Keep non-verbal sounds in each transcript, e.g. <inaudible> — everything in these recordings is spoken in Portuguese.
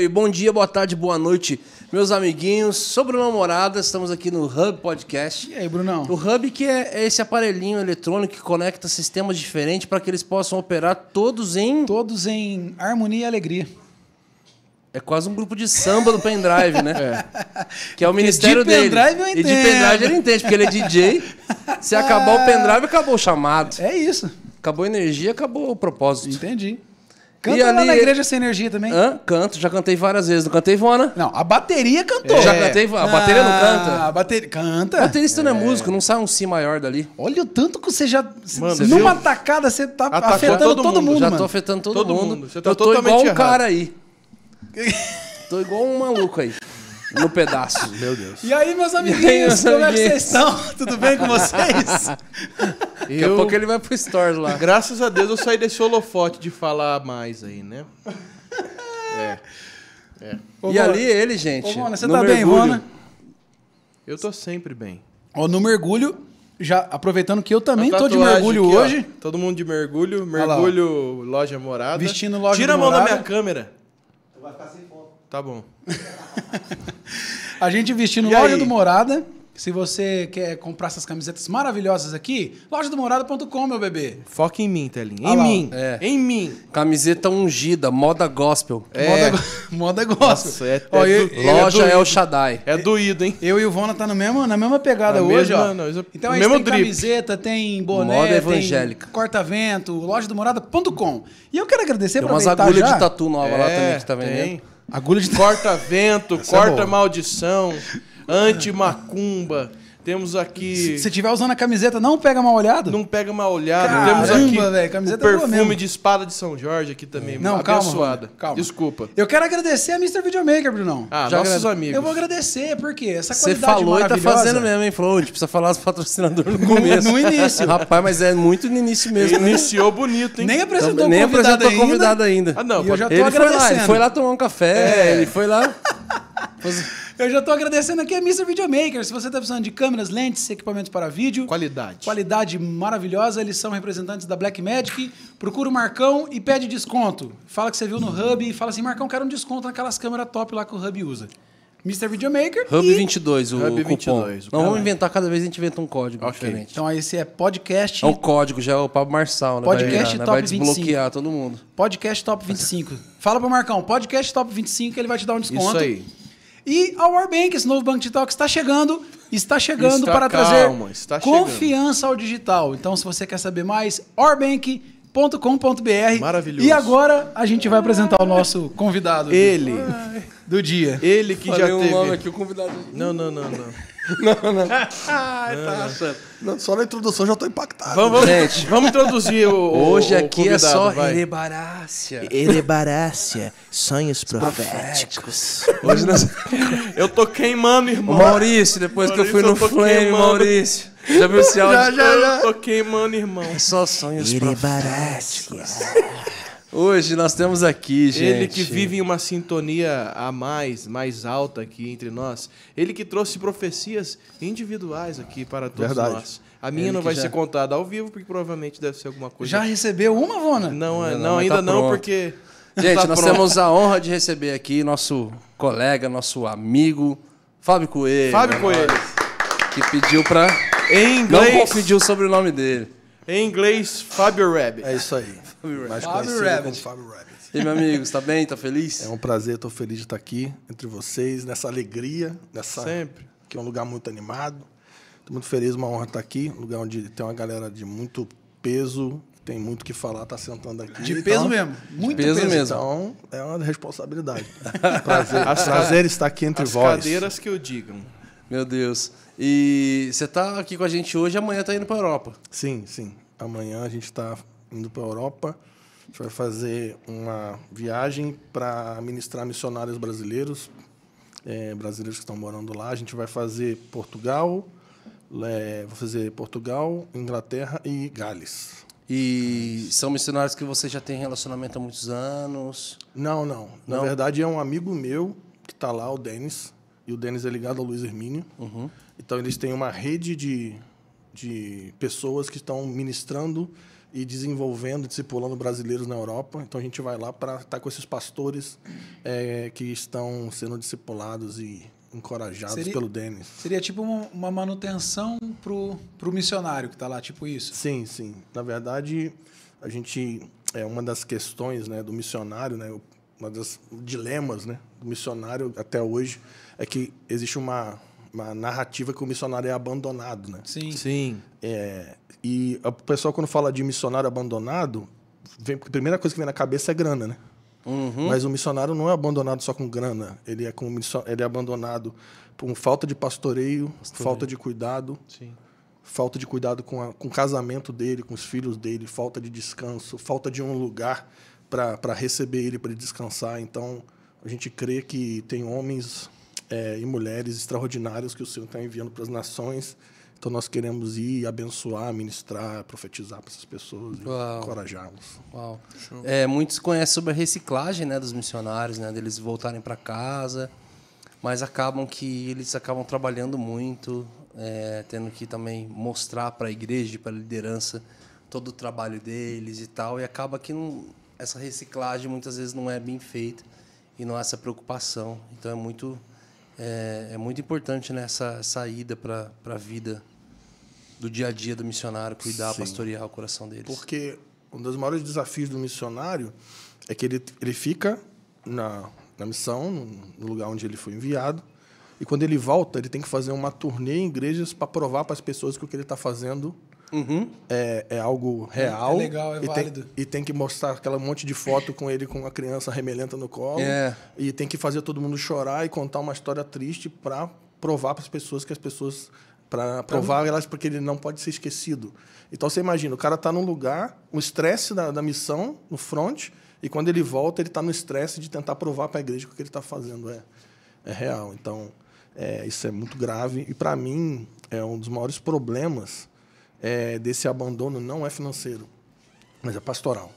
e bom dia, boa tarde, boa noite, meus amiguinhos. Sou Bruno Morada, estamos aqui no Hub Podcast. E aí, Brunão? O Hub que é, é esse aparelhinho eletrônico que conecta sistemas diferentes para que eles possam operar todos em... Todos em harmonia e alegria. É quase um grupo de samba do pendrive, né? <laughs> É. Que é o ministério ministério de dele. Pendrive eu entendo. E de pendrive ele entende, porque ele é DJ. <laughs> Se acabar o pendrive, acabou o chamado. É isso. Acabou a energia, acabou o propósito. Entendi. Canta e lá ali... na igreja sem energia também? Hã? Canto, já cantei várias vezes. Não cantei, Vona? Não, a bateria cantou. É. Já cantei, a ah, bateria não canta. A bateria canta. a baterista é. não é músico, não sai um si maior dali. Olha o tanto que você já... Mano, numa viu? tacada você tá Atacou afetando todo, todo mundo. Já tô afetando todo, todo mundo. mundo. Você tá eu tô totalmente igual um errado. cara aí. tô igual um maluco aí. <laughs> no pedaço, <laughs> meu Deus. E aí, meus <laughs> amiguinhos, aí, meus como amiguinhos. é que vocês estão? Tudo bem com vocês? Eu... Daqui a pouco ele vai pro Store lá. Graças a Deus eu saí desse holofote de falar mais aí, né? <laughs> É. é. Ô, e Rona, ali ele, gente. Ô, Rona, você tá mergulho, bem, Rona? Eu tô sempre bem. Ó, no mergulho, já aproveitando que eu também tô de mergulho aqui, hoje. Ó, todo mundo de mergulho, mergulho, loja morada. Vestindo loja Tira morada. Tira a mão da minha câmera. Tá bom. <laughs> a gente investiu no Loja do Morada. Se você quer comprar essas camisetas maravilhosas aqui, lojadomorada.com, meu bebê. Foca em mim, Telinha. Em mim. É. Em mim. Camiseta ungida, moda gospel. É. Moda, <laughs> moda gospel. Nossa, é, Ó, é, é Loja é, o Shaddai. É doído, hein? Eu e o Vona tá no mesmo, na mesma pegada na hoje, mesma, ó. Não, eu... É então aí tem drip. camiseta, tem boné, moda evangélica. corta-vento, lojadomorada.com. E eu quero agradecer por Tem umas agulhas já. de tatu nova lá é, também que tá vendendo. Tem. Agulha de... Corta <laughs> vento, é corta é maldição, <laughs> anti-macumba. Temos aqui. Se estiver usando a camiseta, não pega uma olhada? Não pega uma olhada. Caramba, Temos aqui véio, camiseta é o perfume boa de espada de São Jorge aqui também. Não, abençoada. calma, calma. Desculpa. Eu quero agradecer a Mr. Videomaker, Brunão. Ah, Já nossos agrade... amigos. Eu vou agradecer, porque essa qualidade Você falou e tá fazendo mesmo, hein? Falou, a gente precisa falar os patrocinadores no começo. no início. Rapaz, mas é muito no início mesmo. Né? Iniciou bonito, hein? Nem apresentou então, Nem apresentou ainda. convidado ainda. Ah, não. Pode... eu já tô ele agradecendo. Foi lá, ele foi lá tomar um café, é. ele foi lá... <laughs> Eu já estou agradecendo aqui a Mr. Videomaker. Se você está precisando de câmeras, lentes, equipamentos para vídeo. Qualidade. Qualidade maravilhosa. Eles são representantes da Black Magic. Procura o Marcão e pede desconto. Fala que você viu no Hub e fala assim: Marcão, quero um desconto naquelas câmeras top lá que o Hub usa. Mr. Videomaker. Hub e... 22, o Hub 22. Não, vamos é. inventar, cada vez a gente inventa um código okay. diferente. Então esse é podcast. É o código, já é o Pablo Marçal, né? Podcast vai, né? Top vai 25. Vai desbloquear todo mundo. Podcast Top 25. Fala pro Marcão, podcast Top 25, ele vai te dar um desconto. Isso aí. E a Warbank, esse novo banco digital que está chegando, está chegando está para calma, trazer confiança ao digital. Então, se você quer saber mais, warbank.com.br. Maravilhoso. E agora a gente vai apresentar o nosso convidado. Ele. Do, do dia. Ele que Falei já um teve. Nome aqui, o convidado. Não, não, não, não. Não, não. ah, tá achando. Não, só na introdução já tô impactado. Vamos, vamos, gente, <laughs> vamos introduzir o. Hoje o, aqui o é só Elebarácia. Erebarácia. Erebarácia. Sonhos proféticos. Hoje nós... <laughs> Eu tô queimando, irmão. Maurício, depois Maurício, que eu fui no eu Flame, queimando. Maurício. Já viu esse <laughs> áudio? Já, já, já. Eu tô queimando, irmão. É só sonhos Erebarácia. proféticos. Hoje nós temos aqui, gente. Ele que vive em uma sintonia a mais, mais alta aqui entre nós. Ele que trouxe profecias individuais aqui para todos Verdade. nós. A minha Ele não vai já... ser contada ao vivo, porque provavelmente deve ser alguma coisa. Já recebeu uma, Vona? Não, não, não ainda tá não, pronto. porque. Gente, tá nós pronto. temos a honra de receber aqui nosso colega, nosso amigo, Fábio Coelho. Fábio é Coelho. Que pediu para. Em inglês. Não vou pedir o sobrenome dele. Em inglês, Fábio Rabbit. É isso aí. Fábio mais Fábio conhecido Rabbit. como Fábio Rabbit. E meu amigo, está bem? Está feliz? É um prazer, estou feliz de estar aqui entre vocês, nessa alegria, nessa sempre, que é um lugar muito animado. Estou muito feliz, uma honra estar aqui, um lugar onde tem uma galera de muito peso, tem muito que falar, está sentando aqui. De peso então, mesmo, muito peso, peso, mesmo. Então é uma responsabilidade. <laughs> prazer, As prazer estar aqui entre as vós. As cadeiras que eu digam. Meu Deus. E você está aqui com a gente hoje, amanhã está indo para Europa. Sim, sim. Amanhã a gente está indo para a Europa. A gente vai fazer uma viagem para ministrar missionários brasileiros, é, brasileiros que estão morando lá. A gente vai fazer Portugal, é, vou fazer Portugal, Inglaterra e Gales. E são missionários que você já tem relacionamento há muitos anos? Não, não. não? Na verdade, é um amigo meu que está lá, o Denis. E o Denis é ligado ao Luiz Hermínio. Uhum. Então, eles têm uma rede de, de pessoas que estão ministrando e desenvolvendo, discipulando brasileiros na Europa. Então a gente vai lá para estar tá com esses pastores é, que estão sendo discipulados e encorajados seria, pelo Denis. Seria tipo uma, uma manutenção pro, pro missionário que está lá, tipo isso? Sim, sim. Na verdade, a gente é uma das questões, né, do missionário, né, uma das dilemas, né, do missionário até hoje é que existe uma uma narrativa que o missionário é abandonado, né? Sim. Sim. É, e o pessoal, quando fala de missionário abandonado, vem, a primeira coisa que vem na cabeça é grana, né? Uhum. Mas o missionário não é abandonado só com grana, ele é, com, ele é abandonado por falta de pastoreio, pastoreio. falta de cuidado, Sim. falta de cuidado com, a, com o casamento dele, com os filhos dele, falta de descanso, falta de um lugar para receber ele, para ele descansar. Então, a gente crê que tem homens é, e mulheres extraordinárias que o Senhor está enviando para as nações. Então nós queremos ir abençoar, ministrar, profetizar para essas pessoas encorajá-los. É, muitos conhecem sobre a reciclagem né, dos missionários, né, deles voltarem para casa, mas acabam que eles acabam trabalhando muito, é, tendo que também mostrar para a igreja, para a liderança, todo o trabalho deles e tal, e acaba que não, essa reciclagem muitas vezes não é bem feita e não há essa preocupação. Então é muito é, é muito importante nessa né, saída para a vida do dia a dia do missionário, cuidar, Sim. pastorear o coração deles. Porque um dos maiores desafios do missionário é que ele, ele fica na, na missão, no lugar onde ele foi enviado, e quando ele volta, ele tem que fazer uma turnê em igrejas para provar para as pessoas que o que ele está fazendo Uhum. É, é, algo hum, é real. É legal, é e válido. Tem, e tem que mostrar aquela monte de foto com ele com a criança remelenta no colo. É. E tem que fazer todo mundo chorar e contar uma história triste para provar para as pessoas que as pessoas. Para provar elas, porque ele não pode ser esquecido. Então você imagina, o cara está num lugar, o estresse da, da missão, no front, e quando ele volta, ele está no estresse de tentar provar para a igreja que o que ele está fazendo é, é real. Então, é, isso é muito grave. E para mim, é um dos maiores problemas é, desse abandono não é financeiro, mas é pastoral.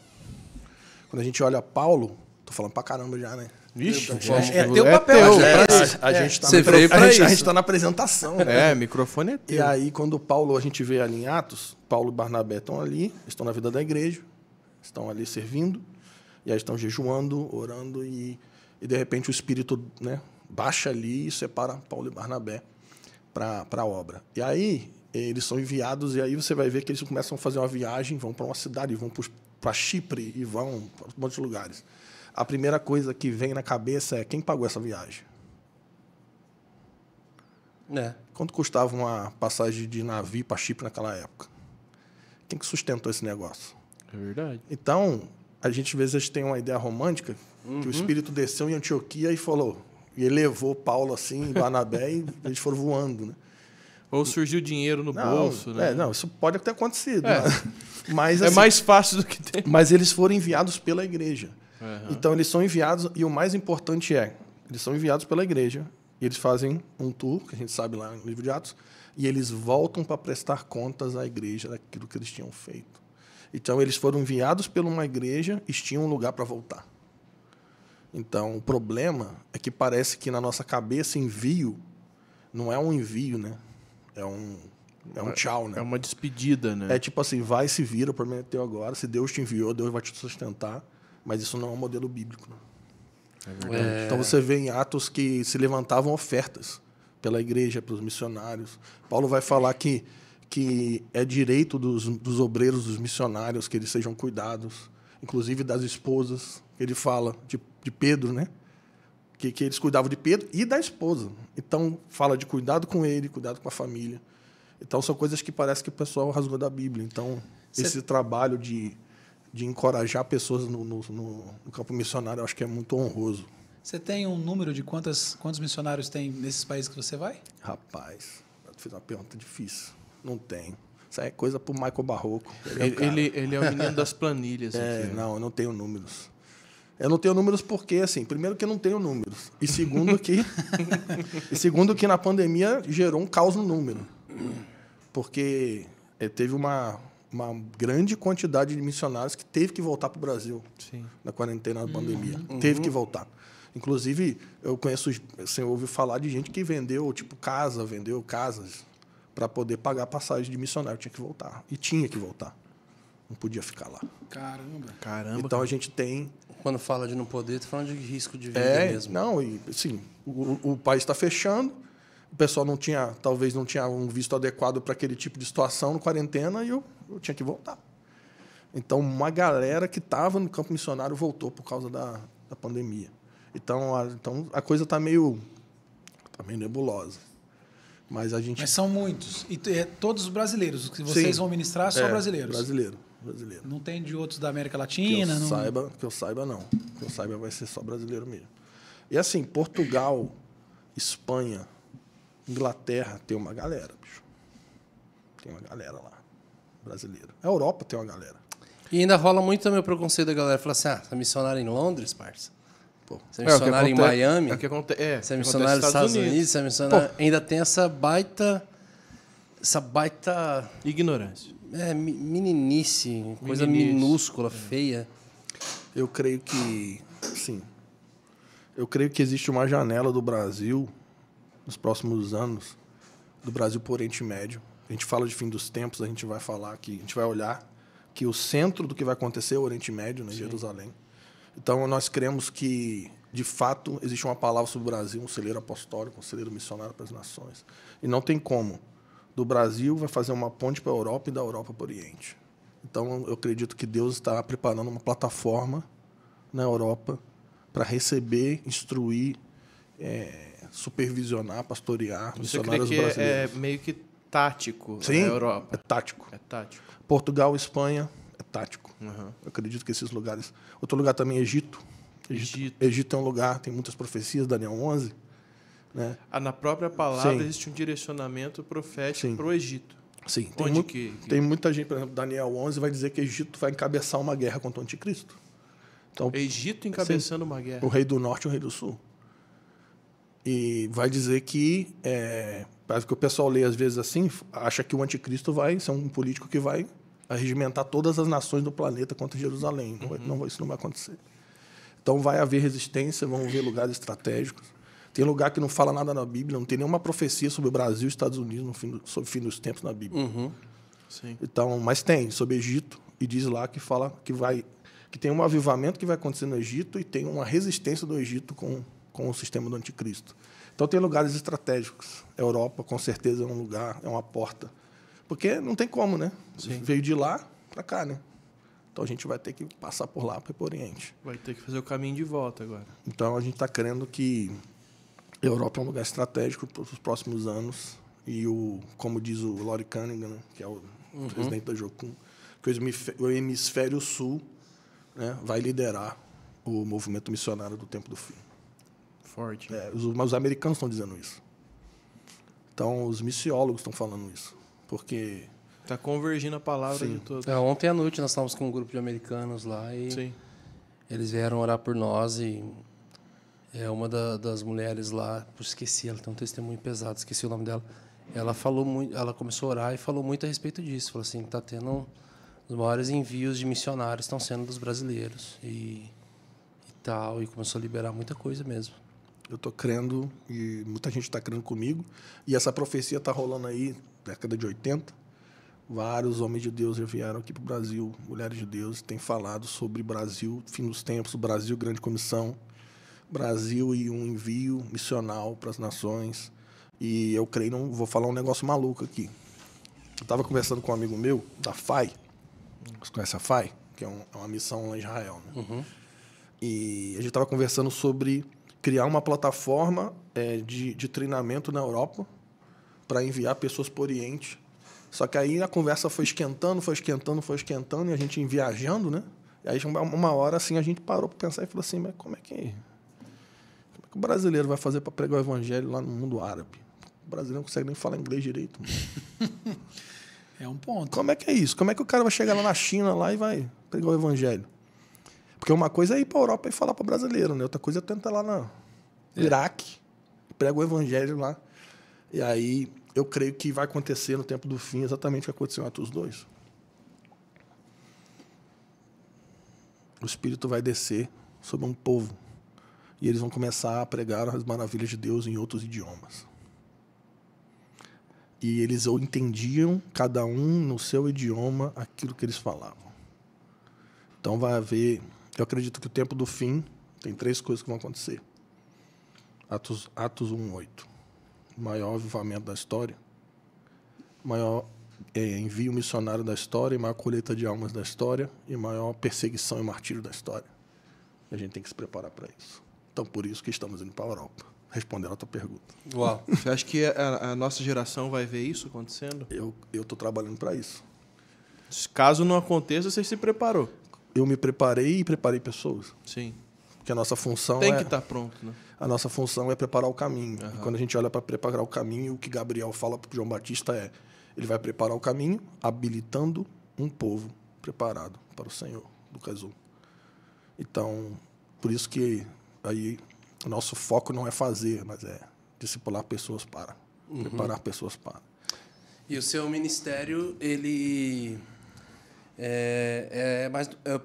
Quando a gente olha Paulo, tô falando pra caramba já, né? Vixe, é, é teu papel. É né? é, a é. gente está a, a gente tá na apresentação. Né? É, microfone é teu. E aí, quando Paulo, a gente vê ali em Atos, Paulo e Barnabé estão ali, estão na vida da igreja, estão ali servindo, e aí estão jejuando, orando, e, e de repente o Espírito né, baixa ali e separa Paulo e Barnabé para a obra. E aí, eles são enviados e aí você vai ver que eles começam a fazer uma viagem, vão para uma cidade, vão para Chipre e vão para um monte de lugares. A primeira coisa que vem na cabeça é quem pagou essa viagem? É. Quanto custava uma passagem de navio para Chipre naquela época? Quem que sustentou esse negócio? É verdade. Então, a gente às vezes tem uma ideia romântica uhum. que o uhum. Espírito desceu em Antioquia e falou, e levou Paulo assim, Barnabé, e eles foram voando, né? Ou surgiu dinheiro no não, bolso, né? É, não, isso pode ter acontecido. É. Mas, é assim, é mais fácil do que tem. Mas eles foram enviados pela igreja. Uhum. Então eles são enviados, e o mais importante é, eles são enviados pela igreja, e eles fazem um tour, que a gente sabe lá no livro de Atos, e eles voltam para prestar contas à igreja daquilo que eles tinham feito. Então eles foram enviados por uma igreja e tinham um lugar para voltar. Então o problema é que parece que na nossa cabeça envio não é um envio, né? É um, é um é, tchau, né? É uma despedida, né? É tipo assim, vai, se vira, prometeu é agora. Se Deus te enviou, Deus vai te sustentar. Mas isso não é um modelo bíblico. Né? É é... Então você vê em Atos que se levantavam ofertas pela igreja, pelos missionários. Paulo vai falar que, que é direito dos, dos obreiros, dos missionários, que eles sejam cuidados, inclusive das esposas. Ele fala de, de Pedro, né? que, que eles cuidavam de Pedro e da esposa. Então, fala de cuidado com ele, cuidado com a família. Então, são coisas que parece que o pessoal rasgou da Bíblia. Então, Cê... esse trabalho de, de encorajar pessoas no, no, no campo missionário, eu acho que é muito honroso. Você tem um número de quantas, quantos missionários tem nesses países que você vai? Rapaz, eu fiz uma pergunta difícil. Não tenho. Isso aí é coisa para o Michael Barroco. Ele, é ele, é, ele, ele é o menino das planilhas. É, aqui, né? não, eu não tenho números. Eu não tenho números porque, assim, primeiro que eu não tenho números. E segundo que. <laughs> e segundo que na pandemia gerou um caos no número. Porque eh, teve uma, uma grande quantidade de missionários que teve que voltar para o Brasil Sim. na quarentena, na uhum. pandemia. Uhum. Teve que voltar. Inclusive, eu conheço, assim, eu ouvi falar de gente que vendeu, tipo, casa, vendeu casas para poder pagar passagem de missionário. Tinha que voltar. E tinha que voltar. Não podia ficar lá. Caramba. Caramba. Então a gente tem quando fala de não poder, está falando de risco de vida é, mesmo. Não, e sim, o, o país está fechando, o pessoal não tinha, talvez não tinha um visto adequado para aquele tipo de situação no quarentena e eu, eu tinha que voltar. Então, uma galera que estava no campo missionário voltou por causa da, da pandemia. Então a, então, a coisa está meio, tá meio nebulosa. Mas a gente. Mas são muitos. E é todos os brasileiros. Os que vocês Sim. vão ministrar são é, brasileiros. Brasileiro brasileiro. Não tem de outros da América Latina? Que eu não... saiba, que eu saiba não. Que eu saiba vai ser só brasileiro mesmo. E assim, Portugal, Espanha, Inglaterra tem uma galera, bicho. Tem uma galera lá, brasileira. A Europa tem uma galera. E ainda rola muito também o preconceito da galera. Fala assim, ah, você é missionário em Londres, parça? Você é missionário é, em Miami? É, que acontece, é, você é missionário nos Estados, Unidos? Unidos? você é missionário... Ainda tem essa baita... Essa baita... Ignorância é, meninice, coisa meninice. minúscula, é. feia. Eu creio que, sim. Eu creio que existe uma janela do Brasil nos próximos anos, do Brasil por Oriente Médio. A gente fala de fim dos tempos, a gente vai falar que a gente vai olhar que o centro do que vai acontecer é o Oriente Médio, né, Jerusalém. Então nós cremos que de fato existe uma palavra sobre o Brasil, um celeiro apostólico, um celeiro missionário para as nações. E não tem como do Brasil vai fazer uma ponte para a Europa e da Europa para o Oriente. Então, eu acredito que Deus está preparando uma plataforma na Europa para receber, instruir, é, supervisionar, pastorear Você missionários crê que é brasileiros. É meio que tático Sim, na Europa. É tático. É tático. Portugal, Espanha, é tático. Uhum. Eu acredito que esses lugares. Outro lugar também é Egito. Egito. Egito. Egito é um lugar, tem muitas profecias, Daniel 11. Né? Ah, na própria palavra Sim. existe um direcionamento profético para o Egito. Sim, tem, mu que, que... tem muita gente, por exemplo, Daniel 11 vai dizer que Egito vai encabeçar uma guerra contra o anticristo. Então, Egito encabeçando uma guerra. O rei do norte e o rei do sul. E vai dizer que, é, parece que o pessoal lê às vezes assim, acha que o anticristo vai ser um político que vai regimentar todas as nações do planeta contra Jerusalém. Uhum. não, isso não vai acontecer. Então vai haver resistência, vão haver lugares estratégicos. Tem lugar que não fala nada na Bíblia, não tem nenhuma profecia sobre o Brasil e Estados Unidos no fim do, sobre o fim dos tempos na Bíblia. Uhum. Então, mas tem sobre Egito e diz lá que fala que vai que tem um avivamento que vai acontecer no Egito e tem uma resistência do Egito com, com o sistema do anticristo. Então tem lugares estratégicos. Europa, com certeza, é um lugar, é uma porta. Porque não tem como, né? Sim. Veio de lá para cá, né? Então a gente vai ter que passar por lá para o Oriente. Vai ter que fazer o caminho de volta agora. Então a gente está crendo que a Europa é um lugar estratégico para os próximos anos. E, o, como diz o Laurie Cunningham, né, que é o uhum. presidente da Jocum, que o hemisfério sul né, vai liderar o movimento missionário do tempo do fim. Forte. É, os, os americanos estão dizendo isso. Então, os missiólogos estão falando isso. Porque. Está convergindo a palavra Sim. de todos. É, ontem à noite nós estávamos com um grupo de americanos lá e. Sim. Eles vieram orar por nós e é uma da, das mulheres lá, esqueci, ela tem um testemunho pesado, esqueci o nome dela. Ela falou muito, ela começou a orar e falou muito a respeito disso. Falou assim, está tendo os maiores envios de missionários estão sendo dos brasileiros e, e tal, e começou a liberar muita coisa mesmo. Eu estou crendo e muita gente está crendo comigo. E essa profecia está rolando aí, década de 80. Vários homens de Deus já vieram aqui para o Brasil, mulheres de Deus, têm falado sobre Brasil, fim dos tempos, Brasil, grande comissão. Brasil e um envio missional para as nações. E eu creio, não vou falar um negócio maluco aqui. Eu estava conversando com um amigo meu, da FAI. Você conhece a FAI? Que é, um, é uma missão lá em Israel. Né? Uhum. E a gente estava conversando sobre criar uma plataforma é, de, de treinamento na Europa para enviar pessoas para o Oriente. Só que aí a conversa foi esquentando, foi esquentando, foi esquentando, e a gente viajando, né? E aí, uma hora, assim, a gente parou para pensar e falou assim, mas como é que que o brasileiro vai fazer para pregar o evangelho lá no mundo árabe? O brasileiro não consegue nem falar inglês direito. <laughs> é um ponto. Como é que é isso? Como é que o cara vai chegar lá na China lá e vai pregar o evangelho? Porque uma coisa é ir para a Europa e falar para o brasileiro, né? Outra coisa é tentar lá no é. Iraque, pregar o evangelho lá. E aí eu creio que vai acontecer no tempo do fim exatamente o que aconteceu em Atos 2. O Espírito vai descer sobre um povo e eles vão começar a pregar as maravilhas de Deus em outros idiomas. E eles entendiam, cada um no seu idioma, aquilo que eles falavam. Então vai haver. Eu acredito que o tempo do fim tem três coisas que vão acontecer. Atos, Atos 1, 8. maior avivamento da história. maior é, envio missionário da história, maior colheita de almas da história e maior perseguição e martírio da história. E a gente tem que se preparar para isso. Então, por isso que estamos indo para a Europa. Respondendo a tua pergunta. Uau. Você acha que a, a, nossa geração vai ver isso acontecendo? Eu estou trabalhando para isso. Caso não aconteça, você se preparou. Eu me preparei e preparei pessoas. Sim. Porque a nossa função Tem é... que estar tá pronto, né? A nossa função é preparar o caminho. Uhum. E quando a gente olha para preparar o caminho, o que Gabriel fala para João Batista é ele vai preparar o caminho, habilitando um povo preparado para o Senhor, do Caso. Então, por isso que Aí, o nosso foco não é fazer, mas é discipular pessoas para, uhum. preparar pessoas para. E o seu ministério, ele é, é mais é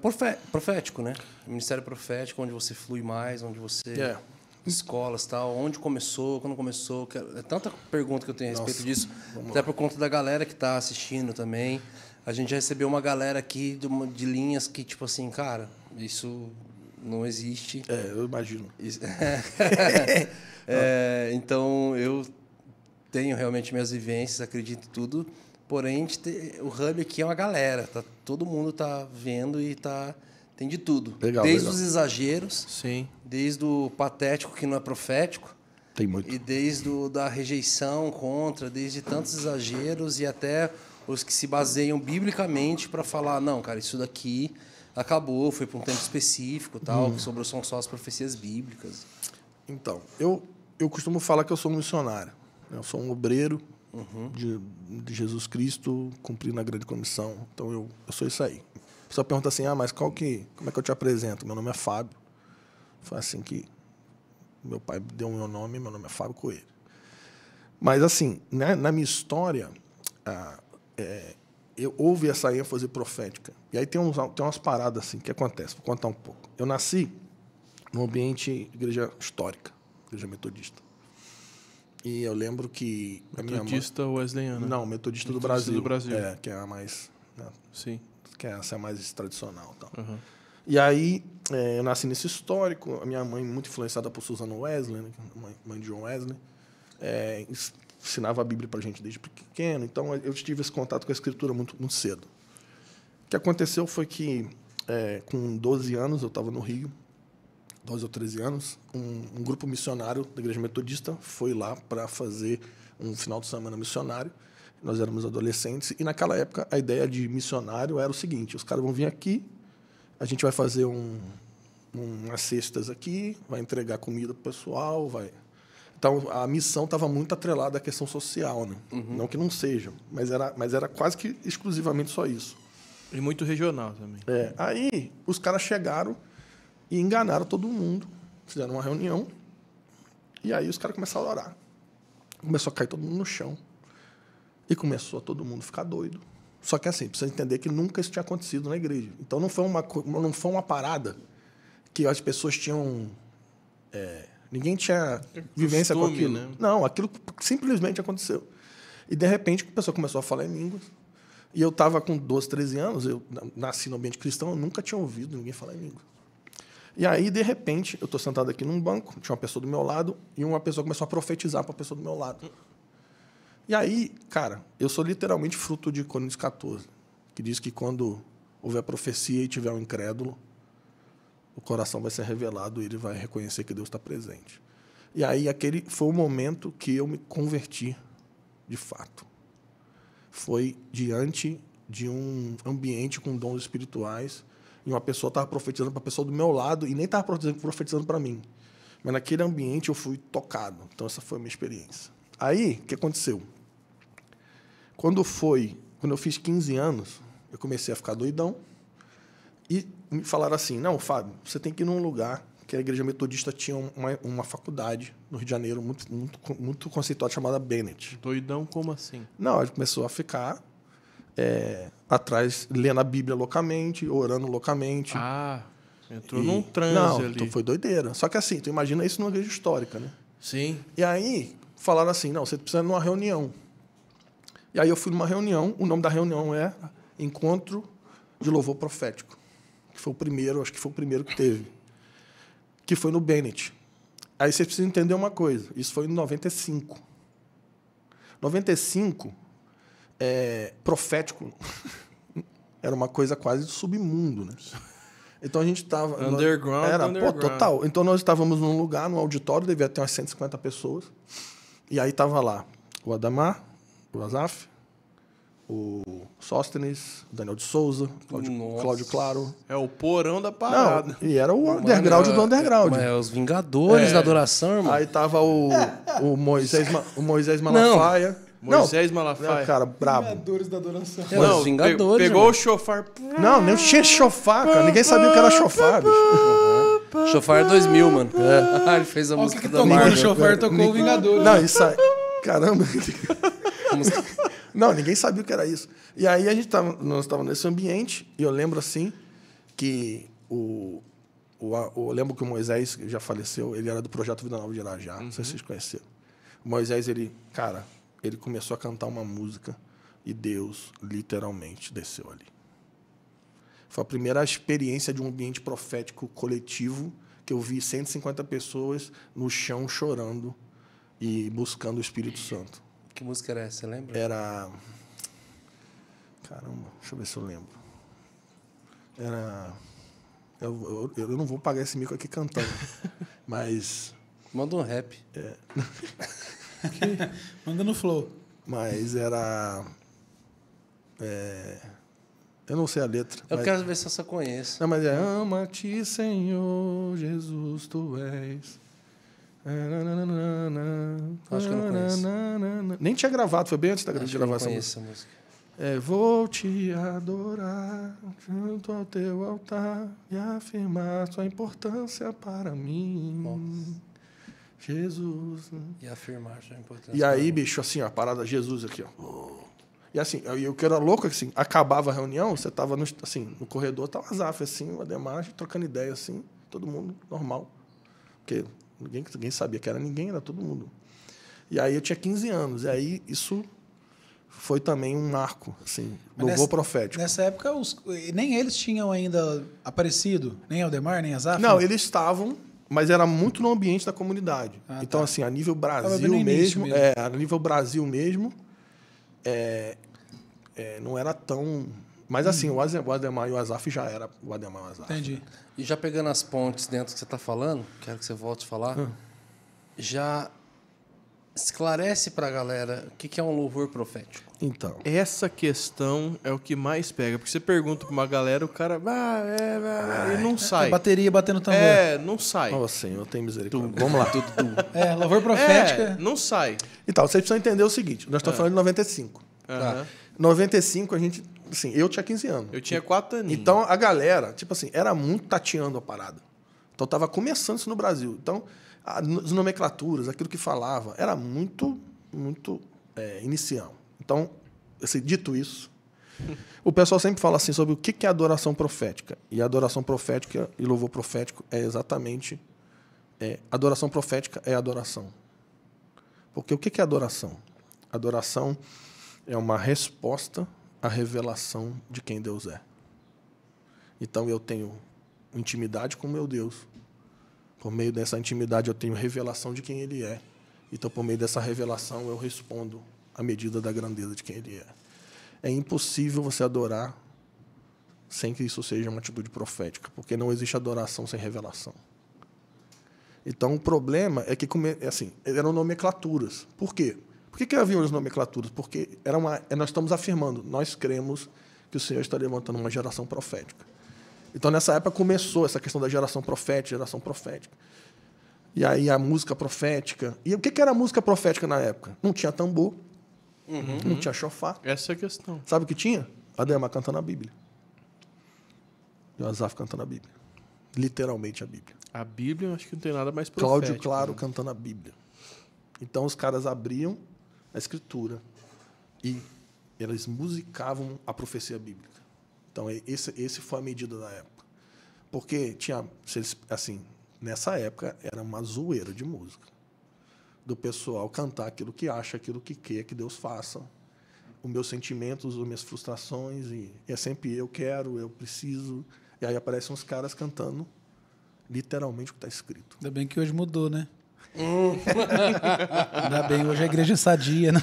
profético, né? ministério profético, onde você flui mais, onde você... É. Escolas, tal, onde começou, quando começou. É tanta pergunta que eu tenho a respeito Nossa, disso, até por conta da galera que está assistindo também. A gente recebeu uma galera aqui de, linhas que, tipo assim, cara, isso não existe. É, eu imagino. <laughs> é, então, eu tenho realmente minhas vivências, acredito tudo. Porém, o Hub aqui é uma galera. Tá, todo mundo tá vendo e tá tem de tudo. Legal, desde legal. os exageros, Sim. desde o patético que não é profético. Tem muito. E desde o, da rejeição contra, desde tantos exageros e até os que se baseiam biblicamente para falar, não, cara, isso daqui acabou, foi para um tempo específico, tal, hum. que sobrou são só as profecias bíblicas. Então, eu, eu costumo falar que eu sou um missionário. Né? Eu sou um obreiro uhum. de, de, Jesus Cristo cumprindo a grande comissão. Então, eu, eu sou isso aí. A pessoa pergunta assim, ah, mas qual que, como é que eu te apresento? Meu nome é Fábio. Foi assim que meu pai deu o meu nome, meu nome é Fábio Coelho. Mas, assim, na, né, na minha história, ah, é, eu, houve essa ênfase profética. E aí tem, uns, tem umas paradas assim que acontece. Vou contar um pouco. Eu nasci num ambiente de igreja histórica, igreja metodista. E eu lembro que. Metodista mãe... wesleyana? Né? Não, metodista, metodista do Brasil. Do Brasil. É, que é a mais. Né? Sim. Que é essa é mais tradicional. Tal. Uhum. E aí, é, eu nasci nesse histórico. A minha mãe, muito influenciada por Susana Wesley, né? É mãe, mãe de John Wesley, é, ensinava a Bíblia para a gente desde pequeno, então eh, eu tive esse contato com a Escritura muito, muito cedo. O que aconteceu foi que, é, com 12 anos, eu estava no Rio, 12 ou 13 anos, um, um grupo missionário da Igreja Metodista foi lá para fazer um final de semana missionário. Nós éramos adolescentes e, naquela época, a ideia de missionário era o seguinte: os caras vão vir aqui, a gente vai fazer um, umas cestas aqui, vai entregar comida para o pessoal, vai então, a missão estava muito atrelada à questão social, né? Uhum. Não que não seja, mas era, mas era quase que exclusivamente só isso. E muito regional também. É, aí, os caras chegaram e enganaram todo mundo. Fizeram uma reunião. E aí, os caras começaram a orar. Começou a cair todo mundo no chão. E começou a todo mundo ficar doido. Só que assim, precisa entender que nunca isso tinha acontecido na igreja. Então não foi uma, não foi uma parada que as pessoas tinham é, Ninguém tinha é vivência Costume, com aquilo. Né? Não, aquilo simplesmente aconteceu. E, de repente, a pessoa começou a falar em línguas. E eu estava com 12, 13 anos, eu nasci no ambiente cristão, eu nunca tinha ouvido ninguém falar em língua. E aí, de repente, eu estou sentado aqui num banco, tinha uma pessoa do meu lado, e uma pessoa começou a profetizar para a pessoa do meu lado. E aí, cara, eu sou literalmente fruto de Coríntios 14, que diz que quando houver profecia e tiver um incrédulo, o coração vai ser revelado e ele vai reconhecer que Deus está presente. E aí aquele foi o momento que eu me converti de fato. Foi diante de um ambiente com dons espirituais e uma pessoa estava profetizando para a pessoa do meu lado e nem estava profetizando para mim. Mas naquele ambiente eu fui tocado. Então essa foi a minha experiência. Aí, o que aconteceu? Quando foi, quando eu fiz 15 anos, eu comecei a ficar doidão e me falaram assim: não, Fábio, você tem que ir num lugar que a igreja metodista tinha uma, uma faculdade no Rio de Janeiro muito, muito, muito conceituada chamada Bennett. Doidão como assim? Não, ele começou a ficar é, atrás, lendo a Bíblia loucamente, orando loucamente. Ah, entrou e... num transe não, então ali. Então foi doideira. Só que assim, tu imagina isso numa igreja histórica, né? Sim. E aí falaram assim, não, você precisa ir numa reunião. E aí eu fui numa reunião, o nome da reunião é Encontro de Louvor Profético que foi o primeiro, acho que foi o primeiro que teve, que foi no Bennett. Aí vocês precisam entender uma coisa, isso foi em 95. 95, é, profético, <laughs> era uma coisa quase de submundo, né? Então a gente estava... Underground, Era, underground. pô, total. Então nós estávamos num lugar, num auditório, devia ter umas 150 pessoas, e aí estava lá o Adamar, o Azaf, o Sóstenes, o Daniel de Souza, Cláudio, Cláudio Claro. É o porão da parada. Não, e era o underground é, do underground. Mas é os Vingadores é. da adoração, irmão. Aí tava o, o, Moisés, o Moisés Malafaia. Não. Moisés Malafaia. Não, cara, brabo. Vingadores da adoração. É, não, os Vingadores. Pegou o chofar. Não, nem tinha chofar, cara. Ninguém sabia o que era chofar, bicho. Uhum. Chofar 2000, é mano. É. <laughs> ele fez a Olha música que da Marvel. O Chofar tocou o Vingadores. Não, isso aí... Caramba. Não, ninguém sabia o que era isso. E aí a gente tava, nós estávamos nesse ambiente, e eu lembro assim que o, o, eu lembro que o Moisés, já faleceu, ele era do projeto Vida Nova de Irajá. Uhum. Não sei se uhum. vocês conheceram. O Moisés, ele, cara, ele começou a cantar uma música e Deus literalmente desceu ali. Foi a primeira experiência de um ambiente profético coletivo que eu vi 150 pessoas no chão chorando e buscando o Espírito Santo. Que música era essa, você lembra? Era. Caramba, deixa eu ver se eu lembro. Era. Eu, eu, eu não vou pagar esse mico aqui cantando, <laughs> mas. Manda um rap. É. <laughs> Manda no flow. Mas era. É... Eu não sei a letra. Eu mas... quero ver se eu só conheço. Não, mas é. Ama-te, Senhor, Jesus, tu és. Acho que eu não conheço. Nem tinha gravado, foi bem antes da grande gravação. não conheço essa música. É, vou te adorar junto ao teu altar e afirmar sua importância para mim. Nossa. Jesus. E afirmar sua importância. E aí, bicho, assim, ó, a parada Jesus aqui, ó. E assim, eu, que era louco, assim, acabava a reunião, você tava no, assim, no corredor, tava a Zaf, assim, o Ademar, trocando ideia, assim, todo mundo normal. Porque Ninguém, ninguém sabia que era ninguém, era todo mundo. E aí eu tinha 15 anos. E aí isso foi também um marco, assim, do voo profético. Nessa época, os, nem eles tinham ainda aparecido, nem Aldemar, nem Azar Não, eles estavam, mas era muito no ambiente da comunidade. Ah, então, tá. assim, a nível Brasil mesmo, mesmo, É, a nível Brasil mesmo, é, é, não era tão mas hum. assim, o Ademar e o Azaf já era o Ademar e o Azaf. Entendi. Né? E já pegando as pontes dentro que você está falando, quero que você volte a falar, hum. já esclarece para a galera o que, que é um louvor profético. Então. Essa questão é o que mais pega. Porque você pergunta para uma galera, o cara. Ah, é, é, é, não sai. É, bateria batendo tambor. É, não sai. Oh, Senhor, tem misericórdia. Tu, vamos lá. tu, tu, <laughs> É, louvor profético. É, é, não sai. Então, vocês precisam entender o seguinte: nós estamos ah. falando de 95. Uhum. Tá? 95 a gente assim, eu tinha 15 anos. Eu tinha 4 anos. Então a galera, tipo assim, era muito tateando a parada. Então tava começando isso no Brasil. Então, as nomenclaturas, aquilo que falava, era muito, muito é, inicial. Então, assim, dito isso, o pessoal sempre fala assim sobre o que é adoração profética. E a adoração profética e louvor profético é exatamente. É, adoração profética é adoração. Porque o que é adoração? Adoração é uma resposta a revelação de quem Deus é. Então eu tenho intimidade com meu Deus. Por meio dessa intimidade eu tenho revelação de quem ele é. Então por meio dessa revelação eu respondo à medida da grandeza de quem ele é. É impossível você adorar sem que isso seja uma atitude profética, porque não existe adoração sem revelação. Então o problema é que assim, eram nomenclaturas. Por quê? Por que, que havia as nomenclaturas? Porque era uma, é, nós estamos afirmando, nós cremos que o Senhor está levantando uma geração profética. Então, nessa época, começou essa questão da geração profética, geração profética. E aí a música profética. E o que, que era a música profética na época? Não tinha tambor, uhum. não tinha chofar. Essa é a questão. Sabe o que tinha? Ademar cantando a Bíblia. E o Azaf cantando a Bíblia. Literalmente a Bíblia. A Bíblia, eu acho que não tem nada mais profético. Cláudio Claro né? cantando a Bíblia. Então os caras abriam a Escritura e elas musicavam a profecia bíblica. Então, é, esse, esse foi a medida da época. Porque tinha, assim, nessa época era uma zoeira de música. Do pessoal cantar aquilo que acha, aquilo que quer que Deus faça. Os meus sentimentos, as minhas frustrações, e é sempre eu quero, eu preciso. E aí aparecem uns caras cantando literalmente o que está escrito. Ainda bem que hoje mudou, né? Hum. Ainda bem, hoje a igreja é sadia, né?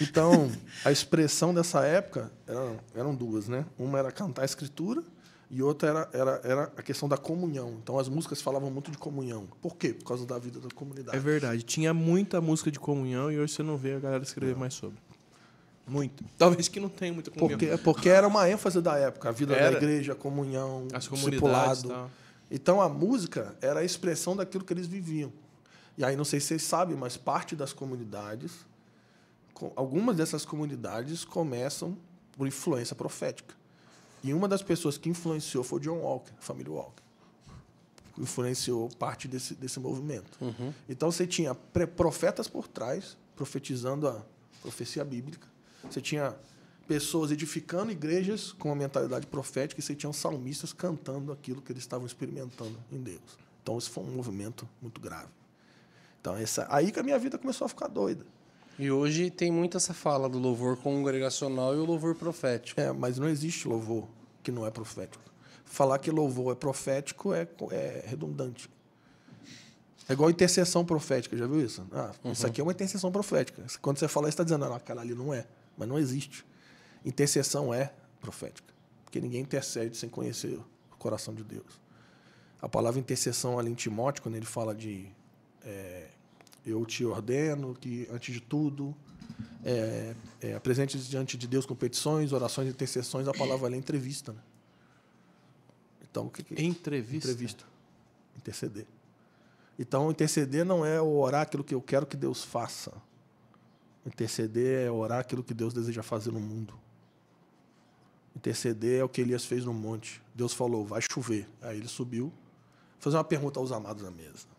Então, a expressão dessa época eram, eram duas, né? Uma era cantar a escritura e outra era, era, era a questão da comunhão. Então, as músicas falavam muito de comunhão. Por quê? Por causa da vida da comunidade. É verdade. Tinha muita música de comunhão e hoje você não vê a galera escrever não. mais sobre. Muito. Talvez que não tenha muita comunhão. Porque, porque era uma ênfase da época. A vida era. da igreja, a comunhão, as comunidades. Então, a música era a expressão daquilo que eles viviam. E aí, não sei se vocês sabem, mas parte das comunidades, algumas dessas comunidades começam por influência profética. E uma das pessoas que influenciou foi John Walker, a família Walker. Influenciou parte desse, desse movimento. Uhum. Então você tinha profetas por trás, profetizando a profecia bíblica. Você tinha pessoas edificando igrejas com uma mentalidade profética e você tinha salmistas cantando aquilo que eles estavam experimentando em Deus. Então, isso foi um movimento muito grave. Então, essa, aí que a minha vida começou a ficar doida. E hoje tem muito essa fala do louvor congregacional e o louvor profético. É, mas não existe louvor que não é profético. Falar que louvor é profético é, é redundante. É igual intercessão profética, já viu isso? Ah, uhum. isso aqui é uma intercessão profética. Quando você fala isso, está dizendo, ah, aquela ali não é. Mas não existe. Intercessão é profética. Porque ninguém intercede sem conhecer o coração de Deus. A palavra intercessão ali em Timóteo, quando ele fala de é, eu te ordeno que, antes de tudo, é, é, apresentes diante de Deus com petições, orações, intercessões, a palavra ali é entrevista. Né? Então, o que, que entrevista? Entrevista. Interceder. Então, interceder não é orar aquilo que eu quero que Deus faça. Interceder é orar aquilo que Deus deseja fazer no mundo. Interceder é o que Elias fez no monte. Deus falou, vai chover. Aí ele subiu. Vou fazer uma pergunta aos amados da mesa.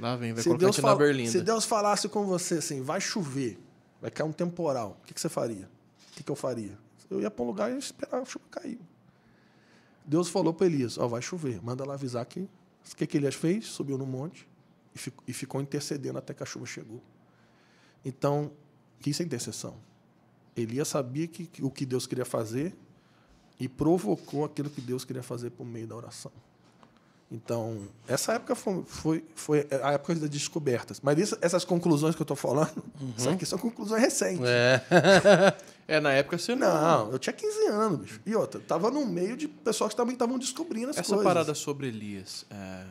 Lá vem, vai se colocar Deus fala, na berlinda. Se Deus falasse com você assim, vai chover, vai cair um temporal, o que, que você faria? O que, que eu faria? Eu ia para um lugar e esperava a chuva cair. Deus falou para Elias, ó, oh, vai chover, manda lá avisar que... O que, que Elias fez? Subiu no monte e ficou, e ficou intercedendo até que a chuva chegou. Então, isso é intercessão. Elias sabia que, que, o que Deus queria fazer e provocou aquilo que Deus queria fazer por meio da oração. Então, essa época foi, foi, foi, a época das descobertas. Mas isso, essas conclusões que eu estou falando, uhum. aqui são conclusões recentes. É. <laughs> é, na época você não. Não, eu tinha 15 anos, bicho. E outra, tava no meio de pessoas que também estavam descobrindo essas essa coisas. Essa parada sobre Elias. É...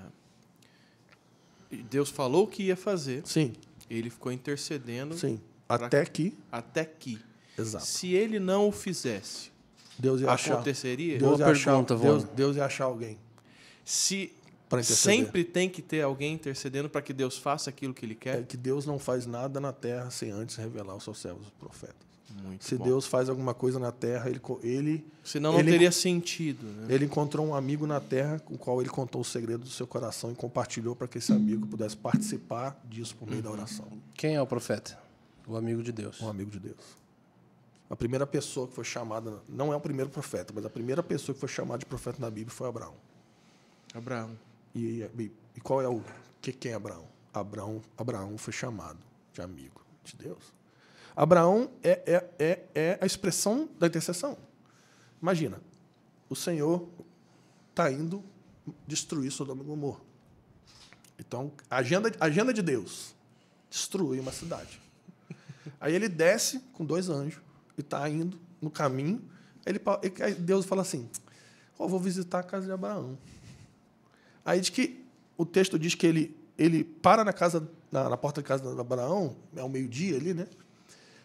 Deus falou que ia fazer. Sim. Ele ficou intercedendo. Sim. Até pra... que. Até que. Exato. Se ele não o fizesse, Deus ia aconteceria? Achar. Deus ia pergunta, achar, Deus, Deus ia achar alguém se sempre tem que ter alguém intercedendo para que Deus faça aquilo que ele quer? É que Deus não faz nada na terra sem antes revelar aos seus servos os profetas. Muito se bom. Deus faz alguma coisa na terra, ele. ele Senão não ele, teria sentido. Né? Ele encontrou um amigo na terra com o qual ele contou o segredo do seu coração e compartilhou para que esse amigo pudesse participar disso por meio uhum. da oração. Quem é o profeta? O amigo de Deus. O amigo de Deus. A primeira pessoa que foi chamada, não é o primeiro profeta, mas a primeira pessoa que foi chamada de profeta na Bíblia foi Abraão. Abraão. E, e, e qual é o que, quem é Abraão? Abraão? Abraão foi chamado de amigo de Deus. Abraão é, é, é, é a expressão da intercessão. Imagina, o Senhor está indo destruir Sodoma e Gomorra. Então, agenda, agenda de Deus, destruir uma cidade. Aí ele desce com dois anjos e está indo no caminho. Ele, Deus fala assim, oh, vou visitar a casa de Abraão. Aí diz que o texto diz que ele, ele para na casa na, na porta da casa de Abraão, é o meio-dia ali, né?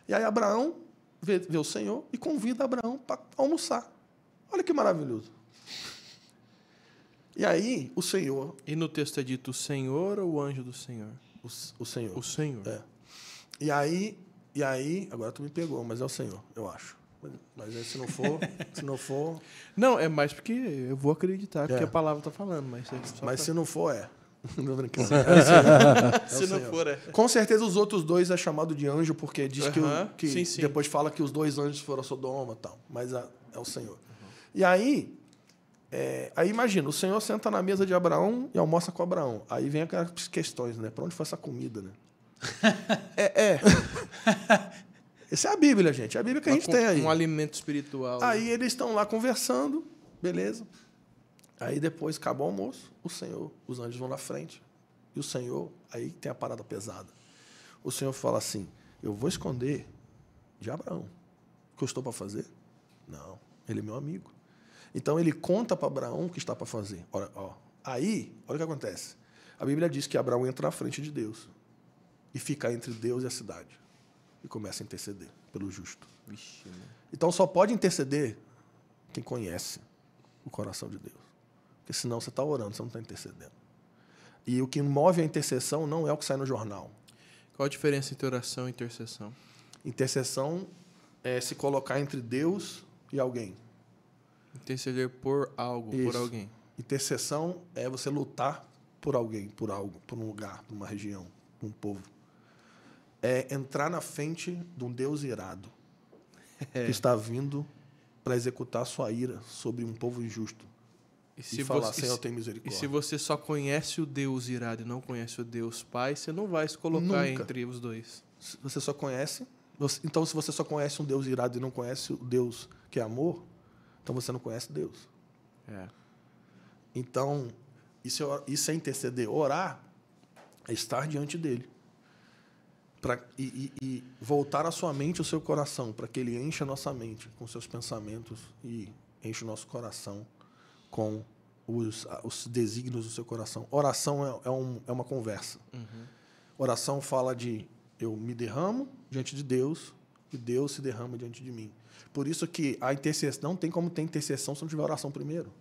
E aí Abraão vê, vê o Senhor e convida Abraão para almoçar. Olha que maravilhoso. E aí o Senhor. E no texto é dito o Senhor ou o anjo do Senhor? O, o Senhor. O Senhor. É. E aí, e aí, agora tu me pegou, mas é o Senhor, eu acho. Mas se não for, se não for. <laughs> Não, é mais porque eu vou acreditar é. que a palavra está falando. Mas, é mas pra... se não for, é. <laughs> Não É, é se não for, é. Com certeza os outros dois é chamado de anjo, porque diz que, que sim, sim. depois fala que os dois anjos foram a Sodoma e tal. Mas a, é o Senhor. Uhum. E aí, é, aí imagina, o Senhor senta na mesa de Abraão e almoça com Abraão. Aí vem aquelas questões, né? Para onde foi essa comida, né? <laughs> é, é. Essa é a Bíblia, gente. É a Bíblia que a gente tem aí. Um alimento espiritual. Aí né? eles estão lá conversando, beleza. Aí depois acabou o almoço, o Senhor, os anjos vão na frente. E o Senhor, aí tem a parada pesada. O Senhor fala assim: Eu vou esconder de Abraão. O que eu estou para fazer? Não, ele é meu amigo. Então ele conta para Abraão o que está para fazer. Olha, ó, aí, olha o que acontece. A Bíblia diz que Abraão entra na frente de Deus e fica entre Deus e a cidade e começa a interceder pelo justo. Vixe, né? Então só pode interceder quem conhece o coração de Deus. Porque senão você está orando, você não está intercedendo. E o que move a intercessão não é o que sai no jornal. Qual a diferença entre oração e intercessão? Intercessão é se colocar entre Deus e alguém. Interceder por algo, Isso. por alguém. Intercessão é você lutar por alguém, por algo, por um lugar, por uma região, por um povo é entrar na frente de um Deus irado é. que está vindo para executar sua ira sobre um povo injusto. E, se e falar, você, Senhor, tem misericórdia. E se você só conhece o Deus irado e não conhece o Deus Pai, você não vai se colocar Nunca. entre os dois. você só conhece. Você, então, se você só conhece um Deus irado e não conhece o Deus que é amor, então você não conhece Deus. É. Então, isso é, isso é interceder. Orar é estar diante dele pra, e, e, e voltar a sua mente o seu coração, para que ele encha a nossa mente com seus pensamentos e enche o nosso coração com os, os desígnios do seu coração. Oração é, é, um, é uma conversa. Uhum. Oração fala de eu me derramo diante de Deus e Deus se derrama diante de mim. Por isso que a intercessão não tem como ter intercessão se não tiver oração primeiro.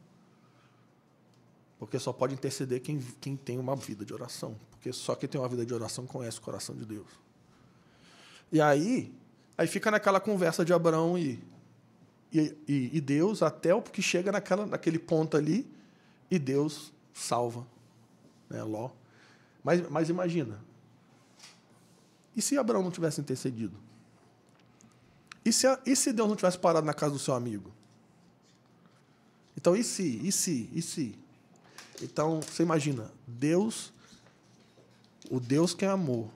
Porque só pode interceder quem, quem tem uma vida de oração. Porque só quem tem uma vida de oração conhece o coração de Deus. E aí, aí fica naquela conversa de Abraão e, e, e Deus, até o que chega naquela, naquele ponto ali, e Deus salva né, Ló. Mas, mas imagina, e se Abraão não tivesse intercedido? E se, e se Deus não tivesse parado na casa do seu amigo? Então, e se, e se, e se? Então, você imagina, Deus, o Deus que é amor,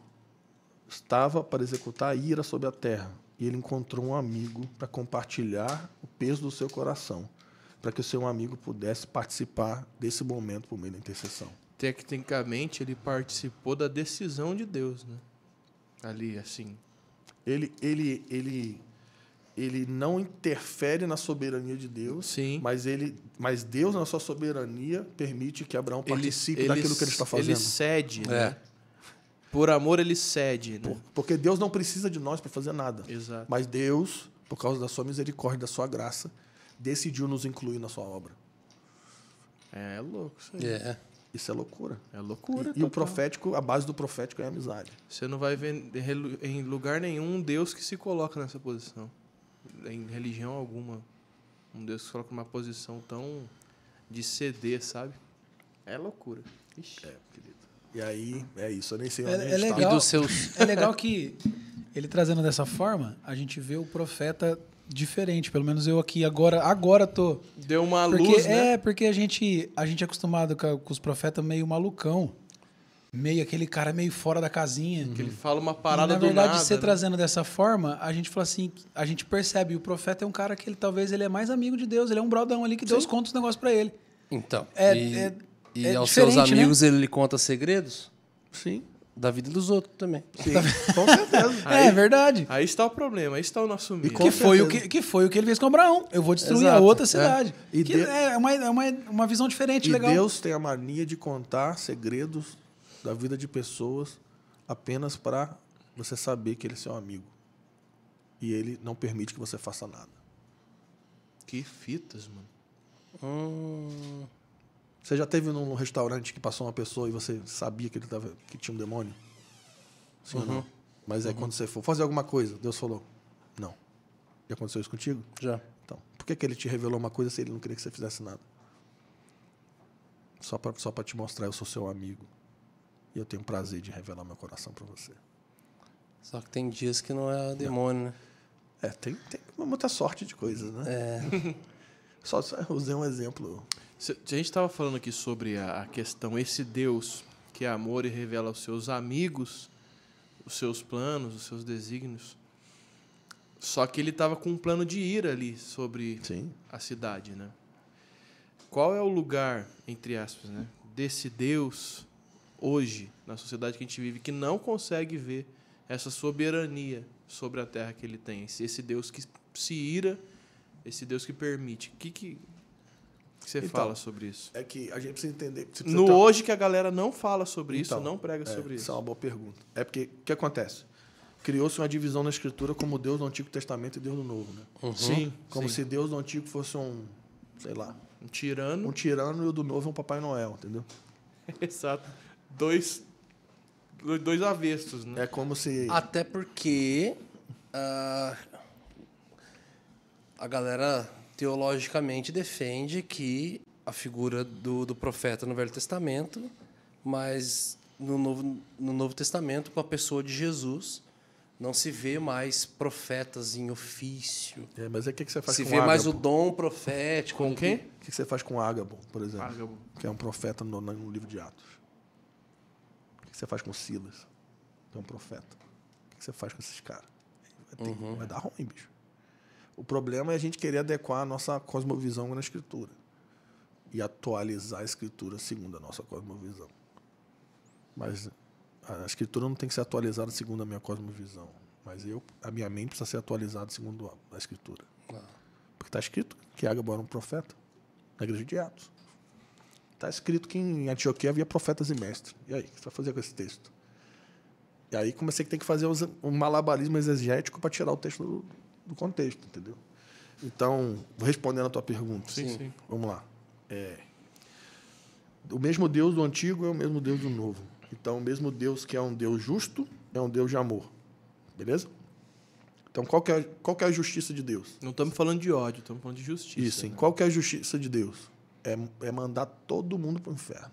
estava para executar a ira sobre a terra, e ele encontrou um amigo para compartilhar o peso do seu coração, para que o seu amigo pudesse participar desse momento por meio da intercessão. Tecnicamente, ele participou da decisão de Deus, né? Ali, assim. Ele, ele, ele, ele não interfere na soberania de Deus, Sim. mas ele, mas Deus na sua soberania permite que Abraão participe ele, ele, daquilo que ele está fazendo. Ele cede, é. né? Por amor ele cede, né? porque Deus não precisa de nós para fazer nada. Exato. Mas Deus, por causa da sua misericórdia, da sua graça, decidiu nos incluir na sua obra. É louco isso aí. É. Isso é loucura. É loucura. E, e, o profético, a base do profético é a amizade. Você não vai ver em lugar nenhum Deus que se coloca nessa posição. Em religião alguma. Um Deus que se coloca numa posição tão de ceder, sabe? É loucura. Ixi. É, querido. E aí, é isso, eu nem sei é, onde é, é legal, tá. E dos seus... <laughs> É legal que ele trazendo dessa forma, a gente vê o profeta diferente, pelo menos eu aqui agora, agora tô. Deu uma porque, luz, né? É, porque a gente, a gente é acostumado com, com os profetas meio malucão. Meio aquele cara meio fora da casinha. Que ele fala uma parada e, na do verdade, nada. você né? trazendo dessa forma, a gente fala assim, a gente percebe, o profeta é um cara que ele talvez ele é mais amigo de Deus, ele é um brodão ali que Sim. Deus conta os negócios para ele. Então. É, e... é e é aos seus né? amigos né? ele conta segredos? Sim. Da vida dos outros também. Sim, com certeza. <laughs> Aí, é verdade. Aí está o problema, aí está o nosso medo. E que foi, o que, que foi o que ele fez com Abraão. Eu vou destruir Exato, a outra é. cidade. É. E que é, uma, é uma, uma visão diferente, e legal. Deus tem a mania de contar segredos da vida de pessoas apenas para você saber que ele é seu amigo. E ele não permite que você faça nada. Que fitas, mano. Hum... Você já teve num restaurante que passou uma pessoa e você sabia que ele tava, que tinha um demônio? Sim uhum. ou não? Uhum. Mas é uhum. quando você for fazer alguma coisa, Deus falou: Não. E aconteceu isso contigo? Já. Então, por que, que ele te revelou uma coisa se ele não queria que você fizesse nada? Só para só pra te mostrar, eu sou seu amigo. E eu tenho prazer de revelar meu coração para você. Só que tem dias que não é demônio, não. né? É, tem, tem muita sorte de coisas, né? É. <laughs> só, só usei um exemplo se, a gente estava falando aqui sobre a, a questão, esse Deus que é amor e revela aos seus amigos os seus planos, os seus desígnios. Só que ele estava com um plano de ir ali sobre Sim. a cidade, né? Qual é o lugar, entre aspas, né, desse Deus hoje na sociedade que a gente vive que não consegue ver essa soberania sobre a terra que ele tem? Esse Deus que se ira, esse Deus que permite. Que que que você então, fala sobre isso? É que a gente precisa entender. Precisa no ter... hoje que a galera não fala sobre então, isso, não prega é, sobre é isso. Isso é uma boa pergunta. É porque o que acontece? Criou-se uma divisão na escritura como Deus do Antigo Testamento e Deus do Novo, né? Uhum. Sim. Como sim. se Deus do Antigo fosse um, sei lá, um tirano. Um tirano e o do Novo é um Papai Noel, entendeu? <laughs> Exato. Dois dois avestos, né? É como se até porque uh, a galera teologicamente defende que a figura do, do profeta no Velho Testamento, mas no Novo, no Novo Testamento, com a pessoa de Jesus, não se vê mais profetas em ofício. É, mas é o que, que você faz se com Se vê mais o dom profético. Com quem? O que, que você faz com Agabon, por exemplo? Agabon. Que é um profeta no, no livro de Atos. O que, que você faz com Silas? Que é um profeta. O que, que você faz com esses caras? Vai, ter, uhum. vai dar ruim, bicho. O problema é a gente querer adequar a nossa cosmovisão na escritura e atualizar a escritura segundo a nossa cosmovisão. Mas a escritura não tem que ser atualizada segundo a minha cosmovisão, mas eu, a minha mente precisa ser atualizada segundo a, escritura. Porque está escrito que Agabo era um profeta na igreja de Atos. Está escrito que em Antioquia havia profetas e mestres. E aí, o que você vai fazer com esse texto? E aí comecei a ter que fazer um malabarismo exegético para tirar o texto do, do contexto, entendeu? Então, respondendo a tua pergunta. Sim, sim. Vamos lá. É, o mesmo Deus do antigo é o mesmo Deus do novo. Então, o mesmo Deus que é um Deus justo é um Deus de amor. Beleza? Então, qual que é, qual que é a justiça de Deus? Não estamos falando de ódio, estamos falando de justiça. Isso, sim. Né? Qual que é a justiça de Deus? É, é mandar todo mundo para o inferno.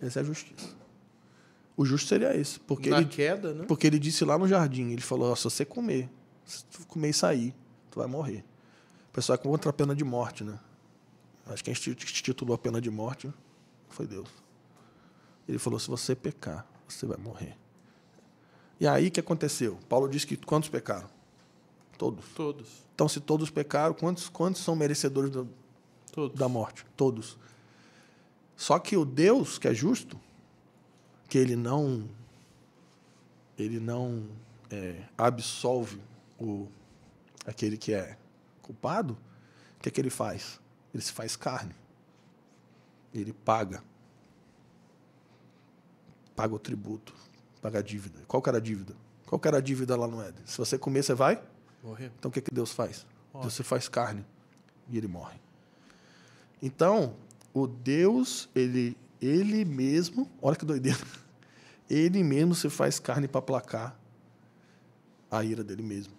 Essa é a justiça. O justo seria esse. Porque Na ele, queda, né? Porque ele disse lá no jardim, ele falou, oh, se você comer se tu comer e sair, tu vai morrer. O pessoal é contra a pena de morte, né? Acho que quem titulou a pena de morte foi Deus. Ele falou: se você pecar, você vai morrer. E aí o que aconteceu? Paulo diz que quantos pecaram? Todos. Todos. Então, se todos pecaram, quantos, quantos são merecedores do, da morte? Todos. Só que o Deus que é justo, que ele não ele não é, absolve o, aquele que é culpado, o que, é que ele faz? Ele se faz carne. Ele paga. Paga o tributo. Paga a dívida. Qual que era a dívida? Qual que era a dívida lá no Éden? Se você comer, você vai? Morrer. Então o que, é que Deus faz? Morre. Deus se faz carne e ele morre. Então, o Deus, ele, ele mesmo, olha que doideira, <laughs> ele mesmo se faz carne para aplacar a ira dele mesmo.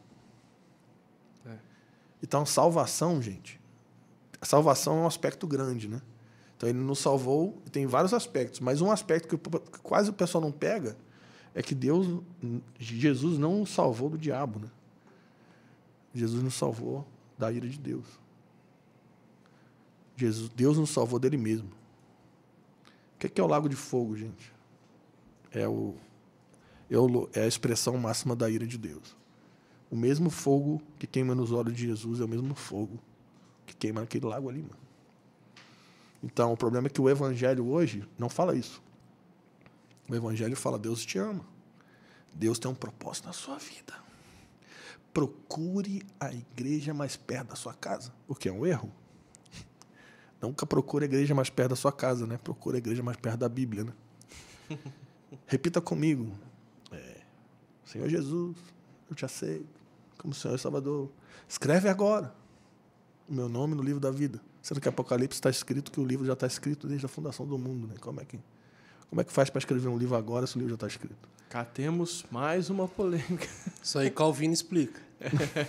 Então, salvação, gente. A salvação é um aspecto grande, né? Então, ele nos salvou, tem vários aspectos, mas um aspecto que quase o pessoal não pega é que Deus, Jesus não nos salvou do diabo, né? Jesus nos salvou da ira de Deus. Jesus, Deus nos salvou dele mesmo. O que é, que é o lago de fogo, gente? É, o, é, é a expressão máxima da ira de Deus. O mesmo fogo que queima nos olhos de Jesus é o mesmo fogo que queima naquele lago ali, mano. Então, o problema é que o evangelho hoje não fala isso. O evangelho fala: Deus te ama. Deus tem um propósito na sua vida. Procure a igreja mais perto da sua casa, o que é um erro. <laughs> Nunca procure a igreja mais perto da sua casa, né? Procure a igreja mais perto da Bíblia, né? <laughs> Repita comigo. É, Senhor Jesus, eu te aceito como Senhor e Salvador. Escreve agora o meu nome no livro da vida. Sendo que Apocalipse está escrito, que o livro já está escrito desde a fundação do mundo. Né? Como, é que, como é que faz para escrever um livro agora se o livro já está escrito? Cá temos mais uma polêmica. Isso aí Calvino explica.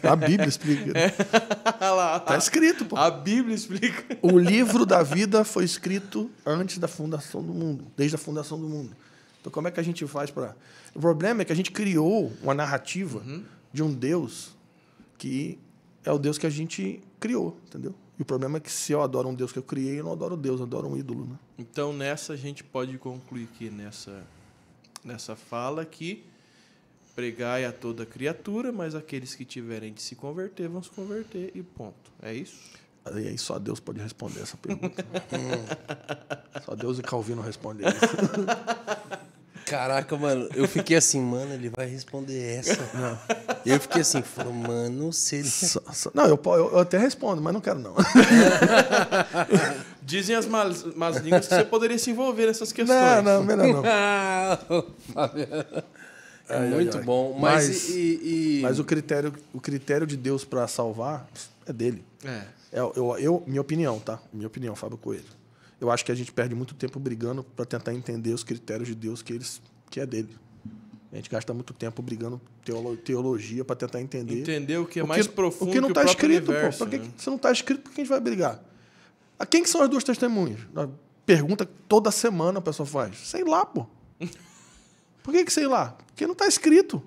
A Bíblia explica. Está né? escrito, pô. A Bíblia explica. O livro da vida foi escrito antes da fundação do mundo, desde a fundação do mundo. Então, como é que a gente faz para. O problema é que a gente criou uma narrativa uhum de um Deus que é o Deus que a gente criou, entendeu? E o problema é que se eu adoro um Deus que eu criei, eu não adoro Deus, eu adoro um ídolo, né? Então nessa a gente pode concluir que nessa nessa fala que pregai a toda criatura, mas aqueles que tiverem de se converter vão se converter e ponto. É isso? E aí só Deus pode responder essa pergunta. hum. <laughs> Só Deus e Calvino respondem <laughs> Caraca, mano, eu fiquei assim, mano, ele vai responder essa. Não. Eu fiquei assim, falou, mano, se ele. Não, eu, eu, eu, até respondo, mas não quero, não. <laughs> Dizem as más, más línguas que você poderia se envolver nessas questões. Não, não, melhor não. <laughs> Ah, é muito bom. Mas, mas, e, e... mas, o, critério, o critério de Deus para salvar é dele. É. é eu, eu, minha opinião, tá? Minha opinião, Fábio Coelho eu acho que a gente perde muito tempo brigando para tentar entender os critérios de Deus que, eles, que é dele. A gente gasta muito tempo brigando teolo, teologia para tentar entender. Entender o que é o que, mais profundo. O que não está escrito, universo, pô. Que, né? se não está escrito, por que a gente vai brigar? A quem que são as duas testemunhas? Pergunta toda semana a pessoa faz. Sei lá, pô. <laughs> Por que, que sei lá? Porque não está escrito.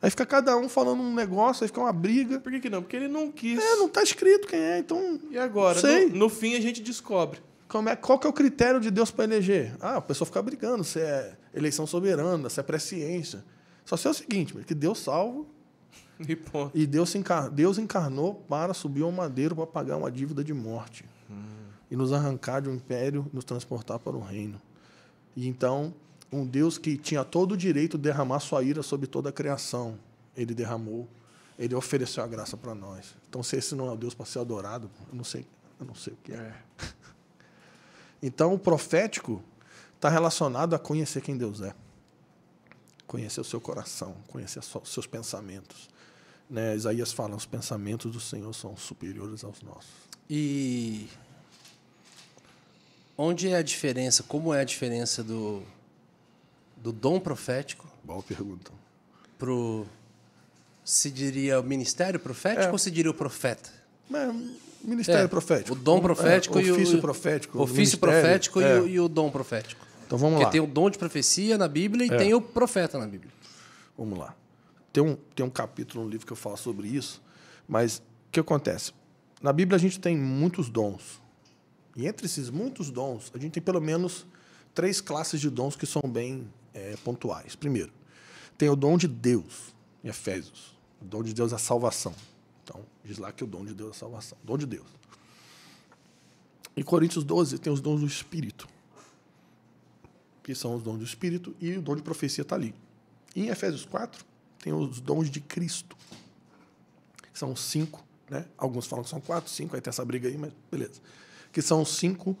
Aí fica cada um falando um negócio, aí fica uma briga. Por que, que não? Porque ele não quis. É, não está escrito quem é, então. E agora? Sei. No, no fim a gente descobre. Como é, qual que é o critério de Deus para eleger? Ah, a pessoa fica brigando se é eleição soberana, se é presciência. Só se é o seguinte, que Deus salva e, pô. e Deus, encar, Deus encarnou para subir ao madeiro para pagar uma dívida de morte hum. e nos arrancar de um império, nos transportar para o reino. E então, um Deus que tinha todo o direito de derramar sua ira sobre toda a criação, ele derramou, ele ofereceu a graça para nós. Então, se esse não é o Deus para ser adorado, eu não sei, eu não sei o que é. é. Então, o profético está relacionado a conhecer quem Deus é, conhecer o seu coração, conhecer os seus pensamentos. Né? Isaías fala: os pensamentos do Senhor são superiores aos nossos. E onde é a diferença? Como é a diferença do, do dom profético? Boa pergunta. Pro se diria o ministério profético é. ou se diria o profeta? É Ministério é, profético. O dom é, profético é, e o ofício profético. Ofício profético é. e, o, e, o dom profético. Então vamos Porque lá. Porque tem o dom de profecia na Bíblia e é. tem o profeta na Bíblia. Vamos lá. Tem um, tem um capítulo no livro que eu falo sobre isso, mas o que acontece? Na Bíblia a gente tem muitos dons. E entre esses muitos dons, a gente tem pelo menos três classes de dons que são bem é, pontuais. Primeiro, tem o dom de Deus, em Efésios. O dom de Deus é a salvação. Então, diz lá que o dom de Deus é salvação. Dom de Deus. Em Coríntios 12 tem os dons do Espírito, que são os dons do Espírito, e o dom de profecia está ali. E em Efésios 4 tem os dons de Cristo, que são cinco, né? Alguns falam que são quatro, cinco, aí tem essa briga aí, mas beleza. Que são cinco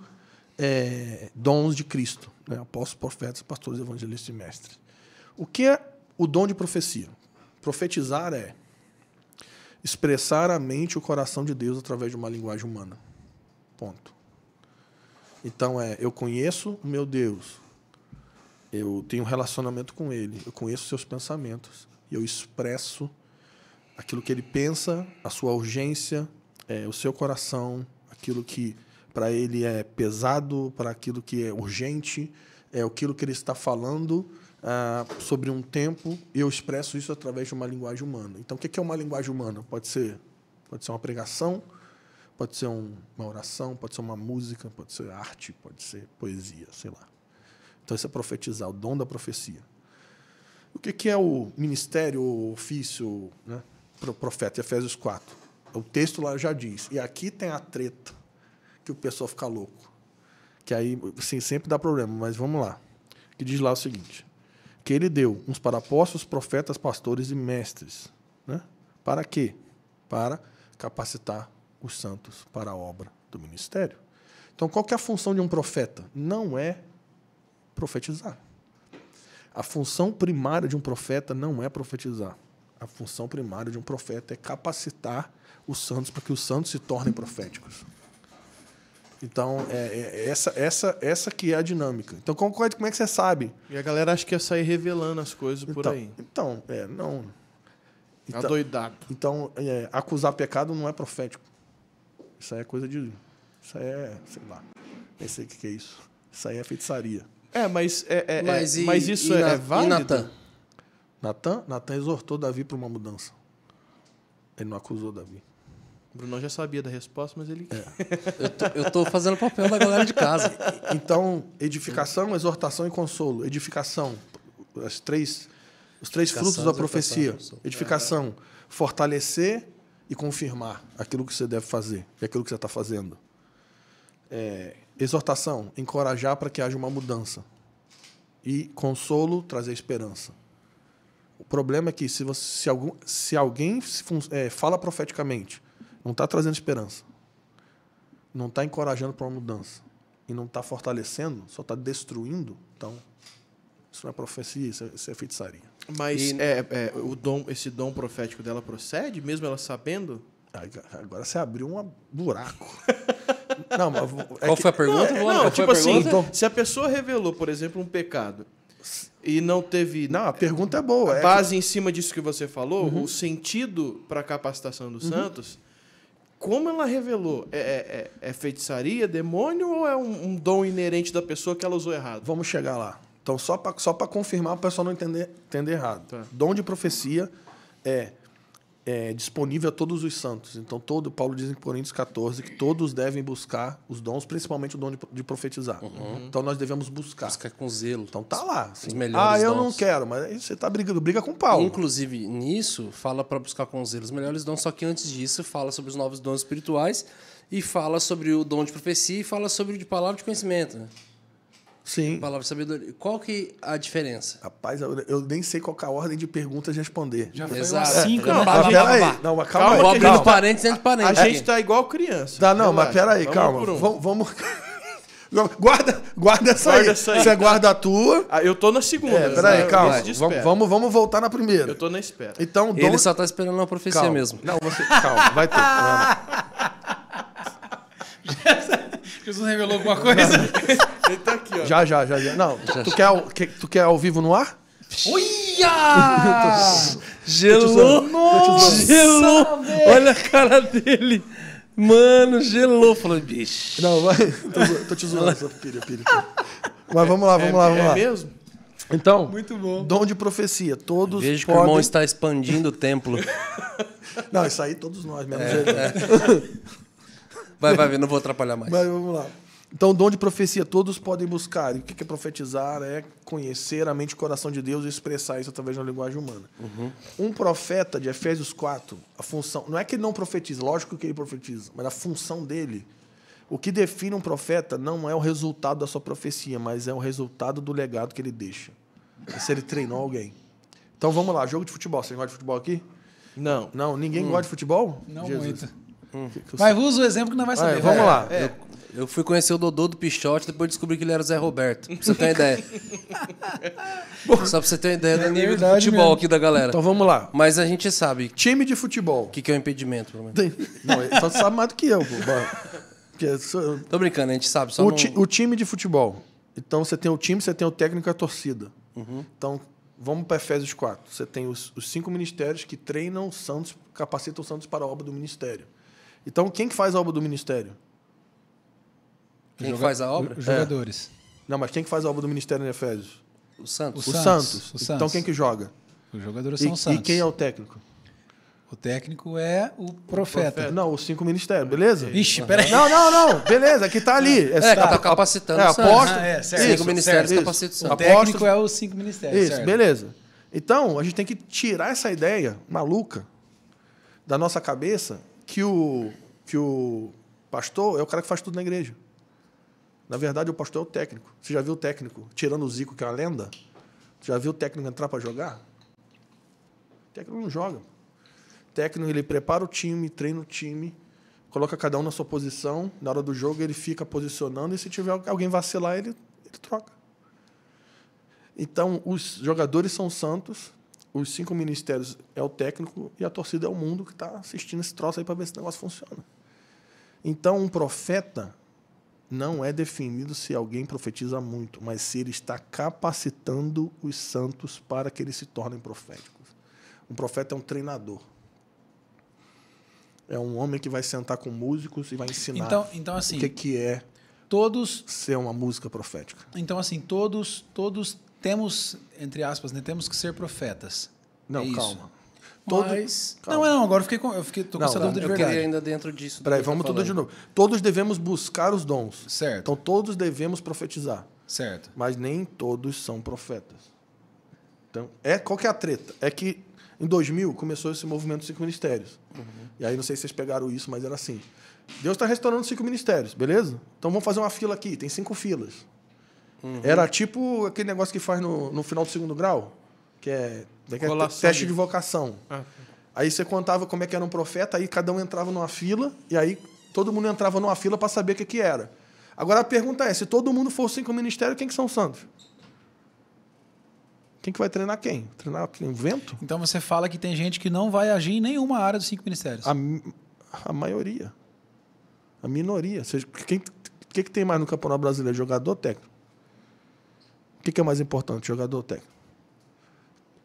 é, dons de Cristo, né? apóstolos, profetas, pastores, evangelistas e mestres. O que é o dom de profecia? Profetizar é expressar a mente e o coração de Deus através de uma linguagem humana. Ponto. Então é, eu conheço o meu Deus, eu tenho um relacionamento com Ele, eu conheço seus pensamentos, e eu expresso aquilo que Ele pensa, a sua urgência, é, o seu coração, aquilo que para Ele é pesado, para aquilo que é urgente, é aquilo que Ele está falando uh, sobre um tempo e eu expresso isso através de uma linguagem humana. Então, o que é uma linguagem humana? Pode ser, pode ser uma pregação, pode ser um, uma oração, pode ser uma música, pode ser arte, pode ser poesia, sei lá. Então, isso é profetizar, o dom da profecia. O que, é o ministério, o ofício, né? profeta, Efésios 4. O texto lá já diz. E aqui tem a treta que o pessoal fica louco. Que aí, assim, sempre dá problema, mas vamos lá. Que diz lá o seguinte: que ele deu uns para apóstolos, profetas, pastores e mestres. Né? Para quê? Para capacitar os santos para a obra do ministério. Então, qual que é a função de um profeta? Não é profetizar. A função primária de um profeta não é profetizar. A função primária de um profeta é capacitar os santos para que os santos se tornem proféticos. Então, é, é essa, essa, essa que é a dinâmica. Então, como, como é, é que você sabe? E a galera acha que ia é sair revelando as coisas então, por aí. Então, é, não. É então, doidado. Então, é, acusar pecado não é profético. Isso aí é coisa de. Isso aí é, sei lá. Nem sei o que é isso. Isso aí é feitiçaria. É, mas, é, é mas, e, mas, isso é, na, é válido. E Natan? Natan? Natan exortou Davi para uma mudança. Ele não acusou Davi. O já sabia da resposta, mas ele. É. eu, estou fazendo o papel da galera de casa. Então, edificação, exortação e consolo. Edificação, as três, os três frutos da profecia. Edificação, fortalecer e confirmar aquilo que você deve fazer e aquilo que você está fazendo. É, exortação, encorajar para que haja uma mudança. E consolo, trazer esperança. O problema é que se, você, se, algum, se alguém se, é, fala profeticamente não está trazendo esperança. Não está encorajando para uma mudança. E não está fortalecendo, só está destruindo. Então, isso não é profecia, isso é, isso é feitiçaria. Mas e, é, é, o dom, esse dom profético dela procede, mesmo ela sabendo? Agora você abriu um buraco. <laughs> não, mas é Qual foi a pergunta? Não, não tipo assim, pergunta? Então- se a pessoa revelou, por exemplo, um pecado e não teve. Não, a pergunta é boa. É base é que... em cima disso que você falou, uhum. o sentido para a capacitação dos uhum. santos como ela revelou? É, é, é, é feitiçaria, demônio ou é um, um, dom inerente da pessoa que ela usou errado? Vamos chegar lá. Então, só para só para confirmar, o pessoal não entender, entender errado. Tá. Dom de profecia é é, disponível a todos os santos. Então, todo Paulo diz em Coríntios 14 que todos devem buscar os dons, principalmente o dom de, de profetizar. Uhum. Então, nós devemos buscar. Buscar com zelo. Então, tá lá. Assim, os melhores ah, eu dons. não quero, mas você tá brigando, briga com Paulo. Inclusive, nisso, fala para buscar com zelo os melhores dons, só que antes disso, fala sobre os novos dons espirituais e fala sobre o dom de profecia e fala sobre o de palavra de conhecimento. Né? Sim. Palavra de sabedoria. Qual que é a diferença? Rapaz, eu, nem sei qual é a ordem de perguntas responder. Já foi cinco, não, né? mas ah, peraí. Não, mas calma, Vou calma, abrindo parênteses entre A gente tá igual criança. Tá, não, mas pera peraí, calma. Vamos. vamos- <laughs> Guarda, guarda essa Guarda aí. essa aí. Você guarda a tua. Ah, eu tô na segunda. É, né? peraí, calma. Vamos, vamos, vamos voltar na primeira. Eu tô na espera. Então, Ele só tá esperando uma profecia Calma. mesmo. Não, você. Calma, vai ter. <laughs> Calma. Jesus revelou alguma coisa? Ele tá aqui, ó. Já, já, já, já. Não, tu, quer, ao, que, tu quer ao vivo no ar? Uia! gelou! Nossa, gelou! Olha a cara dele! Mano, gelou! Falou, bicho. Não, vai. Tô, tô te zoando essa pilha, pilha. Mas vamos lá, vamos é, lá, vamos é lá. mesmo? Então, Muito bom. dom de profecia. Todos Vejo podem... que o irmão está expandindo o templo. Não, isso aí todos nós, mesmo é, É. <laughs> Vai, vai ver, não vou atrapalhar mais. Mas vamos lá. Então, dom de profecia todos podem buscar. E o que é profetizar? É conhecer a mente e o coração de Deus e expressar isso através da linguagem humana. Uhum. Um profeta de Efésios 4, a função. Não é que ele não profetiza, lógico que ele profetiza, mas a função dele. O que define um profeta não é o resultado da sua profecia, mas é o resultado do legado que ele deixa. É se ele treinou alguém. Então vamos lá, jogo de futebol. Você gosta de futebol aqui? Não. Não, ninguém hum. gosta de futebol? Não Jesus. muito. Hum. Mas usa o exemplo que não vai saber. vamos é, lá. É. Eu... Eu fui conhecer o Dodô do Pichote, depois descobri que ele era o Zé Roberto. Pra você ter uma ideia. <laughs> Só pra você ter uma ideia é do nível de futebol mesmo. aqui da galera. Então vamos lá. Mas a gente sabe. Time de futebol. O que, que é o um impedimento, pelo menos. Tem... <laughs> Não, só sabe mais do que eu, pô. Tô brincando, a gente sabe. O, não... ti, o, time de futebol. Então você tem o time, você tem o técnico e a torcida. Uhum. Então vamos para Efésios 4. Você tem os, os cinco ministérios que treinam o Santos, capacitam o Santos para a obra do ministério. Então, quem que faz a obra do ministério? Quem Joga... faz a obra? Os é. jogadores. É. Não, mas quem que faz a obra do ministério em Efésios? O Santos. O, o Santos. O então, Santos. Então, quem que joga? Os jogadores e, são o Santos. E quem é o técnico? O técnico é o profeta. O profeta. Não, os cinco ministérios, beleza? Ixi, peraí. Não, não, não. Beleza, que tá ali. É, é tá. tá capacitando. É, apóstolo. Ah, é, certo. Cinco ministérios certo, capacita o, técnico é os cinco ministérios. Isso, certo. beleza. Então, a gente tem que tirar essa ideia maluca da nossa cabeça que o, que o pastor é o cara que faz tudo na igreja. Na verdade, o pastor é o técnico. Você já viu o técnico tirando o Zico, que é uma lenda? Você já viu o técnico entrar para jogar? O técnico não joga. O técnico, ele prepara o time, treina o time, coloca cada um na sua posição. Na hora do jogo, ele fica posicionando e se tiver alguém vacilar, ele, ele troca. Então, os jogadores são santos, os cinco ministérios é o técnico e a torcida é o mundo que está assistindo esse troço aí para ver se o negócio funciona. Então, um profeta não é definido se alguém profetiza muito, mas se ele está capacitando os santos para que eles se tornem proféticos. Um profeta é um treinador. É um homem que vai sentar com músicos e vai ensinar então, então, assim, o que, que é todos ser uma música profética. Então, assim, todos, todos temos entre aspas, né? Temos que ser profetas. Não, é calma. Todos... Mas... Calma. Não, é, não, agora eu fiquei com, eu fiquei, tô com não, essa dúvida de verdade. Eu queria ainda dentro disso. Peraí, vamos tá tudo de novo. Todos devemos buscar os dons. Certo. Então todos devemos profetizar. Certo. Mas nem todos são profetas. Então, é, qual que é a treta? É que em 2000 começou esse movimento dos cinco ministérios. Uhum. E aí, não sei se vocês pegaram isso, mas era assim. Deus está restaurando cinco ministérios, beleza? Então vamos fazer uma fila aqui, tem cinco filas. Uhum. Era tipo aquele negócio que faz no, no final do segundo grau, que é, é que é teste de vocação. Ah. Tá. Aí você contava como é que era um profeta, aí cada um entrava numa fila, e aí todo mundo entrava numa fila para saber o que, que era. Agora a pergunta é: se todo mundo for cinco ministérios, quem que são os santos? Quem que vai treinar quem? Treinar quem? vento? Então você fala que tem gente que não vai agir em nenhuma área dos cinco ministérios. A, a maioria. A minoria. O que, que, que tem mais no Campeonato Brasileiro? Jogador técnico? O que, que, é mais importante, jogador ou técnico?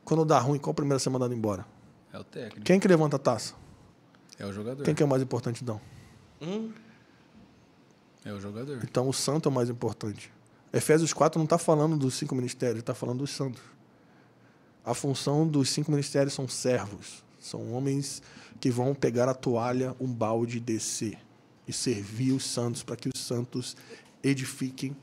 Quando dá ruim, qual a primeira a ser mandado embora? É o técnico. Quem é que levanta a taça? É o jogador. Quem que é mais importante, não? Hum. É o jogador. Então o santo é o mais importante. Efésios 4 não está falando dos cinco ministérios, está falando dos santos. A função dos cinco ministérios são servos. São homens que vão pegar a toalha, um balde e descer. E servir os santos para que os santos edifiquem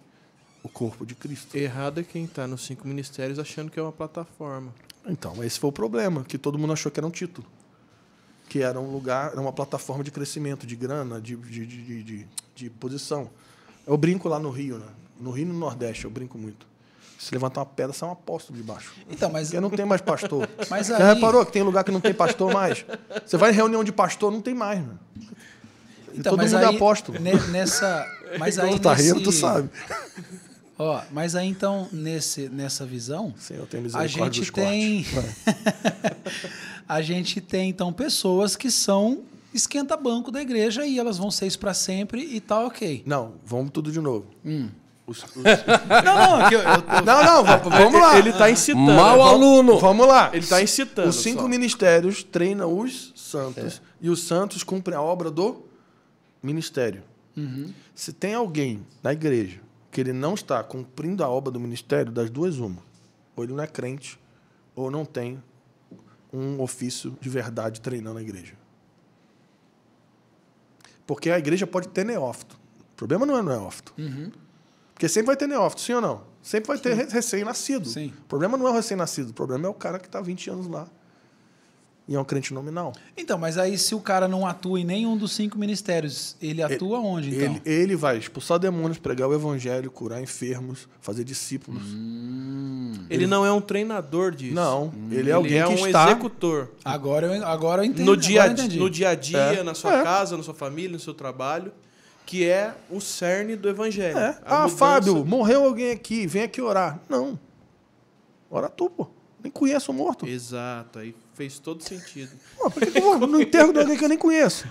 o corpo de Cristo. Errado é quem está nos cinco ministérios achando que é uma plataforma. Então, esse foi o problema, que todo mundo achou que era um título. Que era um lugar, era uma plataforma de crescimento, de grana, de, de, de, de, de posição. Eu brinco lá no Rio, né? No Rio e no Nordeste, eu brinco muito. Se levantar uma pedra, sai um apóstolo de baixo. Então, mas... Porque não tem mais pastor. <laughs> mas Já aí... reparou que tem lugar que não tem pastor mais? Você vai em reunião de pastor, não tem mais, né? Então, todo mas mundo é aí, é apóstolo. Nessa, mas aí tá nesse... rindo, tu sabe. Ó, mas aí então, nesse, nessa visão, a gente tem. <laughs> a gente tem, então, pessoas que são esquenta-banco da igreja e elas vão ser isso para sempre e tá ok. Não, vamos tudo de novo. Hum. Os, os... <laughs> não, não, é eu, eu tô... não, não, vamos lá. Ele está incitando. Mal aluno. Vamos lá. Ele está incitando. Os cinco só. ministérios treinam os santos. É. E os santos cumprem a obra do ministério. Uhum. Se tem alguém na igreja que ele não está cumprindo a obra do ministério, das duas, uma. Ou ele não é crente, ou não tem um ofício de verdade treinando a igreja. Porque a igreja pode ter neófito. O problema não é neófito. Uhum. Porque sempre vai ter neófito, sim ou não? Sempre vai sim. ter recém-nascido. O problema não é o recém-nascido, o problema é o cara que está 20 anos lá e é um crente nominal. Então, mas aí se o cara não atua em nenhum dos cinco ministérios, ele atua ele, onde, então? Ele, ele, vai expulsar demônios, pregar o evangelho, curar enfermos, fazer discípulos. Hum, ele, ele, não é um treinador disso. Não, hum, ele é alguém é que um está... executor. Agora eu, agora eu entendi. No dia, agora entendi. No dia a dia, é. na sua é. casa, na sua família, no seu trabalho que é o cerne do evangelho. É. Ah, mudança. Fábio, morreu alguém aqui, vem aqui orar. Não. Ora tu, pô. Nem conheço o morto. Exato. Aí Fez todo sentido. por que, eu no enterro de alguém que eu nem conheço?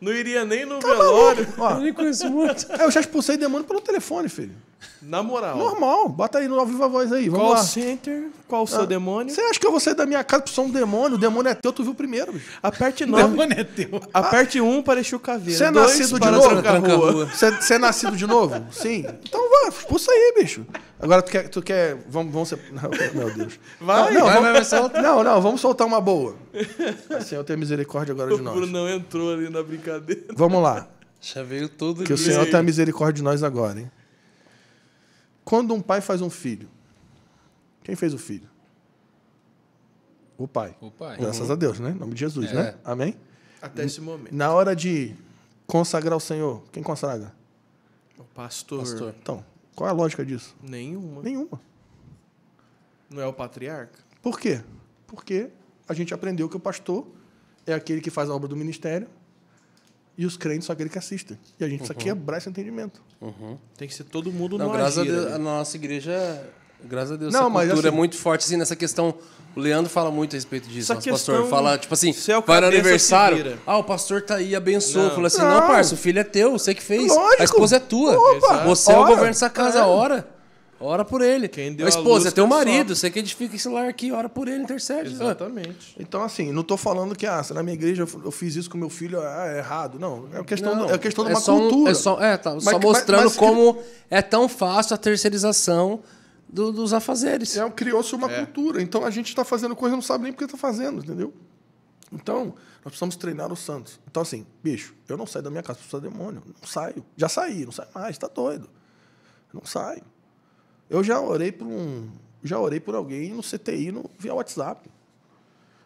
Não iria nem no tá velório. eu nem conheço muito. eu já expulsei demônio pelo telefone, filho. Na moral. Normal. Bota aí no Ao Viva Voz aí. Vamos call lá. center, qual o seu ah, demônio? Você acha que eu vou sair da minha casa porque sou um demônio? O demônio é teu, tu viu primeiro. Bicho. Aperte 9. O demônio é teu. Aperte 1 um para encher o caveiro Você é nascido de novo? Você é nascido de novo? Sim. Então vai, expulsa aí, bicho. Agora tu quer. Tu quer vamos, vamos ser. Não, meu Deus. Vai, não, não vai, vamos, vai soltar. Não, não, vamos soltar uma boa. Assim, eu tenho misericórdia agora o de nós. O Bruno não entrou ali na brincadeira. Vamos lá. Já veio todo Que o Senhor tenha misericórdia de nós agora, hein? Quando um pai faz um filho, quem fez o filho? O pai. O pai. Graças uhum. a Deus, né? Em nome de Jesus, é. né? Amém? Até esse momento. Na hora de consagrar o Senhor, quem consagra? O pastor. pastor. Então, qual é a lógica disso? Nenhuma. Nenhuma. Não é o patriarca? Por quê? Porque a gente aprendeu que o pastor é aquele que faz a obra do ministério e os crentes são aqueles que assistem. E a gente precisa uhum. quebrar esse entendimento. Uhum. Tem que ser todo mundo na no agir, a Deus, a nossa igreja, graças a Deus, não, essa cultura assim, é muito forte assim, nessa questão. O Leandro fala muito a respeito disso. Nosso pastor fala, tipo assim, é vai no aniversário. Ah, o pastor tá aí, abençoa. Não. Fala assim, não, não parça, o filho é teu, você que fez. Lógico. A esposa é tua. Opa, você ora, é o governo dessa casa, ora é. hora. Ora por ele. Quem deu a esposa, luz, teu marido, sobe. você que edifica esse lar aqui, ora por ele, intercede. Exatamente. Ah. Então, assim, não estou falando que, ah, na minha igreja eu fiz isso com meu filho, ah, é errado. Não, é questão, não, do, é questão é de uma cultura. Um, é, só, é, tá, mas, só mostrando mas, mas, como que... é tão fácil a terceirização do, dos afazeres. É, criou-se uma é. cultura. Então, a gente está fazendo coisa não sabe nem porque está fazendo, entendeu? Então, nós precisamos treinar os santos. Então, assim, bicho, eu não saio da minha casa, sou demônio. Não saio. Já saí, não saio mais, está doido. Não saio. Eu já orei por um, já orei por alguém no CTI no, via WhatsApp.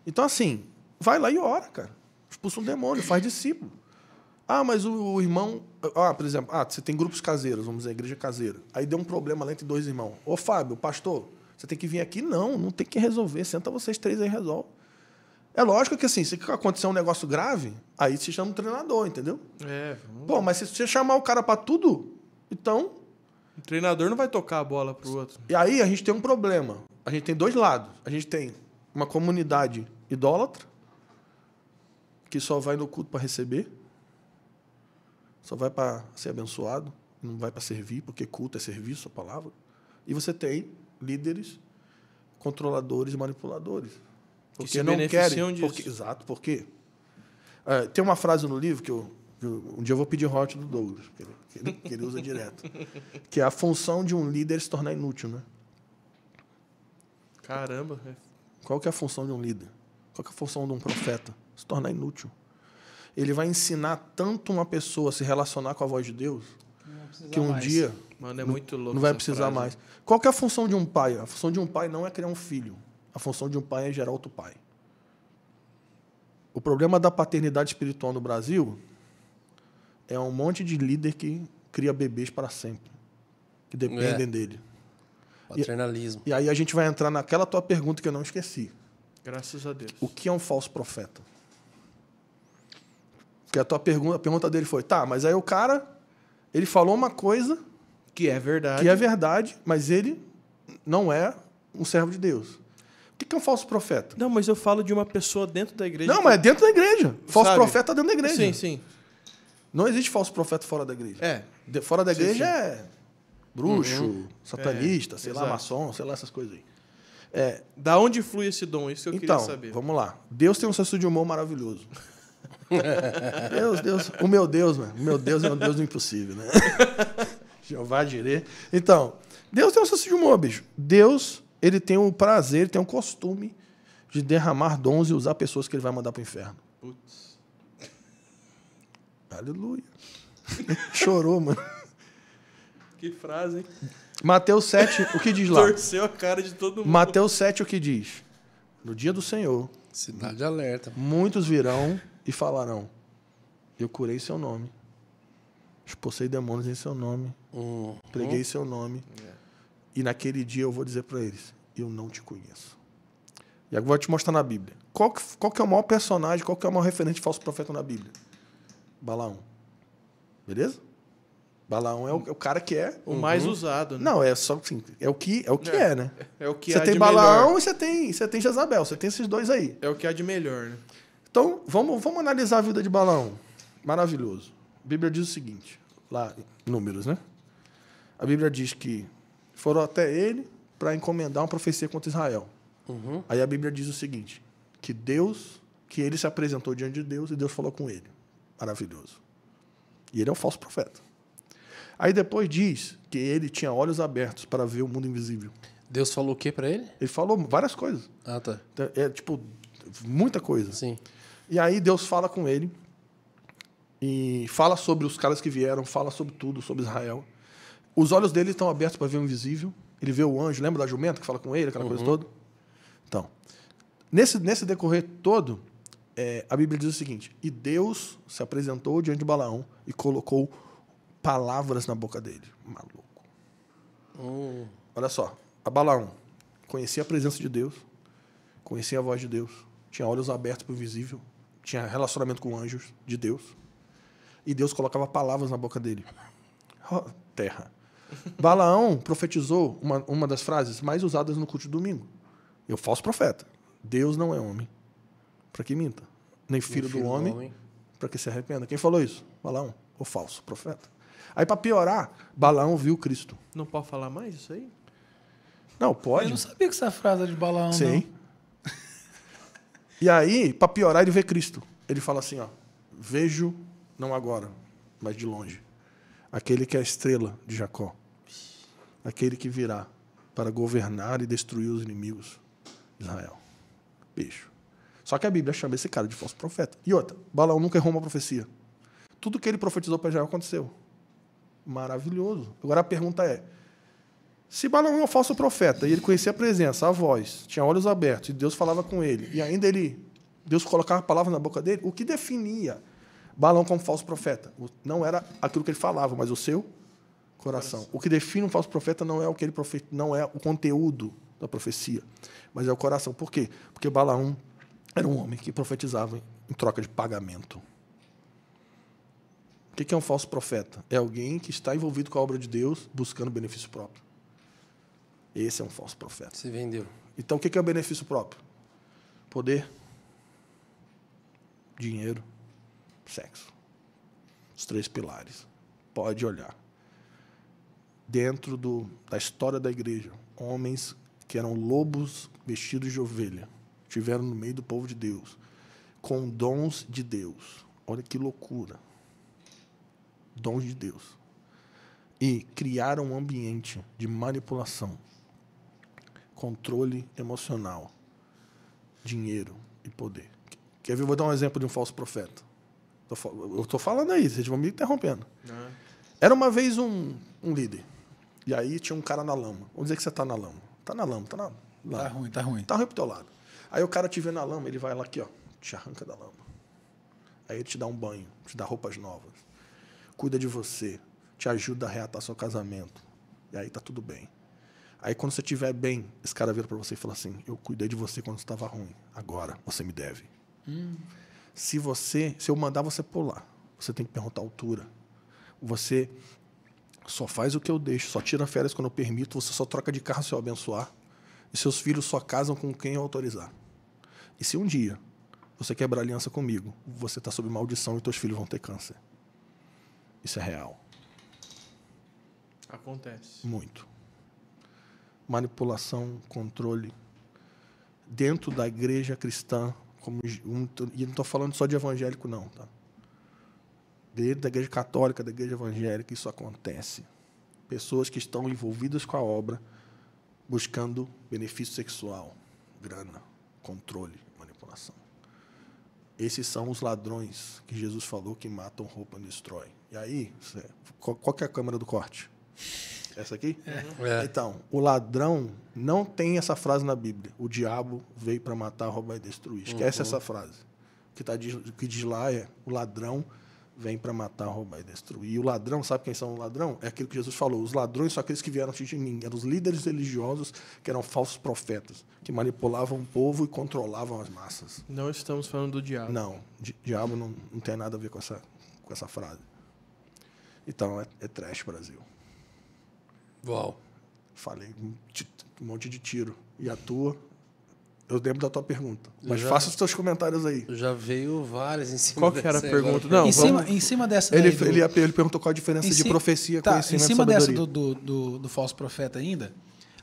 Então, assim, vai lá e ora, cara. Expulsa um demônio, faz discípulo. Ah, mas o, o irmão. Ah, por exemplo, ah, você tem grupos caseiros, vamos dizer, igreja caseira. Aí deu um problema lá entre dois irmãos. Ô, Fábio, pastor, você tem que vir aqui? Não, não tem que resolver. Senta vocês três aí e resolve. É lógico que assim, se acontecer um negócio grave, aí se chama um treinador, entendeu? É. Vamos... Pô, mas se você chamar o cara para tudo, então o treinador não vai tocar a bola pro outro. E aí a gente tem um problema. A gente tem dois lados. A gente tem uma comunidade idólatra que só vai no culto para receber, só vai para ser abençoado, não vai para servir, porque culto é serviço, a palavra. E você tem líderes, controladores, manipuladores, porque que se não querem, disso. Porque, exato, porque uh, tem uma frase no livro que eu um dia eu vou pedir hot do Douglas, que ele, que ele, que ele usa direto. Que é a função de um líder se tornar inútil, né? Caramba. É. Qual que é a função de um líder? Qual que é a função de um profeta? Se tornar inútil. Ele vai ensinar tanto uma pessoa a se relacionar com a voz de Deus que um mais. dia Mano, é muito louco não vai precisar frase. mais. Qual que é a função de um pai? A função de um pai não é criar um filho. A função de um pai é gerar outro pai. O problema da paternidade espiritual no Brasil é um monte de líder que cria bebês para sempre, que dependem é. dele. Paternalismo. E, e aí a gente vai entrar naquela tua pergunta que eu não esqueci. Graças a Deus. O que é um falso profeta? Porque a tua pergunta, a pergunta dele foi: tá, mas aí o cara, ele falou uma coisa. Que é verdade. Que é verdade, mas ele não é um servo de Deus. O que é um falso profeta? Não, mas eu falo de uma pessoa dentro da igreja. Não, mas é dentro da igreja. Falso Sabe? profeta dentro da igreja. Sim, sim. Não existe falso profeta fora da igreja. É. De, fora da igreja sim, é bruxo, uhum. satanista, é, sei exato. lá, maçom, sei lá, essas coisas aí. É, da onde flui esse dom? Isso que eu então, queria saber. Então, vamos lá. Deus tem um senso de humor maravilhoso. <laughs> Deus, Deus, o meu Deus, mano. O meu Deus é o Deus do impossível, né? <laughs> Jeová direi. Então, Deus tem um senso de humor, bicho. Deus, ele tem o um prazer, ele tem o um costume de derramar dons e usar pessoas que ele vai mandar pro inferno. Putz. Aleluia. <laughs> Chorou, mano. Que frase, hein? Mateus 7, o que diz lá? Torceu a cara de todo mundo. Mateus 7, o que diz? No dia do Senhor. Sinal de alerta. Muitos virão e falarão: Eu curei seu nome. Expulsei demônios em seu nome. Uhum. Preguei seu nome. Yeah. É. E naquele dia eu vou dizer para eles: Eu não te conheço. E agora eu vou te mostrar na Bíblia. Qual que, qual que é o maior personagem, qual que é o maior referente falso profeta na Bíblia? Balaão. Beleza? Balaão é o, é o cara que é. O uhum. mais usado, né? Não, é só assim, é o que é, o que é, é né? É o que Você tem Balaão melhor. e você tem, você tem Jezabel, você tem esses dois aí. É o que há de melhor, né? Então, vamos, vamos analisar a vida de Balaão. Maravilhoso. A Bíblia diz o seguinte, lá, números, né? A Bíblia diz que foram até ele para encomendar uma profecia contra Israel. Uhum. Aí a Bíblia diz o seguinte: que Deus, que ele se apresentou diante de Deus e Deus falou com ele maravilhoso. E ele é um falso profeta. Aí depois diz que ele tinha olhos abertos para ver o mundo invisível. Deus falou o que para ele? Ele falou várias coisas. Ah, tá. Então, é tipo muita coisa. Sim. E aí Deus fala com ele e fala sobre os caras que vieram, fala sobre tudo, sobre Israel. Os olhos dele estão abertos para ver o invisível. Ele vê o anjo, lembra da jumenta que fala com ele, aquela uhum. coisa toda? Então, nesse, nesse decorrer todo, é, a Bíblia diz o seguinte: E Deus se apresentou diante de Balaão e colocou palavras na boca dele. Maluco. Hum. Olha só, a Balaão conhecia a presença de Deus, conhecia a voz de Deus, tinha olhos abertos para o visível, tinha relacionamento com anjos de Deus, e Deus colocava palavras na boca dele. Oh, terra. <laughs> Balaão profetizou uma, uma das frases mais usadas no culto de domingo. Eu falso profeta. Deus não é homem para que minta, nem filho, filho do, homem, homem. para que se arrependa. Quem falou isso? Balaão, o falso profeta. Aí, para piorar, Balaão viu Cristo. Não pode falar mais isso aí? Não, pode. Eu não sabia que essa frase era de Balaão, Sim. Não. E aí, para piorar, ele vê Cristo. Ele fala assim, ó, vejo, não agora, mas de longe, aquele que é a estrela de Jacó, aquele que virá para governar e destruir os inimigos de Israel. Bicho. Só que a Bíblia chama esse cara de falso profeta. E outra, Balaão nunca errou uma profecia. Tudo que ele profetizou para Israel aconteceu. Maravilhoso. Agora a pergunta é: se Balaão é um falso profeta e ele conhecia a presença, a voz, tinha olhos abertos e Deus falava com ele, e ainda ele, Deus colocava a palavra na boca dele, o que definia Balaão como falso profeta? Não era aquilo que ele falava, mas o seu coração. O que define um falso profeta não é o que ele profeta, não é o conteúdo da profecia, mas é o coração. Por quê? Porque Balaão era um homem que profetizava em troca de pagamento. O que é um falso profeta? É alguém que está envolvido com a obra de Deus buscando benefício próprio. Esse é um falso profeta. Se vendeu. Então, o que é o benefício próprio? Poder, dinheiro, sexo. Os três pilares. Pode olhar. Dentro do, da história da igreja, homens que eram lobos vestidos de ovelha tiveram no meio do povo de Deus, com dons de Deus. Olha que loucura. Dons de Deus. E criaram um ambiente de manipulação, controle emocional, dinheiro e poder. Quer ver? Vou dar um exemplo de um falso profeta. Eu estou falando aí, vocês vão me interrompendo. É. Era uma vez um, um líder. E aí tinha um cara na lama. Vamos dizer que você está na lama. Está na lama, está na lama. Tá ruim, tá ruim. Tá ruim pro teu lado. Aí o cara te vê na lama, ele vai lá aqui, ó, te arranca da lama. Aí ele te dá um banho, te dá roupas novas, cuida de você, te ajuda a reatar seu casamento. E aí tá tudo bem. Aí quando você estiver bem, esse cara vira para você e fala assim: Eu cuidei de você quando estava ruim. Agora você me deve. Hum. Se você, se eu mandar você pular, você tem que perguntar a altura. Você só faz o que eu deixo, só tira férias quando eu permito, você só troca de carro se eu abençoar. E seus filhos só casam com quem eu autorizar. E se um dia você quebrar aliança comigo, você está sob maldição e teus filhos vão ter câncer. Isso é real. Acontece. Muito. Manipulação, controle. Dentro da igreja cristã, como, e não estou falando só de evangélico, não, tá? Dentro da igreja católica, da igreja evangélica, isso acontece. Pessoas que estão envolvidas com a obra buscando benefício sexual, grana, controle, esses são os ladrões que Jesus falou que matam roupa e destrói. E aí, qual que é a câmera do corte? Essa aqui? Uhum. É. Então, o ladrão não tem essa frase na Bíblia. O diabo veio para matar, roubar e destruir. Esquece uhum. essa frase. O que, tá, o que diz lá é: o ladrão vem para matar, roubar e destruir. E o ladrão, sabe quem são o ladrão? É aquilo que Jesus falou. Os ladrões são aqueles que vieram antes de mim. Eram os líderes religiosos que eram falsos profetas, que manipulavam o povo e controlavam as massas. Não estamos falando do diabo. Não, di diabo não, não tem nada a ver com essa, com essa frase. Então, é, é trash Brasil. Uau. Falei um monte de tiro. E atua. Eu lembro da tua pergunta. Mas já, faça os teus comentários aí. Já veio várias em cima Qual que era a pergunta? Não, em, vamos... cima, em cima dessa. Ele, ele, ele perguntou qual a diferença em de profecia, tá, conhecimento Em cima dessa do, do, do, falso profeta ainda,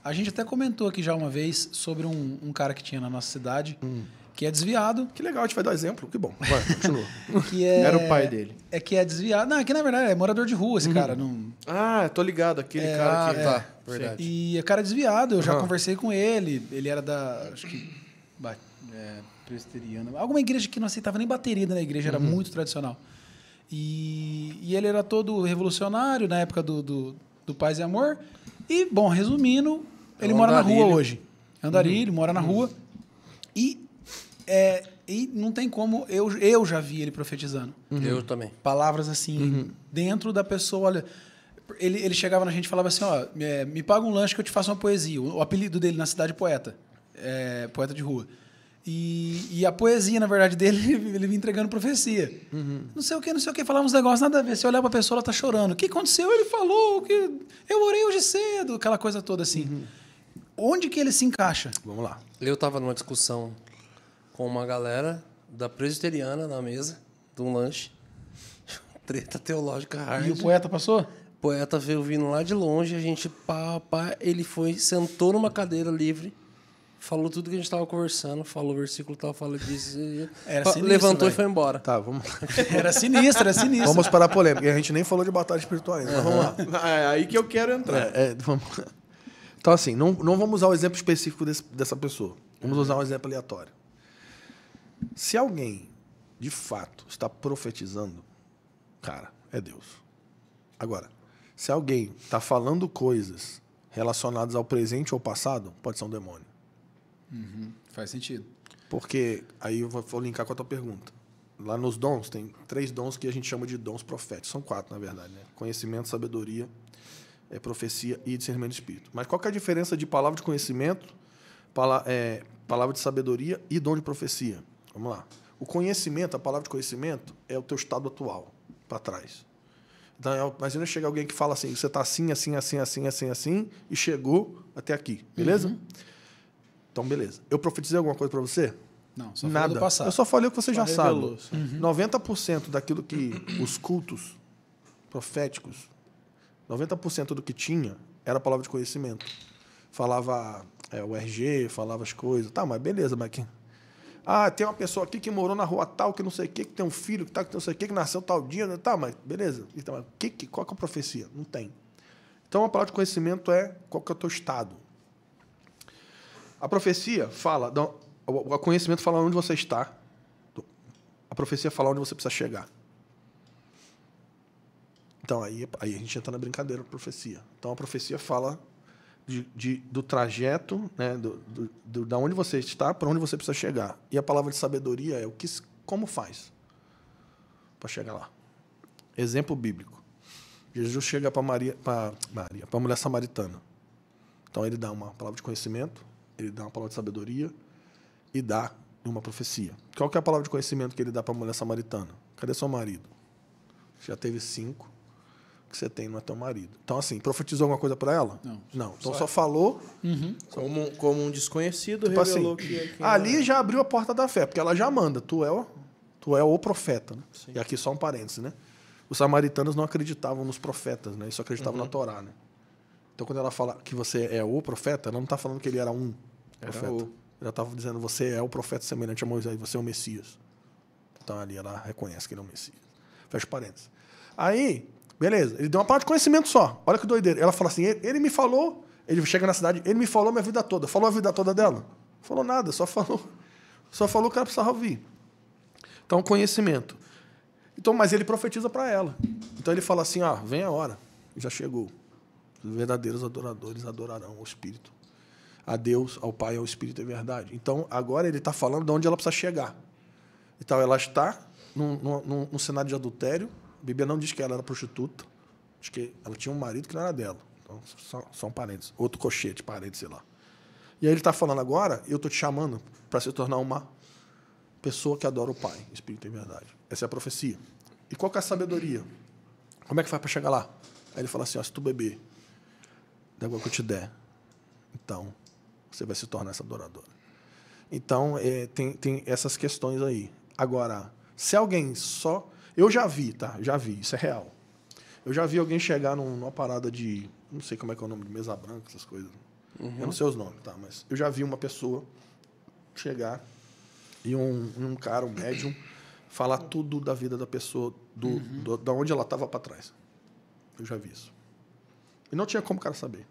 a gente até comentou aqui já uma vez sobre um, um cara que tinha na nossa cidade. Hum que é desviado. Que legal, a gente vai dar exemplo. Que bom. Vai, continua. <laughs> que é, Era o pai dele. É que é desviado. Não, é que na verdade é morador de rua esse uhum. cara. Não... Ah, tô ligado, aquele é, cara que. É, tá, verdade. E é cara desviado, eu já uhum. conversei com ele. Ele era da. Acho que. É, presteriana. Alguma igreja que não aceitava nem bateria na igreja, era uhum. muito tradicional. E, e, ele era todo revolucionário na época do, do, do Paz e Amor. E, bom, resumindo, ele é mora na rua hoje. Andarilho, uhum. mora na rua. Uhum. E é, e não tem como. Eu, eu já vi ele profetizando. Uhum. Eu também. Palavras assim, uhum. dentro da pessoa. Olha, ele, ele chegava na gente e falava assim: ó, é, me paga um lanche que eu te faço uma poesia. O, o apelido dele na cidade é poeta. É, poeta de rua. E, e, a poesia, na verdade, dele, <laughs> ele vinha entregando profecia. Uhum. Não sei o que, não sei o que, falava uns negócios, nada a ver. Você olhar pra pessoa, ela tá chorando. O que aconteceu? Ele falou que eu orei hoje cedo, aquela coisa toda assim. Uhum. Onde que ele se encaixa? Vamos lá. Eu tava numa discussão com uma galera da presbiteriana na mesa, de um lanche. <laughs> Treta teológica hard. E o poeta passou? poeta veio vindo lá de longe, a gente pá, pá, ele foi, sentou numa cadeira livre, falou tudo que a gente tava conversando, falou o versículo tal, falou disso. Era sinistro, levantou véio. e foi embora. Tá, vamos <laughs> Era sinistro, era sinistro. Vamos para a polêmica. E a gente nem falou de batalha espiritual ainda. Uhum. Vamos lá. É aí que eu quero entrar. É, é, vamos... Então, assim, não, não vamos usar o exemplo específico desse, dessa pessoa. Vamos usar um exemplo aleatório. Se alguém, de fato, está profetizando, cara, é Deus. Agora, se alguém está falando coisas relacionadas ao presente ou passado, pode ser um demônio. Uhum, faz sentido. Porque, aí eu vou linkar com a tua pergunta. Lá nos dons, tem três dons que a gente chama de dons proféticos. São quatro, na verdade. Né? Conhecimento, sabedoria, é, profecia e discernimento de espírito. Mas qual que é a diferença de palavra de conhecimento, pala é, palavra de sabedoria e dom de profecia? Vamos lá. O conhecimento, a palavra de conhecimento, é o teu estado atual, para trás. Então, é imagina chegar alguém que fala assim, você está assim, assim, assim, assim, assim, assim, e chegou até aqui, beleza? Uhum. Então, beleza. Eu profetizei alguma coisa para você? Não, só Nada. passado. Eu só falei o que você só já revelou, sabe. Uhum. 90% daquilo que os cultos proféticos, 90% do que tinha era palavra de conhecimento. Falava é, o RG, falava as coisas. Tá, mas beleza, mas quem, ah, tem uma pessoa aqui que morou na rua tal, que não sei o quê, que tem um filho que, tá, que não sei o quê, que nasceu tal dia. Né? Tá, mas beleza. Então, mas que, que, qual que é a profecia? Não tem. Então, a palavra de conhecimento é qual que é o teu estado. A profecia fala, o conhecimento fala onde você está. A profecia fala onde você precisa chegar. Então, aí, aí a gente entra na brincadeira da profecia. Então, a profecia fala de, de, do trajeto, né? Do, do, do, da onde você está para onde você precisa chegar. E a palavra de sabedoria é o que, como faz para chegar lá. Exemplo bíblico. Jesus chega para Maria, para Maria, para a mulher samaritana. Então ele dá uma palavra de conhecimento, ele dá uma palavra de sabedoria e dá uma profecia. Qual que é a palavra de conhecimento que ele dá para a mulher samaritana? Cadê seu marido? Já teve cinco, que você tem, não é teu marido. Então, assim, profetizou alguma coisa para ela? Não. Não. Então só, só falou. Uhum. Como, como um desconhecido tipo assim, revelou assim, que, é Ali era. É. já abriu a porta da fé, porque ela já manda. Tu é o, tu é o profeta. Né? E aqui só um parênteses, né? Os samaritanos não acreditavam nos profetas, né? Eles só acreditavam uhum. na Torá, né? Então, quando ela fala que você é o profeta, ela não está falando que ele era um era profeta. O. Ela estava dizendo, você é o profeta semelhante a Moisés, você é o Messias. Então, ali ela reconhece que ele é o Messias. Fecha parênteses. Aí, Beleza, ele deu uma parte de conhecimento só. Olha que doideira. Ela falou assim: ele, ele, me falou, ele chega na cidade, ele me falou minha vida toda. Falou a vida toda dela? Falou nada, só falou. <laughs> Só falou que ela precisava ouvir. Então, conhecimento. Então, mas ele profetiza para ela. Então ele fala assim: ó, ah, vem a hora, já chegou. Os verdadeiros adoradores adorarão o Espírito. A Deus, ao Pai, ao Espírito é verdade. Então, agora ele está falando de onde ela precisa chegar. Então, ela está num, num, num cenário de adultério, a Bíblia não diz que ela era prostituta, diz que ela tinha um marido que não era dela. Então, só, só um parênteses, outro cochete, parênteses, sei lá. E aí ele está falando agora, eu estou te chamando para se tornar uma pessoa que adora o Pai, Espírito em verdade. Essa é a profecia. E qual que é a sabedoria? Como é que faz para chegar lá? Aí ele fala assim, ó, se tu beber da água que eu te der, então você vai se tornar essa adoradora. Então, é, tem, tem essas questões aí. Agora, se alguém só eu já vi, tá? Já vi, isso é real. Eu já vi alguém chegar numa parada de. Não sei como é que é o nome de mesa branca, essas coisas. Uhum. Eu não uhum. sei os nomes, tá? Mas eu já vi uma pessoa chegar e um, um cara, um médium, falar tudo da vida da pessoa, do, uhum. do da onde ela estava para trás. Eu já vi isso. E não tinha como o cara saber.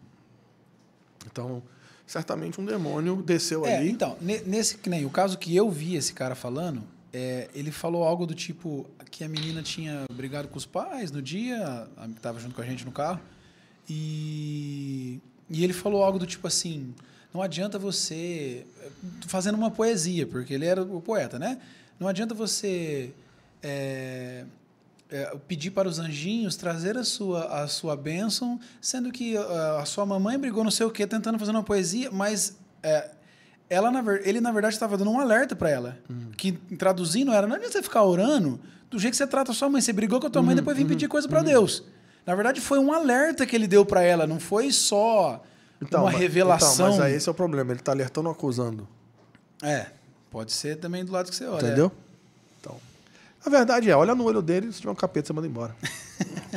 Então, certamente um demônio desceu é, ali. Então, nesse que nem o caso que eu vi esse cara falando, é, ele falou algo do tipo: que a menina tinha brigado com os pais no dia, estava junto com a gente no carro, e, e ele falou algo do tipo assim: não adianta você. Eh, fazendo uma poesia, porque ele era o poeta, né? Não adianta você. É, é, pedir para os anjinhos trazer a sua, a sua bênção, sendo que a, a sua mamãe brigou não sei o que, tentando fazer uma poesia, mas é, ela na ver... ele na verdade estava dando um alerta para ela, que traduzindo era não é você ficar orando do jeito que você trata a sua mãe, você brigou com a tua uhum, mãe depois vem uhum, pedir coisa para uhum. Deus. Na verdade foi um alerta que ele deu para ela, não foi só então, uma mas, então, revelação. Então, mas aí esse é o problema, ele está alertando ou acusando. É, pode ser também do lado que você olha. Entendeu? Então, a verdade é, olha no olho dele, se tiver um capeta você manda embora.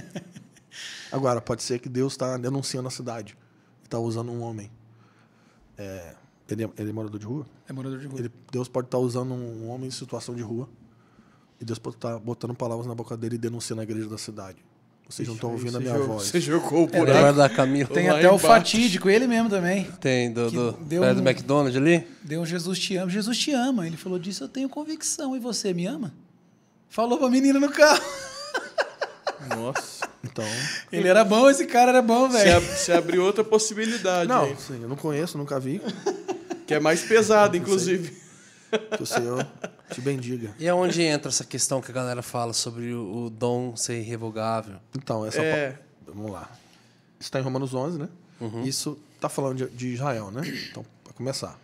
<laughs> Agora pode ser que Deus está denunciando a cidade, está usando um homem. É, ele é, ele é morador de rua? É morador de rua. Ele, Deus pode estar tá usando um homem em situação de rua. E Deus pode estar tá botando palavras na boca dele e denunciando a igreja da cidade. Vocês não estão ouvindo a minha jogou, voz. Você jogou o é, buraco. É, da Tem até embaixo. o fatídico, ele mesmo também. Tem, do, do, deu um, do McDonald's ali? Deu um Jesus te ama. Jesus te ama. Ele falou disso, eu tenho convicção. E você me ama? Falou pra menina no carro. <laughs> Nossa. Então. Ele era bom, esse cara era bom, velho. Você abriu outra possibilidade. Não, sim, eu não conheço, nunca vi que é mais pesado, <laughs> inclusive. Que o Senhor te bendiga. E é onde entra essa questão que a galera fala sobre o, dom ser irrevogável? Então, essa é. é. Pa... Vamos lá. Está em Romanos 11, né? Uhum. Isso está falando de, de, Israel, né? Então, para começar.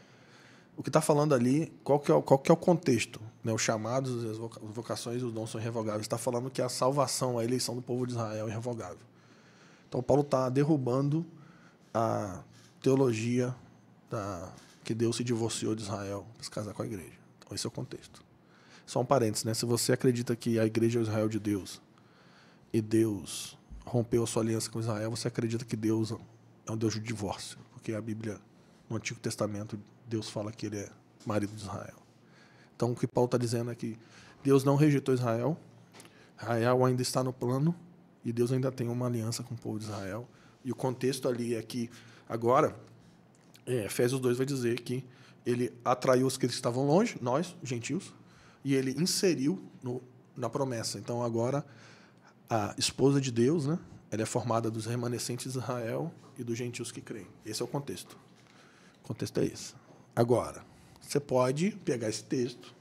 O que está falando ali, qual que é, qual que é o contexto? Né? Os chamados, as vocações, os dons são irrevogáveis. Está falando que a salvação, a eleição do povo de Israel é irrevogável. Então, Paulo está derrubando a teologia da que Deus se divorciou de Israel para se casar com a igreja. Então, esse é o contexto. Só um parênteses, né? Se você acredita que a igreja é o Israel de Deus e Deus rompeu a sua aliança com Israel, você acredita que Deus é um Deus de divórcio, porque a Bíblia, no Antigo Testamento, Deus fala que ele é marido de Israel. Então, o que Paulo está dizendo é que Deus não rejeitou Israel, Israel ainda está no plano e Deus ainda tem uma aliança com o povo de Israel. E o contexto ali é que agora é, Efésios 2 vai dizer que ele atraiu os que estavam longe, nós, gentios, e ele inseriu no, na promessa. Então agora a esposa de Deus, né? Ela é formada dos remanescentes de Israel e dos gentios que creem. Esse é o contexto. O contexto é esse. Agora, você pode pegar esse texto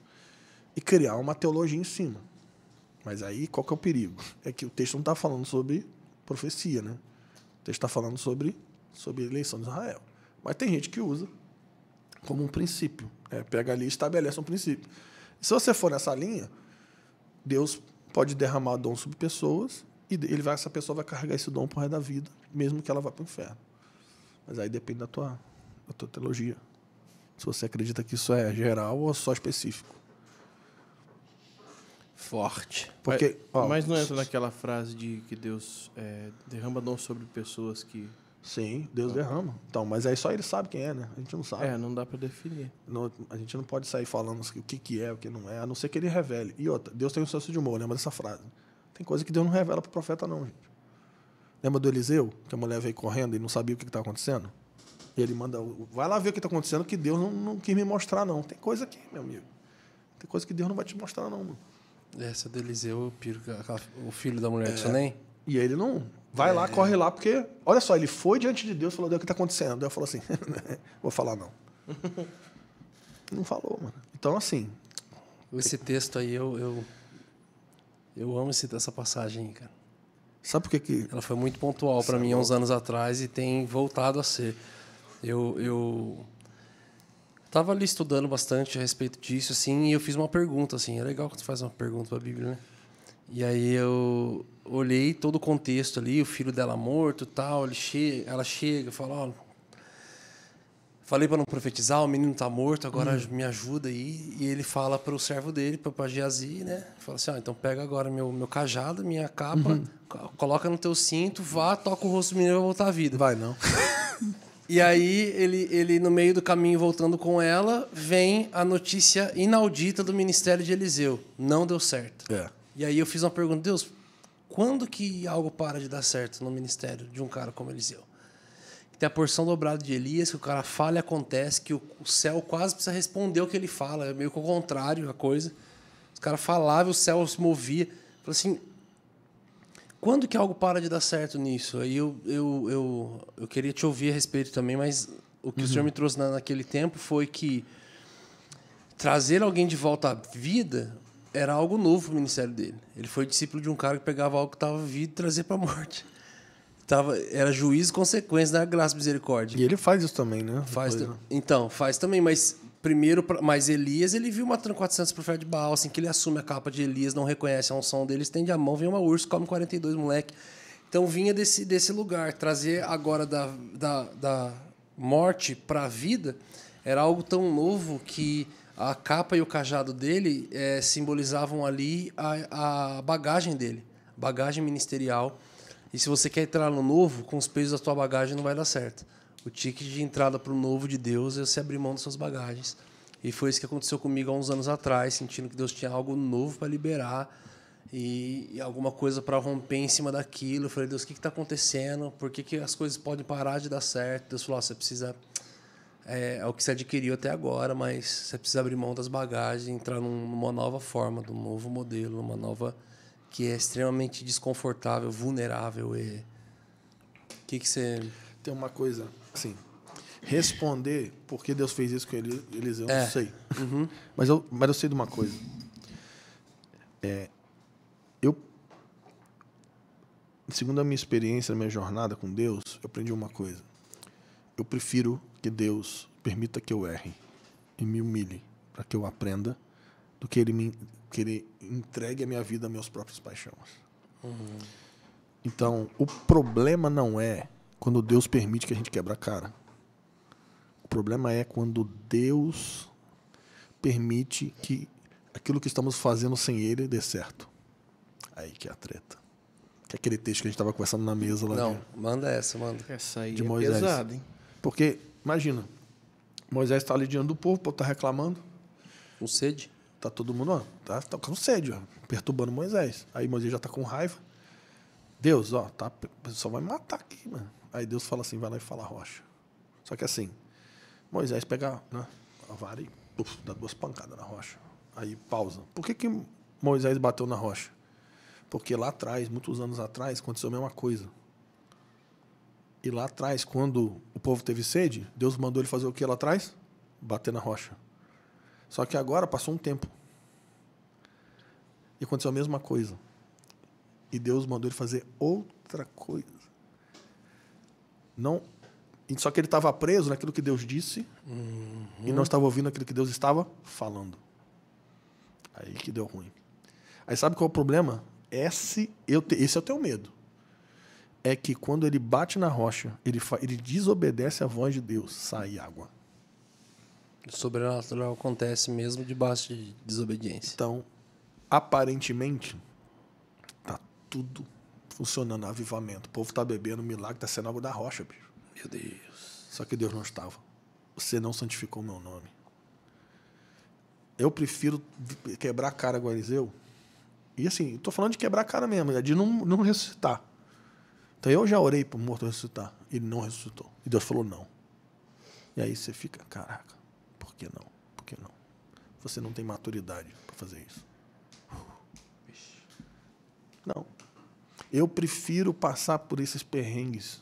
e criar uma teologia em cima. Mas aí qual que é o perigo? É que o texto não está falando sobre profecia, né? O texto está falando sobre, sobre eleição de Israel. Mas tem gente que usa como um princípio. É, pega ali e estabelece um princípio. Se você for nessa linha, Deus pode derramar dom sobre pessoas e ele vai, essa pessoa vai carregar esse dom pro resto da vida, mesmo que ela vá para o inferno. Mas aí depende da tua, da tua teologia. Se você acredita que isso é geral ou só específico. Forte. Porque, mas, é, ó, mas não entra naquela frase de que Deus é, derrama dom sobre pessoas que Sim, Deus tá. derrama. Então, mas aí só ele sabe quem é, né? A gente não sabe. É, não dá para definir. a gente não pode sair falando o que, que é, o que não é, a não ser que ele revele. E outra, Deus tem um senso de humor, lembra dessa frase. Tem coisa que Deus não revela pro profeta, não, gente. Lembra do Eliseu, que a mulher veio correndo e não sabia o que estava acontecendo? E ele manda, vai lá ver o que tá acontecendo, que Deus não, não quis me mostrar, não. Tem coisa aqui, meu amigo. Tem coisa que Deus não vai te mostrar, não, mano. Essa do Eliseu, o filho da mulher é. de Sonem? E ele não. Vai é. lá, corre lá, porque. Olha só, ele foi diante de Deus e falou: Deus, o que está acontecendo? Deus falou assim: <laughs> vou falar não. <laughs> não falou, mano. Então, assim. Esse texto aí, eu. Eu, eu amo esse, essa passagem aí, cara. Sabe por que que. Ela foi muito pontual para é mim há uns anos atrás e tem voltado a ser. Eu. eu... Tava ali estudando bastante a respeito disso, assim, e eu fiz uma pergunta, assim. É legal quando tu faz uma pergunta para a Bíblia, né? E aí eu, olhei todo o contexto ali, o filho dela morto tal. Ele ela chega, fala: Ó, falei para não profetizar, o menino está morto, agora hum. me ajuda aí. E ele fala para o servo dele, para Geazi, né? Fala assim, ó, então pega agora meu, meu cajado, minha capa, uhum. coloca no teu cinto, vá, toca o rosto do menino e vai voltar à vida. Vai, não. <laughs> e aí ele, ele, no meio do caminho, voltando com ela, vem a notícia inaudita do ministério de Eliseu. Não deu certo. É. E aí eu fiz uma pergunta, Deus, quando que algo para de dar certo no ministério de um cara como Eliseu? Que tem a porção dobrada de Elias, que o cara fala e acontece, que o céu quase precisa responder o que ele fala, é meio que o contrário a coisa. Os caras falavam, o céu se movia. Falei assim, quando que algo para de dar certo nisso? Aí eu, eu, eu, eu queria te ouvir a respeito também, mas o que uhum. o senhor uhum. me trouxe na, naquele tempo foi que trazer alguém de volta à vida era algo novo o ministério dele. Ele foi discípulo de um cara que pegava algo que estava vivo e trazia para a morte. Tava, era juízo e consequência da graça e misericórdia. E ele faz isso também, né? Faz. Né? Então, faz também, mas primeiro, mas Elias, ele viu matando 400 profetas de Baal, assim que ele assume a capa de Elias, não reconhece a unção dele, estende a mão, vem uma urso, come 42 moleque. Então vinha desse, desse lugar. Trazer agora da, da, da morte para a vida era algo tão novo que a capa e o cajado dele é, simbolizavam ali a, a bagagem dele, bagagem ministerial. E se você quer entrar no novo, com os pesos da tua bagagem não vai dar certo. O ticket de entrada para o novo de Deus é você abrir mão das suas bagagens. E foi isso que aconteceu comigo há uns anos atrás, sentindo que Deus tinha algo novo para liberar e, e, alguma coisa para romper em cima daquilo. Eu falei, Deus, o que está acontecendo? Por que, que as coisas podem parar de dar certo? Deus falou, ah você precisa é, é, o que se adquiriu até agora, mas você precisa abrir mão das bagagens, entrar numa nova forma, num novo modelo, uma nova que é extremamente desconfortável, vulnerável. E... O que, que você. Tem uma coisa, assim. Responder por que Deus fez isso com ele, Eliseu, eu é. não sei. Uhum. <laughs> mas, eu, mas eu sei de uma coisa. É, eu. Segundo a minha experiência, a minha jornada com Deus, eu aprendi uma coisa. Eu prefiro que Deus permita que eu erre e me humilhe para que eu aprenda do que ele me que ele entregue a minha vida a meus próprios paixões. Uhum. Então, o problema não é quando Deus permite que a gente quebra a cara. O problema é quando Deus permite que aquilo que estamos fazendo sem Ele dê certo. Aí que é a treta. Que é aquele texto que a gente estava conversando na mesa lá. Não, de... manda essa, manda. Essa aí de é Moisés. pesado, hein? Porque Imagina, Moisés está ali diante do povo, o povo está reclamando. Com sede. está todo mundo, ó, tá, tá com sede, ó, perturbando Moisés. Aí Moisés já está com raiva. Deus, ó, tá, só vai me matar aqui, mano. Aí Deus fala assim, vai lá e fala rocha. Só que assim, Moisés pega né, a vara e dá duas pancadas na rocha. Aí pausa. Por que, que Moisés bateu na rocha? Porque lá atrás, muitos anos atrás, aconteceu a mesma coisa. E lá atrás, quando o povo teve sede, Deus mandou ele fazer o que lá atrás? Bater na rocha. Só que agora passou um tempo. E aconteceu a mesma coisa. E Deus mandou ele fazer outra coisa. Não só que ele estava preso naquilo que Deus disse uhum. e não uhum. estava ouvindo aquilo que Deus estava falando. Aí que deu ruim. Aí sabe qual é o problema? Esse, eu te, esse é o teu medo é que quando ele bate na rocha, ele, ele desobedece a voz de Deus, sai água. O sobrenatural acontece mesmo debaixo de desobediência. Então, aparentemente, tá tudo funcionando, avivamento. O povo tá bebendo, milagre, tá sendo água da rocha, bicho. Meu Deus. Só que Deus não estava. Você não santificou meu nome. Eu prefiro quebrar a cara, Guarizeu. E assim, tô falando de quebrar a cara mesmo, né? de não, não ressuscitar. Então eu já orei para o morto ressuscitar. Ele não ressuscitou. E Deus falou não. E aí você fica, caraca, por que não? Por que não? Você não tem maturidade para fazer isso. Não. Eu prefiro passar por esses perrengues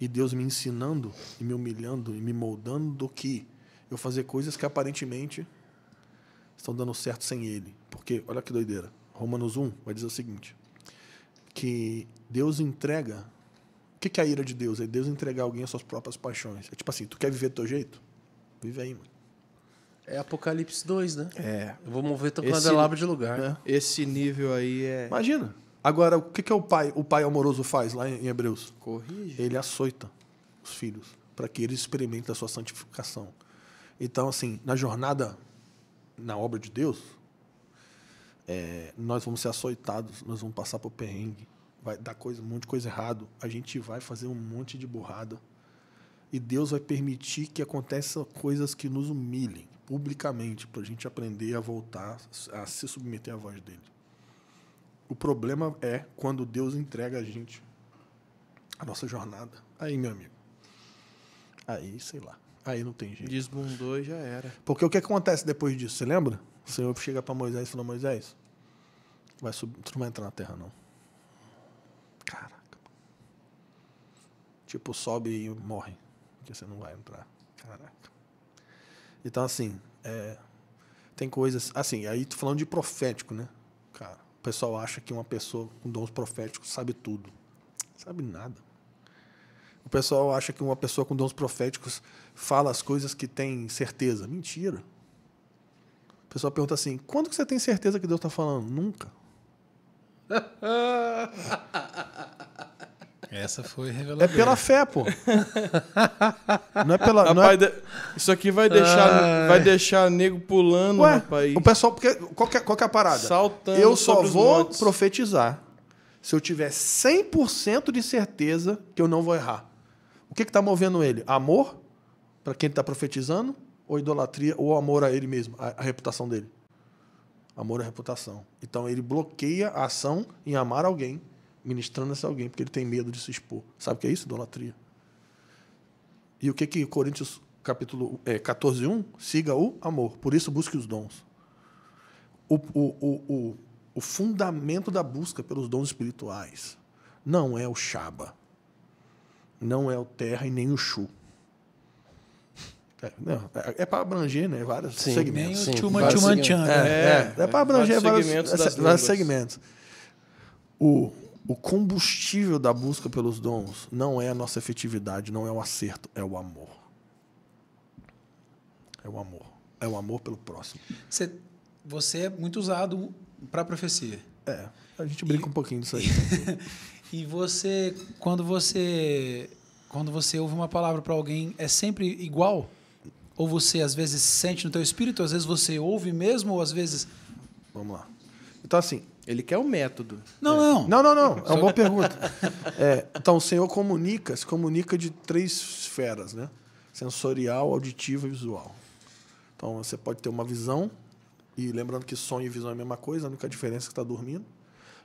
e Deus me ensinando e me humilhando e me moldando do que eu fazer coisas que aparentemente estão dando certo sem Ele. Porque, olha que doideira. Romanos 1 vai dizer o seguinte: que Deus entrega. O que é a ira de Deus? É Deus entregar alguém às suas próprias paixões. É tipo assim, tu quer viver do teu jeito? Vive aí, mano. É Apocalipse 2, né? É. Eu vou mover teu candelabro de lugar. Né? Esse nível aí é. Imagina. Agora, o que, que é o pai o pai amoroso faz lá em Hebreus? Corrige. Ele açoita os filhos para que eles experimentem a sua santificação. Então, assim, na jornada, na obra de Deus, é, nós vamos ser açoitados, nós vamos passar por perrengue, vai dar coisa, um monte de coisa errado, a gente vai fazer um monte de burrada. E Deus vai permitir que aconteçam coisas que nos humilhem publicamente, para a gente aprender a voltar a se submeter à voz dele. O problema é quando Deus entrega a gente a nossa jornada. Aí, meu amigo. Aí, sei lá. Aí não tem jeito. Desbundou e já era. Porque o que acontece depois disso? Você lembra? O Senhor chega para Moisés e fala: Moisés, vai subir, tu não vai entrar na Terra, não. Caraca. Tipo, sobe e morre, porque você não vai entrar. Caraca. Então, assim, é, tem coisas. Assim, aí tu falando de profético, né? Cara, o pessoal acha que uma pessoa com dons proféticos sabe tudo. Sabe nada. O pessoal acha que uma pessoa com dons proféticos fala as coisas que tem certeza. Mentira. O pessoal pergunta assim: quando que você tem certeza que Deus está falando? Nunca. <laughs> Essa foi revelada. É pela fé, pô. Não é pela. É- rapaz, é... Isso aqui vai deixar, ah. vai deixar nego pulando, Ué, rapaz. O pessoal, porque qual que, é, qual que é a parada? Saltando. Eu só vou montes. profetizar se eu tiver 100% de certeza que eu não vou errar. O que está movendo ele? Amor para quem está profetizando ou idolatria ou amor a ele mesmo, a, a reputação dele? Amor é reputação. Então ele bloqueia a ação em amar alguém, ministrando esse alguém, porque ele tem medo de se expor. Sabe o que é isso? Idolatria. E o que que Coríntios capítulo é, 14, 1? Siga o amor. Por isso busque os dons. O, o, o, o, o fundamento da busca pelos dons espirituais não é o Shaba, não é o terra e nem o Chu. É, não, é, é para abranger né, vários sim, segmentos. Sim, vários segmentos. Né? é, é, é para abranger vários, vários segmentos. Vários segmentos. O, o combustível da busca pelos dons não é a nossa efetividade, não é o acerto, é o amor. É o amor. É o amor pelo próximo. Você, você é muito usado para profecia. É, a gente brinca e, um pouquinho disso aí. <laughs> e você, quando você, quando você ouve uma palavra para alguém, é sempre igual? Ou você às vezes sente no teu espírito, às vezes você ouve mesmo, ou às vezes. Vamos lá. Então, assim, ele quer o um método. Não, é. não. Não, não, não. É uma boa pergunta. <laughs> É, então, o Senhor comunica, se comunica de três esferas, né? Sensorial, auditiva e visual. Então, você pode ter uma visão, e lembrando que sonho e visão é a mesma coisa, a única diferença é que está dormindo.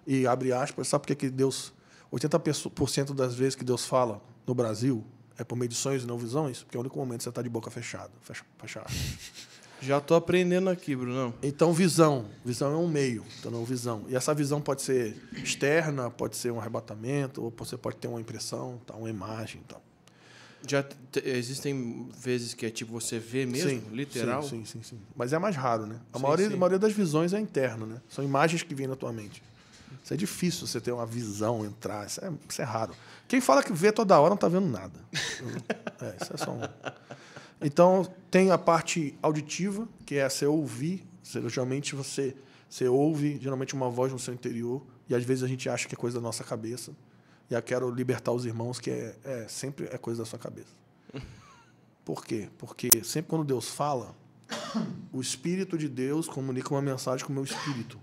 E abre aspas, sabe por que Deus. 80% das vezes que Deus fala no Brasil, é por meio de e não visões, porque é o único momento que você está de boca fechada. Fecha, Já estou aprendendo aqui, Brunão. Então, visão. Visão é um meio, então não é visão. E essa visão pode ser externa, pode ser um arrebatamento, ou você pode ter uma impressão, tá, uma imagem. Então. Já existem vezes que é tipo você vê mesmo, sim, literal? Sim, sim, sim, sim, Mas é mais raro, né? A, sim, maioria, sim. a maioria das visões é interna, né? São imagens que vêm na tua mente. Isso é difícil você ter uma visão, entrar. Isso é, isso é raro. Quem fala que vê toda hora não está vendo nada. É, isso é só um. Então, tem a parte auditiva, que é você ouvir. Geralmente você, você ouve geralmente uma voz no seu interior, e às vezes a gente acha que é coisa da nossa cabeça. E eu quero libertar os irmãos, que é, é sempre é coisa da sua cabeça. Por quê? Porque sempre quando Deus fala, o Espírito de Deus comunica uma mensagem com o meu espírito.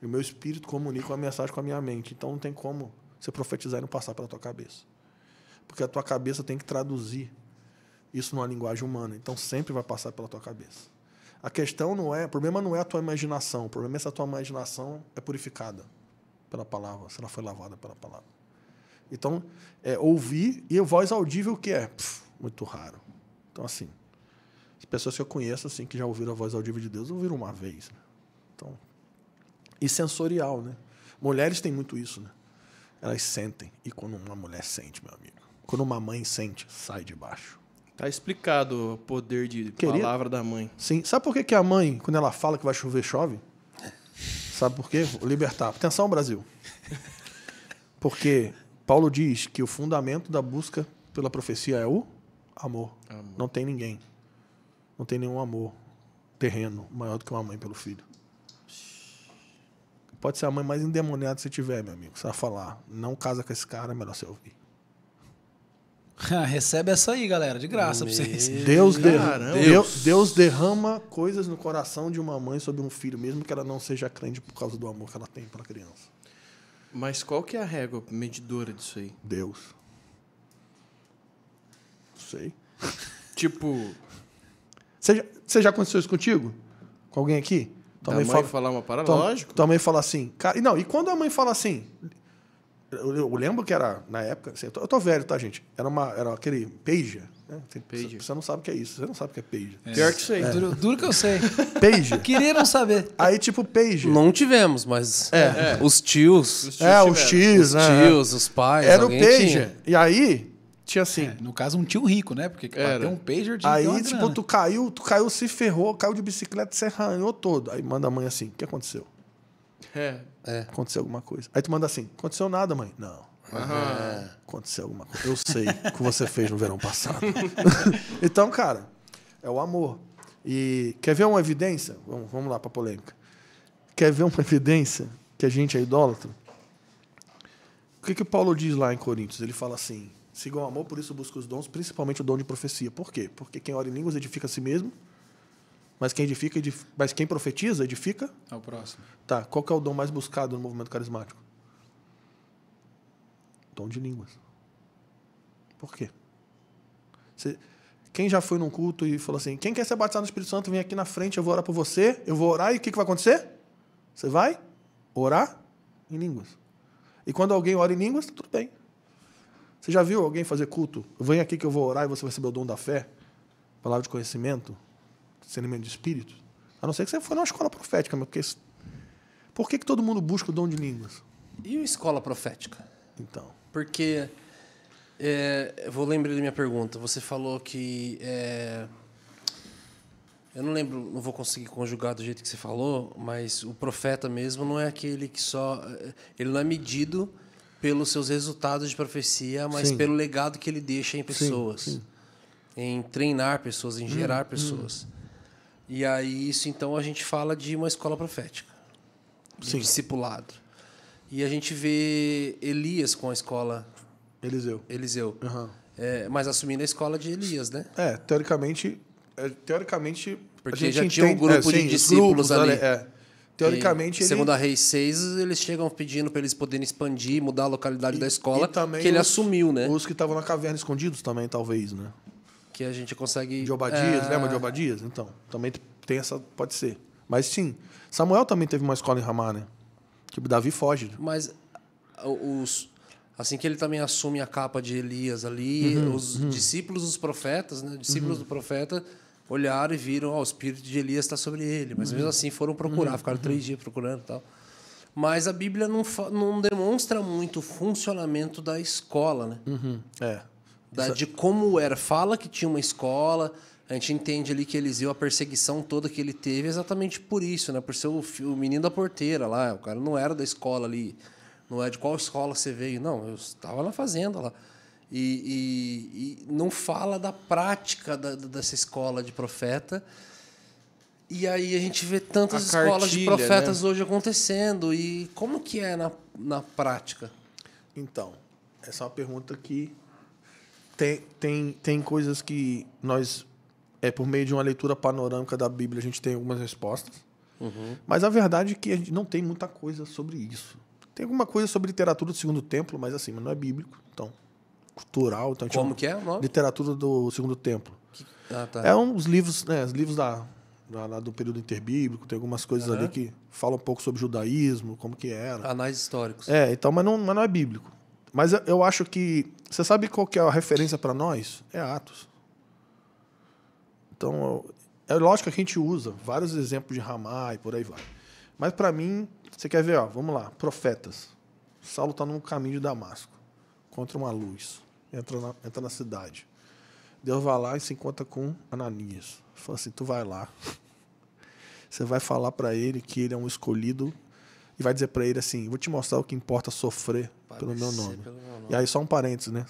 E o meu espírito comunica uma mensagem com a minha mente. Então não tem como você profetizar e não passar pela tua cabeça. Porque a tua cabeça tem que traduzir isso numa linguagem humana. Então sempre vai passar pela tua cabeça. A questão não é, o problema não é a tua imaginação, o problema é se a tua imaginação é purificada pela palavra, se ela foi lavada pela palavra. Então, é, ouvir e voz audível que é muito raro. Então assim, as pessoas que eu conheço assim que já ouviram a voz audível de Deus ouviram uma vez. Né? Então e sensorial, né? Mulheres têm muito isso, né? Elas sentem. E quando uma mulher sente, meu amigo, quando uma mãe sente, sai de baixo. Tá explicado o poder de Queria? palavra da mãe. Sim. Sabe por que, que a mãe, quando ela fala que vai chover, chove? Sabe por quê? libertar. Atenção, Brasil. Porque Paulo diz que o fundamento da busca pela profecia é o amor. amor. Não tem ninguém. Não tem nenhum amor terreno maior do que uma mãe pelo filho. Pode ser a mãe mais endemoniada que você tiver, meu amigo. Você vai falar, não casa com esse cara, é melhor você ouvir. <laughs> Recebe essa aí, galera, de graça meu pra vocês. Deus, derrama, Deus. Deus derrama coisas no coração de uma mãe sobre um filho, mesmo que ela não seja crente por causa do amor que ela tem pela criança. Mas qual que é a régua medidora disso aí? Deus. Não sei. tipo. Você já, você já aconteceu isso contigo? Com alguém aqui? Tua mãe, fala, falar uma parada, tua, lógico. Tua mãe fala assim. Cara, não, e quando a mãe fala assim. Eu, eu lembro que era, na época, assim, eu, tô, eu, tô, velho, tá, gente? Era, uma, era aquele Pager. Né? Você, pager. você não sabe o que é isso, você não sabe o que é Pager. É. Pior que sei. É. Duro, duro, que eu sei. <laughs> Pager. Queriam saber. Aí, tipo, Pager. Não tivemos, mas é. é. os tios. É, os tios é, tiveram. os tios, né? Os tios, os pais. Era o Pager. Tinha. E aí, tinha assim. É, no caso, um tio rico, né? Porque era. um pager de Aí, tipo, grana. tu caiu, tu caiu, se ferrou, caiu de bicicleta, se arranhou todo. Aí manda a mãe assim: o que aconteceu? É. é. Aconteceu alguma coisa. Aí tu manda assim: aconteceu nada, mãe? Não. Uhum. Aconteceu alguma coisa. Eu sei o que você fez no verão passado. <laughs> então, cara, é o amor. E quer ver uma evidência? Vamos, vamos lá para polêmica. Quer ver uma <laughs> evidência que a gente é idólatra? O que, que Paulo diz lá em Coríntios? Ele fala assim: Sigam o amor, por isso busca os dons, principalmente o dom de profecia. Por quê? Porque quem ora em línguas edifica a si mesmo, mas quem edifica, edifica mas quem profetiza edifica ao é próximo. Tá, qual é o dom mais buscado no movimento carismático? Dom de línguas. Por quê? Você, quem já foi num culto e falou assim: quem quer ser batizado no Espírito Santo, vem aqui na frente, eu vou orar por você, eu vou orar, e o que, que vai acontecer? Você vai orar em línguas. E quando alguém ora em línguas, tá tudo bem. Você já viu alguém fazer culto? Vem aqui que eu vou orar e você vai receber o dom da fé, palavra de conhecimento, discernimento de espírito. A não ser que você for numa escola profética, mas porque... por que, que todo mundo busca o dom de línguas? E uma escola profética? Então. Porque é, eu vou lembrar da minha pergunta. Você falou que. É, eu não lembro, não vou conseguir conjugar do jeito que você falou, mas o profeta mesmo não é aquele que só. É, ele não é medido pelos seus resultados de profecia, mas sim. pelo legado que ele deixa em pessoas, sim, sim. em treinar pessoas, em gerar hum, hum. pessoas. Hum. E aí isso então a gente fala de uma escola profética, de discipulado. E a gente vê Elias com a escola Eliseu. Eliseu. Uhum. É, mas assumindo a escola de Elias, né? É, teoricamente, é, teoricamente porque já entende, tinha um grupo é, de sim, discípulos grupos, ali. É. Teoricamente, ele... Segundo a Rei 6, eles chegam pedindo para eles poderem expandir, mudar a localidade e, da escola, também que ele os, assumiu, né? Os que estavam na caverna escondidos também, talvez, né? Que a gente consegue... De Obadias, é... lembra de Obadias? Então, também tem essa... Pode ser. Mas sim, Samuel também teve uma escola em Ramá, né? Que Davi foge. Mas os... Assim que ele também assume a capa de Elias ali, uhum, os uhum. discípulos dos profetas, né? Discípulos uhum. do profeta olharam e viram, oh, o espírito de Elias está sobre ele. Mas mesmo uhum. assim foram procurar, uhum. ficaram três uhum. dias procurando e tal. Mas a Bíblia não, não demonstra muito o funcionamento da escola, né? Uhum. É. Da, é de como era. Fala que tinha uma escola. A gente entende ali que Eliseu, a perseguição toda que ele teve, é exatamente por isso, né? Por ser o, o menino da porteira lá. O cara não era da escola ali. Não é de qual escola você veio. Não, eu estava na fazenda lá. E, e, e não fala da prática da, dessa escola de profeta. E aí a gente vê tantas escolas de né? profetas né? hoje acontecendo. E como que é na, na prática? Então, essa é uma pergunta que tem, tem, tem coisas que nós, é por meio de uma leitura panorâmica da Bíblia, a gente tem algumas respostas. Uhum. Mas a verdade é que a gente não tem muita coisa sobre isso. Tem alguma coisa sobre literatura do segundo templo, mas assim, mas não é bíblico. Então, cultural. Então, Como que é o nome? Literatura do Segundo Templo. Ah, tá. É um dos livros, né, os livros da, do período interbíblico, tem algumas coisas uhum. ali que falam um pouco sobre judaísmo, como que era. Anais históricos. É, então, mas não, mas não é bíblico. Mas eu, acho que. Você sabe qual que é a referência para nós? É Atos. Então, é lógico que a gente usa vários exemplos de Ramá e por aí vai. Mas para mim, você quer ver, ó, vamos lá, profetas. Saulo está no caminho de Damasco, contra uma luz entra na, entra na cidade. Deus vai lá e se encontra com Ananias. Fala assim: tu vai lá. Você vai falar para ele que ele é um escolhido e vai dizer para ele assim: vou te mostrar o que importa sofrer pelo meu, pelo meu, nome. E aí, só um parênteses, né?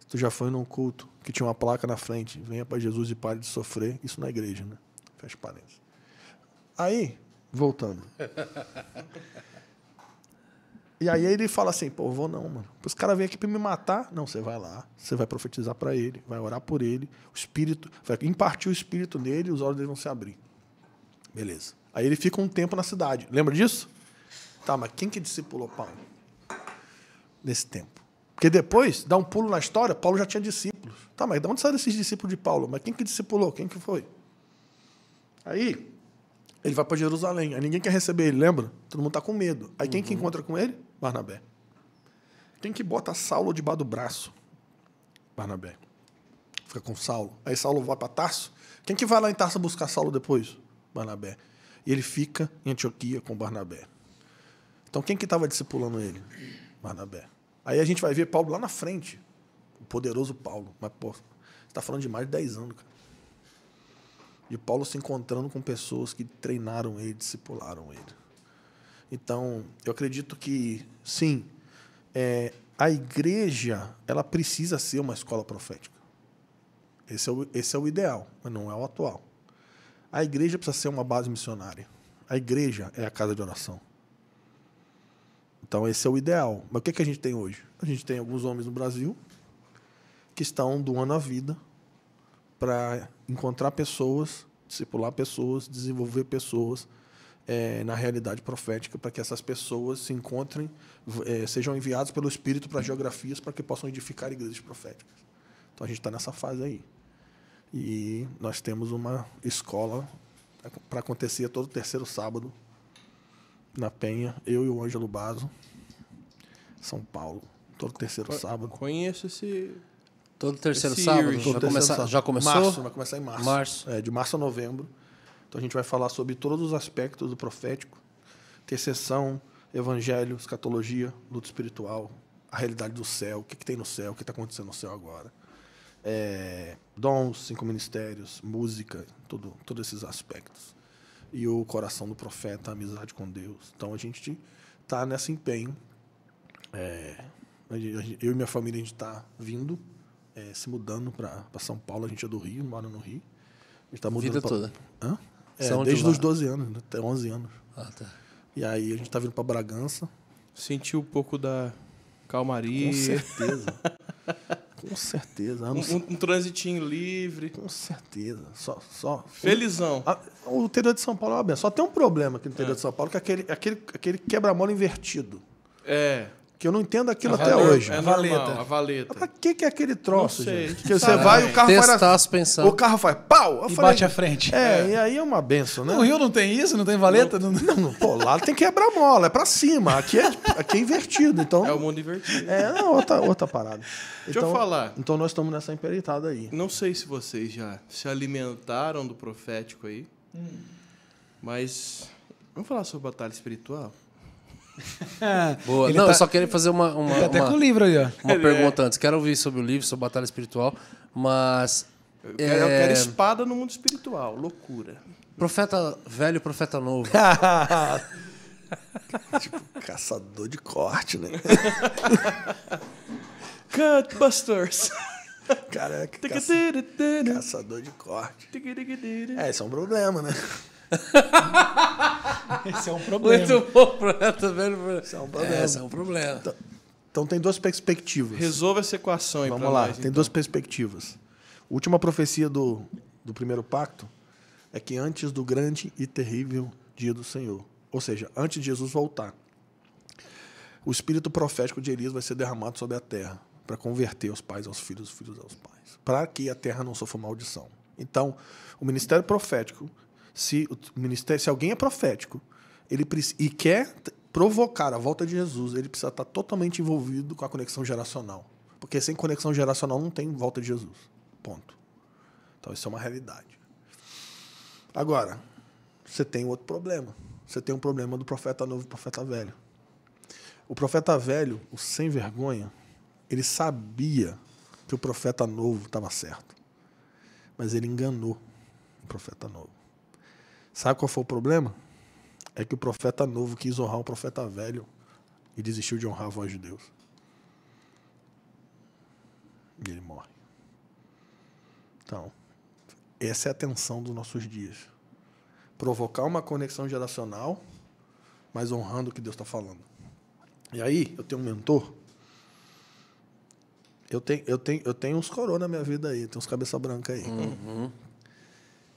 Se tu já foi num culto que tinha uma placa na frente: venha para Jesus e pare de sofrer. Isso na igreja, né? Fecha parênteses. Aí, voltando. <laughs> E aí ele fala assim, pô, vou não, mano. Os caras vêm aqui para me matar. Não, você vai lá, você vai profetizar para ele, vai orar por ele, o espírito, vai impartir o espírito nele, os olhos dele vão se abrir. Beleza. Aí ele fica um tempo na cidade. Lembra disso? Tá, mas quem que discipulou Paulo? Nesse tempo. Porque depois, dá um pulo na história, Paulo já tinha discípulos. Tá, mas de onde saíram esses discípulos de Paulo? Mas quem que discipulou? Quem que foi? Aí, ele vai para Jerusalém. Aí ninguém quer receber ele, lembra? Todo mundo tá com medo. Aí quem uhum. que encontra com ele? Barnabé. Quem que bota Saulo debaixo do braço? Barnabé. Fica com Saulo. Aí Saulo vai para Tarso. Quem que vai lá em Tarso buscar Saulo depois? Barnabé. E ele fica em Antioquia com Barnabé. Então quem que estava discipulando ele? Barnabé. Aí a gente vai ver Paulo lá na frente. O poderoso Paulo. Mas, pô, você está falando de mais de 10 anos, cara. De Paulo se encontrando com pessoas que treinaram ele, discipularam ele. Então, eu acredito que, sim, é, a igreja ela precisa ser uma escola profética. Esse é, o, esse é o ideal, mas não é o atual. A igreja precisa ser uma base missionária. A igreja é a casa de oração. Então, esse é o ideal. Mas o que, é que a gente tem hoje? A gente tem alguns homens no Brasil que estão doando a vida para encontrar pessoas, discipular pessoas, desenvolver pessoas é, na realidade profética para que essas pessoas se encontrem, é, sejam enviadas pelo Espírito para geografias para que possam edificar igrejas proféticas. Então a gente está nessa fase aí. E nós temos uma escola para acontecer todo terceiro sábado na Penha, eu e o Ângelo Baso, São Paulo, todo terceiro Co sábado. Conheço esse. Todo terceiro esse sábado? Todo já, terceiro começa, sábado. já começou? Março, vai começar em março. março. É, de março a novembro. Então a gente vai falar sobre todos os aspectos do profético, intercessão, evangelho, escatologia, luta espiritual, a realidade do céu, o que, que tem no céu, o que está acontecendo no céu agora. É, dons, cinco ministérios, música, tudo, todos esses aspectos. E o coração do profeta, a amizade com Deus. Então a gente está nesse empenho. É, eu e minha família a gente está vindo, é, se mudando para São Paulo. A gente é do Rio, mora no Rio. A gente tá mudando Vida pra... toda. Hã? É, São desde os 12 anos, né? até 11 anos. Ah, tá. E aí a gente tá vindo para Bragança. Sentiu um pouco da calmaria. Com certeza. <laughs> Com certeza. Um, um, um, transitinho livre. Com certeza. Só, só. Felizão. O, a, o interior de São Paulo é uma benção. Só tem um problema aqui no interior é. de São Paulo, que é aquele, aquele, aquele quebra-mola invertido. É que eu não entendo aquilo é até hoje. É, é a valeta. Normal, é a valeta. Pra que, que é aquele troço, gente? Que você vai e o carro Testar faz... Pensar. O carro faz pau! Eu e falei, bate à frente. É, é, e aí é uma benção, né? No Rio não tem isso? Não tem valeta? Não, não, não <laughs> pô, lá tem quebrar mola, é pra cima. Aqui é, aqui é invertido, então... É o mundo invertido. É, não, outra, outra parada. Então, Deixa eu então, falar. Então nós estamos nessa empreitada aí. Não sei se vocês já se alimentaram do profético aí, hum. mas... Vamos falar sobre batalha espiritual? <laughs> Boa. Ele não, tá... eu só queria fazer uma. uma tá até uma, com o livro aí, ó. Uma pergunta é. antes. Quero ouvir sobre o livro, sobre Batalha Espiritual, mas. Eu quero, é... eu quero espada no mundo espiritual, loucura. Profeta velho, profeta novo. <laughs> <laughs> tipo, caçador de corte, né? Cutbusters. Caraca, caça... caçador de corte. É, isso é um problema, né? <laughs> Esse é um problema. Muito bom, problema. Tá Esse é um problema. Esse é um problema. Então, então tem duas perspectivas. Resolva essa equação aí Vamos lá, nós, tem então. duas perspectivas. última profecia do, do primeiro pacto é que antes do grande e terrível dia do Senhor, ou seja, antes de Jesus voltar, o espírito profético de Elias vai ser derramado sobre a terra para converter os pais aos filhos, os filhos aos pais, para que a terra não sofra maldição. Então, o ministério profético se o ministério, se alguém é profético, ele e quer provocar a volta de Jesus, ele precisa estar tá totalmente envolvido com a conexão geracional, porque sem conexão geracional não tem volta de Jesus. Ponto. Então isso é uma realidade. Agora, você tem outro problema. Você tem um problema do profeta novo e profeta velho. O profeta velho, o sem vergonha, ele sabia que o profeta novo estava certo. Mas ele enganou o profeta novo. Sabe qual foi o problema? É que o profeta novo quis honrar um profeta velho e desistiu de honrar a voz de Deus. E ele morre. Então, essa é a tensão dos nossos dias. Provocar uma conexão geracional, mas honrando o que Deus está falando. E aí, eu tenho um mentor. Eu tenho, eu tenho, eu tenho uns coroas na minha vida aí, tem uns cabeça branca aí. Uhum.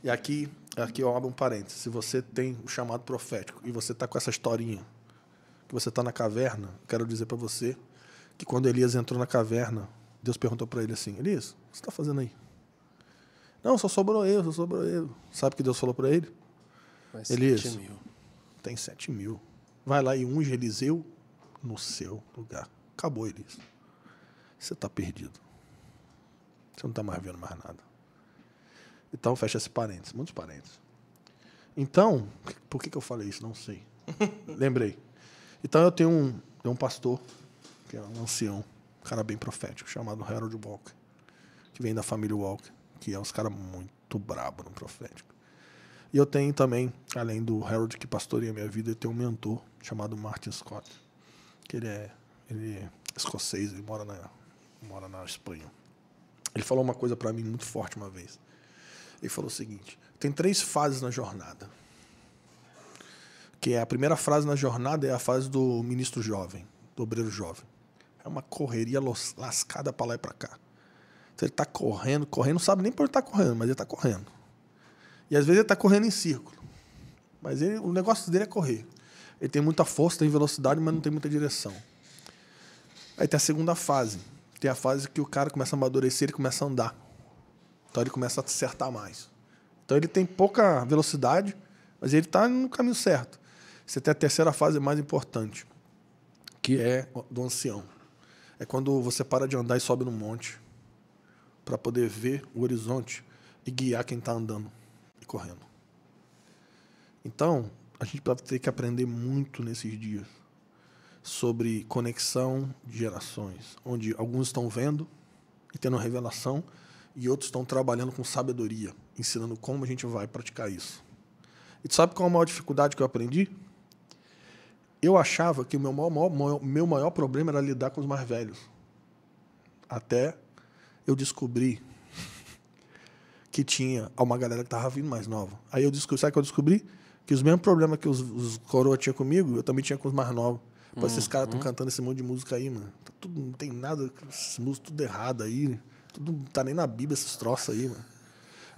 E aqui, Aqui eu abro um parênteses. Se você tem o chamado profético e você está com essa historinha, que você está na caverna, quero dizer para você que quando Elias entrou na caverna, Deus perguntou para ele assim: Elias, o que você está fazendo aí? Não, só sobrou eu, só sobrou eu. Sabe o que Deus falou para ele? Mas Elias, 7 mil. tem sete mil. Vai lá e unge Eliseu no seu lugar. Acabou, Elias. Você está perdido. Você não está mais vendo mais nada. Então fecha esse parênteses, muitos parênteses. Então, por que, que eu falei isso? Não sei. <laughs> Lembrei. Então eu tenho um, tenho um pastor, que é um ancião, um cara bem profético, chamado Harold Walker, que vem da família Walker, que é um cara muito brabo no profético. E eu tenho também, além do Harold que pastoreia minha vida, eu tenho um mentor chamado Martin Scott, que ele é, ele é escocês, ele mora na, mora na Espanha. Ele falou uma coisa para mim muito forte uma vez. Ele falou o seguinte: tem três fases na jornada. Que é a primeira fase na jornada é a fase do ministro jovem, do obreiro jovem. É uma correria lascada para lá e para cá. Então ele está correndo, correndo, não sabe nem por onde está correndo, mas ele está correndo. E às vezes ele está correndo em círculo. Mas ele, o negócio dele é correr. Ele tem muita força, tem velocidade, mas não tem muita direção. Aí tem a segunda fase. Tem a fase que o cara começa a amadurecer, ele começa a andar. Então ele começa a acertar mais. Então ele tem pouca velocidade, mas ele está no caminho certo. Você tem a terceira fase mais importante, que é do ancião. É quando você para de andar e sobe no monte para poder ver o horizonte e guiar quem está andando e correndo. Então, a gente vai ter que aprender muito nesses dias sobre conexão de gerações, onde alguns estão vendo e tendo revelação e outros estão trabalhando com sabedoria, ensinando como a gente vai praticar isso. E tu sabe qual é a maior dificuldade que eu aprendi? Eu achava que o meu maior, maior, meu maior problema era lidar com os mais velhos. Até eu descobri <laughs> que tinha uma galera que estava vindo mais nova. Aí eu descobri, sabe o que eu descobri? Que os mesmos problemas que os, os coroa tinha comigo, eu também tinha com os mais novos. Pô, esses hum, caras estão hum. cantando esse monte de música aí, mano. Tá tudo, não tem nada, esse músico tudo errado aí. Tudo, não tá nem na Bíblia esses troços aí, mano.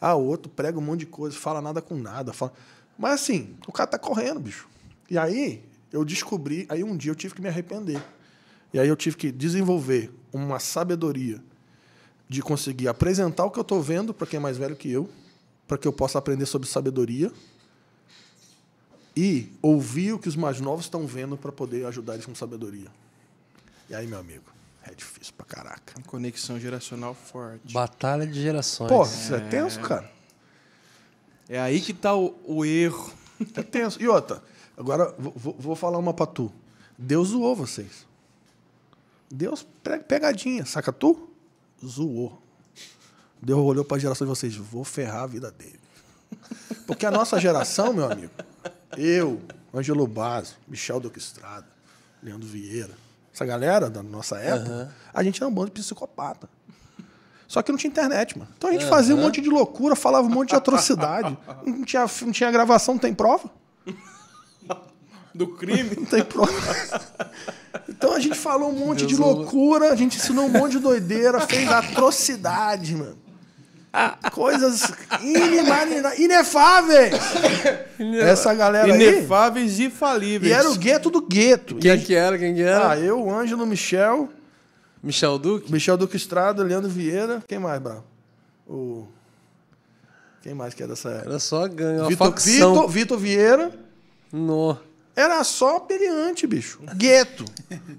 Ah, o outro prega um monte de coisa, fala nada com nada. Fala... Mas assim, o cara tá correndo, bicho. E aí eu descobri, aí um dia eu tive que me arrepender. E aí eu tive que desenvolver uma sabedoria de conseguir apresentar o que eu estou vendo para quem é mais velho que eu, para que eu possa aprender sobre sabedoria e ouvir o que os mais novos estão vendo para poder ajudar eles com sabedoria. E aí, meu amigo, é difícil pra caraca. Conexão geracional forte. Batalha de gerações. Pô, isso é, é tenso, cara. É aí que tá o, o erro. É tenso. E outra, agora vou, vou falar uma pra tu. Deus zoou vocês. Deus pegadinha, saca tu? Zoou. Deus olhou pra geração de vocês, vou ferrar a vida dele. Porque a nossa geração, meu amigo, eu, Ângelo Basso, Michel Duque Estrada, Leandro Vieira, essa galera da nossa época, uhum. a gente era um bando de psicopata. Só que não tinha internet, mano. Então a gente uhum. fazia um monte de loucura, falava um monte de atrocidade. <laughs> não, tinha, não tinha gravação, não tem prova? Do crime? não tem prova. Então a gente falou um monte Deus de loucura, a gente ensinou um monte de doideira, fez atrocidade, mano. <laughs> Coisas inimagináveis, inefáveis. Essa galera Inefáveis e falíveis. E era o gueto do gueto. Quem e... que era? Quem que era? Ah, eu, Ângelo, Michel. Michel Duque? Michel Duque Estrada, Leandro Vieira. Quem mais, Bravo? O... Quem mais que é dessa época? Era só ganho. Vitor, Vitor, Vitor Vieira. No. Era só peleante, bicho. Gueto.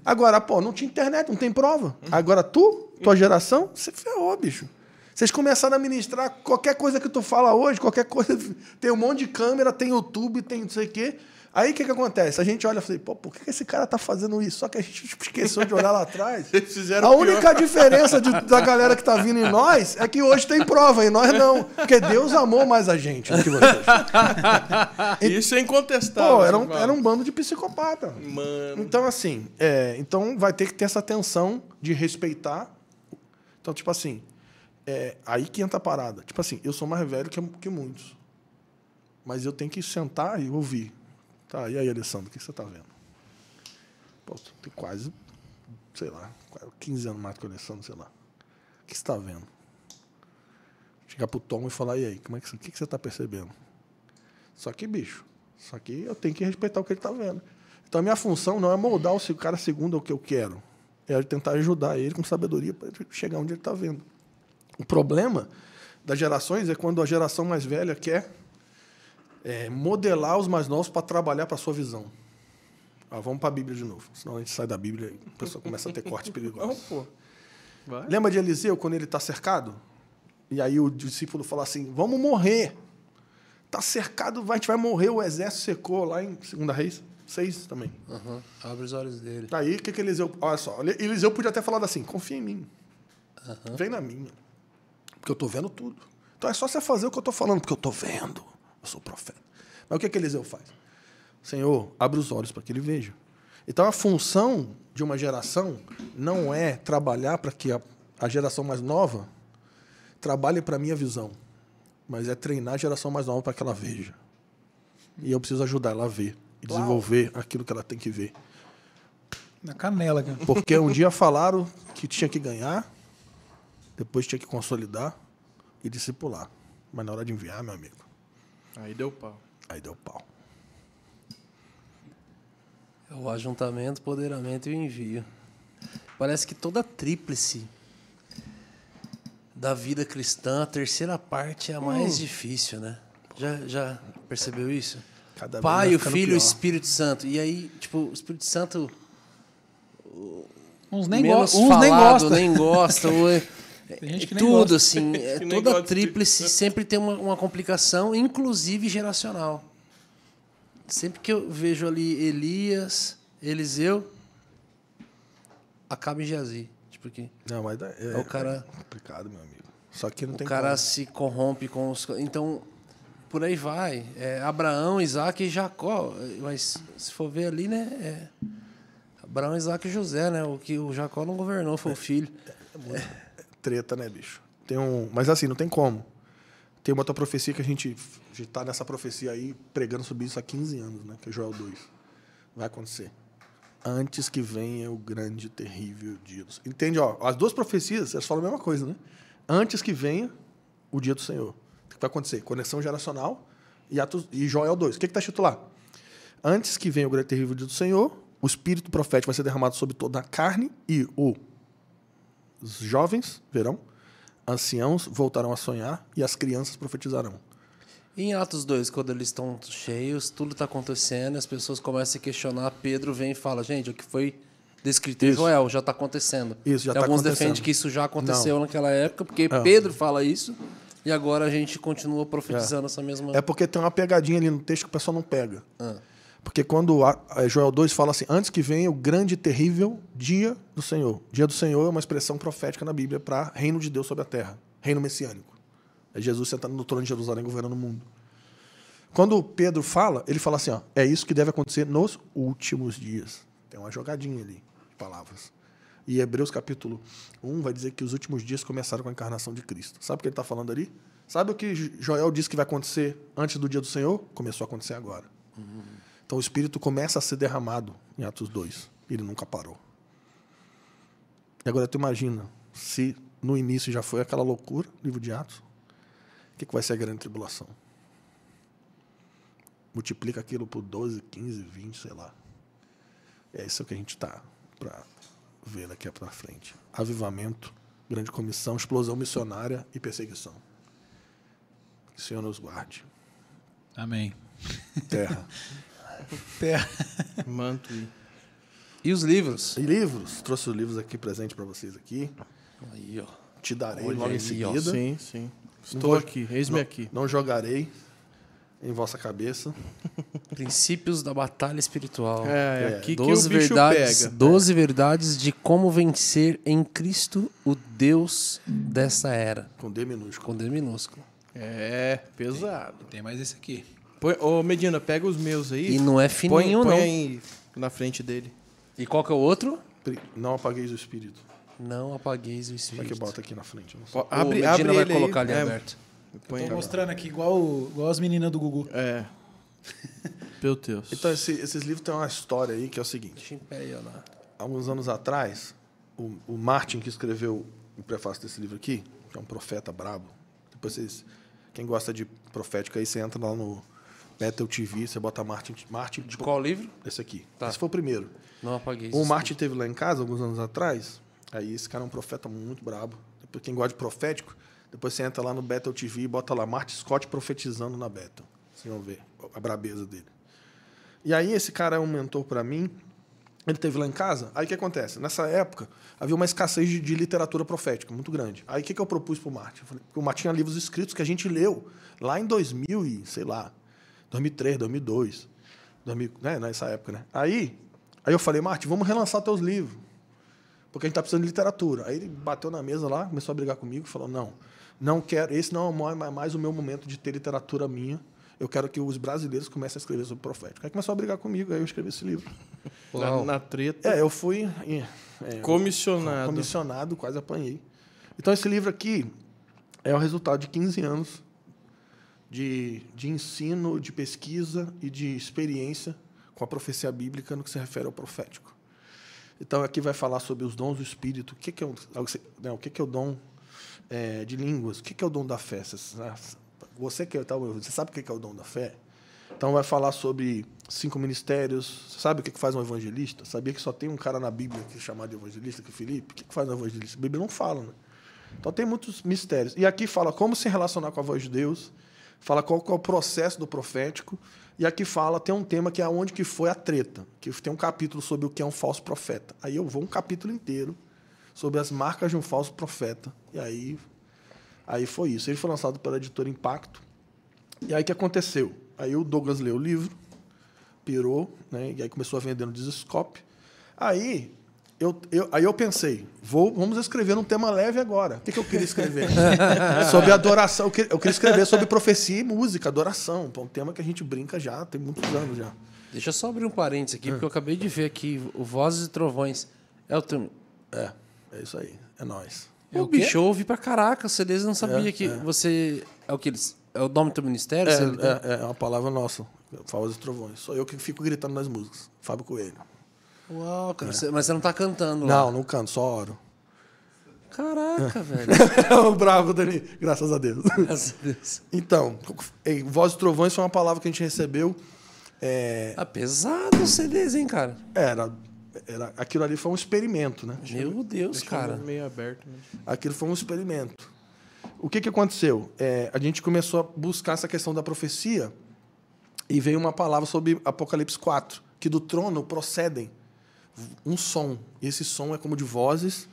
Agora, pô, não tinha internet, não tem prova. Agora tu, tua geração, você ferrou, bicho. Vocês começaram a ministrar qualquer coisa que tu fala hoje, qualquer coisa. <laughs> Tem um monte de câmera, tem YouTube, tem não sei o quê. Aí o que, que acontece? A gente olha e fala, assim, pô, por que esse cara tá fazendo isso? Só que a gente <laughs> tipo, esqueceu de olhar lá atrás. <laughs> Eles fizeram a única pior. diferença de, da galera que tá vindo em nós é que hoje tem prova, e nós não. Porque Deus amou mais a gente do que vocês. E, isso é incontestável. Pô, era né, um, era um bando de psicopata. Mano. Então, assim, é, então vai ter que ter essa tensão de respeitar. Então, tipo assim, é aí que entra a parada. Tipo assim, eu sou mais velho que, que muitos. Mas eu tenho que sentar e ouvir. Tá, e aí, Alessandro, o que você tá vendo? Pô, tem quase, sei lá, 15 anos mais que o Alessandro, sei lá. O que você tá vendo? Chegar pro Tom e falar, e aí, como é que, o que você tá percebendo? Só que, bicho, só que eu tenho que respeitar o que ele tá vendo. Então, a minha função não é moldar o cara segundo o que eu quero. É tentar ajudar ele com sabedoria para chegar onde ele tá vendo. O problema das gerações é quando a geração mais velha quer é, modelar os mais novos para trabalhar para a sua visão. Ah, vamos para a Bíblia de novo, senão a gente sai da Bíblia e a pessoa começa a ter cortes perigosos. <laughs> Oh, Lembra de Eliseu quando ele está cercado? E aí o discípulo fala assim: Vamos morrer. Está cercado, vai, a gente vai morrer. O exército secou lá em Segunda Reis. Seis também. Uhum. Abre os olhos dele. Tá aí o que, que Eliseu. Olha só, Eliseu podia até falar assim: Confia em mim. Uhum. Vem na minha. Porque eu estou vendo tudo. Então é só você fazer o que eu estou falando, porque eu estou vendo. Eu sou profeta. Mas o que, é que Eliseu faz? Senhor, abre os olhos para que ele veja. Então a função de uma geração não é trabalhar para que a, a geração mais nova trabalhe para a minha visão, mas é treinar a geração mais nova para que ela veja. E eu preciso ajudar ela a ver e Uau. desenvolver aquilo que ela tem que ver. Na canela, cara. Porque um dia falaram que tinha que ganhar, depois tinha que consolidar e discipular. Mas na hora de enviar, meu amigo. Aí deu pau. Aí deu pau. É o ajuntamento, poderamento e o envio. Parece que toda tríplice da vida cristã, a terceira parte é a mais hum. difícil, né? Já, já percebeu isso? Cada Pai, o Filho e o Espírito Santo. E aí, tipo, o Espírito Santo. Uns nem, menos go uns nem gostam. Nem gosta <laughs> Tudo, assim. <laughs> É, toda tríplice <laughs> sempre tem uma, uma complicação, inclusive geracional. Sempre que eu vejo ali Elias, Eliseu, acaba em Jazi. Tipo aqui. Não, mas é, é o cara, é complicado, meu amigo. Só que não o tem O cara como. se corrompe com os. Então, por aí vai. É, Abraão, Isaac e Jacó. Mas se for ver ali, né? É Abraão, Isaac e José, né? O que o Jacó não governou, foi o é, filho. É, é muito. <laughs> treta, né, bicho? Tem um, mas assim, não tem como. Tem uma outra profecia que a gente, a gente tá nessa profecia aí pregando sobre isso há 15 anos, né? Que é Joel 2. Vai acontecer. Antes que venha o grande, terrível dia do Senhor. Entende? Ó, as duas profecias, elas falam a mesma coisa, né? Antes que venha o dia do Senhor. O que vai acontecer? Conexão geracional e, Atos, e Joel 2. O que está escrito lá? Antes que venha o grande terrível dia do Senhor, o espírito profético vai ser derramado sobre toda a carne e o os jovens verão, anciãos voltarão a sonhar e as crianças profetizarão. E em Atos 2, quando eles estão cheios, tudo está acontecendo, as pessoas começam a questionar, Pedro vem e fala, gente, o que foi descrito em Joel já está acontecendo. Isso, já e tá alguns defendem que isso já aconteceu Não. naquela época, porque Pedro fala isso... E agora a gente continua profetizando é. essa mesma. É porque tem uma pegadinha ali no texto que o pessoal não pega. Ah. Porque quando Joel 2 fala assim, antes que venha o grande e terrível dia do Senhor. Dia do Senhor é uma expressão profética na Bíblia para reino de Deus sobre a terra, reino messiânico. É Jesus sentado no trono de Jerusalém governando o mundo. Quando Pedro fala, ele fala assim, ó, é isso que deve acontecer nos últimos dias. Tem uma jogadinha ali de palavras. E Hebreus capítulo 1 vai dizer que os últimos dias começaram com a encarnação de Cristo. Sabe o que ele está falando ali? Sabe o que Joel disse que vai acontecer antes do dia do Senhor? Começou a acontecer agora. Uhum. Então o Espírito começa a ser derramado em Atos 2. Ele nunca parou. E agora tu imagina, se no início já foi aquela loucura, livro de Atos, o que, que vai ser a grande tribulação? Multiplica aquilo por 12, 15, 20, sei lá. É isso que a gente está para ver daqui para frente. Avivamento, grande comissão, explosão missionária e perseguição. Que o Senhor nos guarde. Amém. Terra. <laughs> Terra. manto E os livros? E livros. Trouxe os livros aqui presente para vocês aqui. Aí, ó. Te darei logo em seguida. Ó. Sim, sim. Estou aqui, eis-me aqui. Não jogarei em vossa cabeça. <laughs> Princípios da batalha espiritual. É, é, é. aqui doze que o verdades, pega. Doze verdades de como vencer em Cristo, o Deus dessa era. Com D minúsculo. Com D minúsculo. É, pesado. Tem, tem mais esse aqui. Põe, ô, Medina, pega os meus aí. E não é fininho, põe, põe Aí na frente dele. E qual que é o outro? Não apagueis o espírito. Não apagueis o é espírito. Será que bota aqui na frente. Pô, abre, o Medina abre vai colocar ali é, aberto. estou então tô tá mostrando aqui, igual, igual as meninas do Gugu. É. <laughs> Meu Deus. Então, esse, esses livros têm uma história aí que é o seguinte. Aí, Alguns anos atrás, o, o, Martin, que escreveu o prefácio desse livro aqui, que é um profeta brabo. Depois vocês... Quem gosta de profética aí, você entra lá no Battle TV, você bota Martin. Martin de qual livro? Esse aqui. Tá. Esse foi o primeiro. Não apaguei. É o Martin teve lá em casa alguns anos atrás. Aí esse cara é um profeta muito brabo. quem gosta de profético, depois você entra lá no Battle TV e bota lá Martin Scott profetizando na Battle. Vocês vão ver a brabeza dele. E aí esse cara é um mentor para mim. Ele teve lá em casa. Aí o que acontece? Nessa época, havia uma escassez de, de literatura profética muito grande. Aí o que, que eu propus pro Martin? Eu falei, o Martin tinha livros escritos que a gente leu lá em 2000 e sei lá, 2003, 2002, 2000, né? nessa época, né? Aí, aí eu falei, Marte, vamos relançar teus livros, porque a gente tá precisando de literatura. Aí ele bateu na mesa lá, começou a brigar comigo, falou, não, não quero, esse não é, é mais o meu momento de ter literatura minha, eu quero que os brasileiros comecem a escrever sobre o profético. Aí começou a brigar comigo, aí eu escrevi esse livro. <laughs> Na, na, treta. É, eu fui. É, comissionado. Comissionado, quase apanhei. Então, esse livro aqui é o resultado de 15 anos de, de ensino, de pesquisa e de experiência com a profecia bíblica no que se refere ao profético. Então, aqui vai falar sobre os dons do Espírito, o que, que, é, né, o, não, o que, é o dom é, de línguas, o que, é o dom da fé. Você, que é, tá, você sabe o que é o dom da fé? Então, vai falar sobre cinco ministérios. Você sabe o que, que faz um evangelista? Sabia que só tem um cara na Bíblia que é chamado de evangelista, que é Felipe? O que, que faz um evangelista? A Bíblia não fala, né? Então, tem muitos mistérios. E aqui fala como se relacionar com a voz de Deus, fala qual é o processo do profético, e aqui fala, tem um tema que é onde que foi a treta, que tem um capítulo sobre o que é um falso profeta. Aí eu vou um capítulo inteiro sobre as marcas de um falso profeta, e aí, aí foi isso. Ele foi lançado pela editora Impacto, e aí que aconteceu? Aí o Douglas leu o livro, pirou, né, e aí começou a vender no Discop. Aí eu, eu, aí eu pensei, vou, vamos escrever um tema leve agora. O que, que eu queria escrever? <laughs> sobre adoração. Eu queria, eu queria, escrever sobre profecia e música, adoração. Um tema que a gente brinca já, tem muitos anos já. Deixa eu só abrir um parênteses aqui, porque eu acabei de ver aqui o Vozes e Trovões. É o É, é isso aí. É nós. É o, o bicho ouve pra caraca. Você deles não sabia é, que é. você. É o que eles. É o nome do ministério? É, é, é, uma palavra nossa. Vozes e Trovões. Sou eu que fico gritando nas músicas. Fábio Coelho. Uau, cara. mas você não tá cantando lá? Não, não canto, só oro. Caraca, <laughs> velho. É bravo, Dani. Graças a Deus. Graças a Deus. Então, Voz e Trovões foi uma palavra que a gente recebeu. É... Ah, pesado o CDs, hein, cara? Era, era. Aquilo ali foi um experimento, né? Meu Deixa Deus, cara. Meio aberto. Né? Aquilo foi um experimento. O que, que aconteceu? É, a gente começou a buscar essa questão da profecia e veio uma palavra sobre Apocalipse 4, que do trono procedem um som. E esse som é como de vozes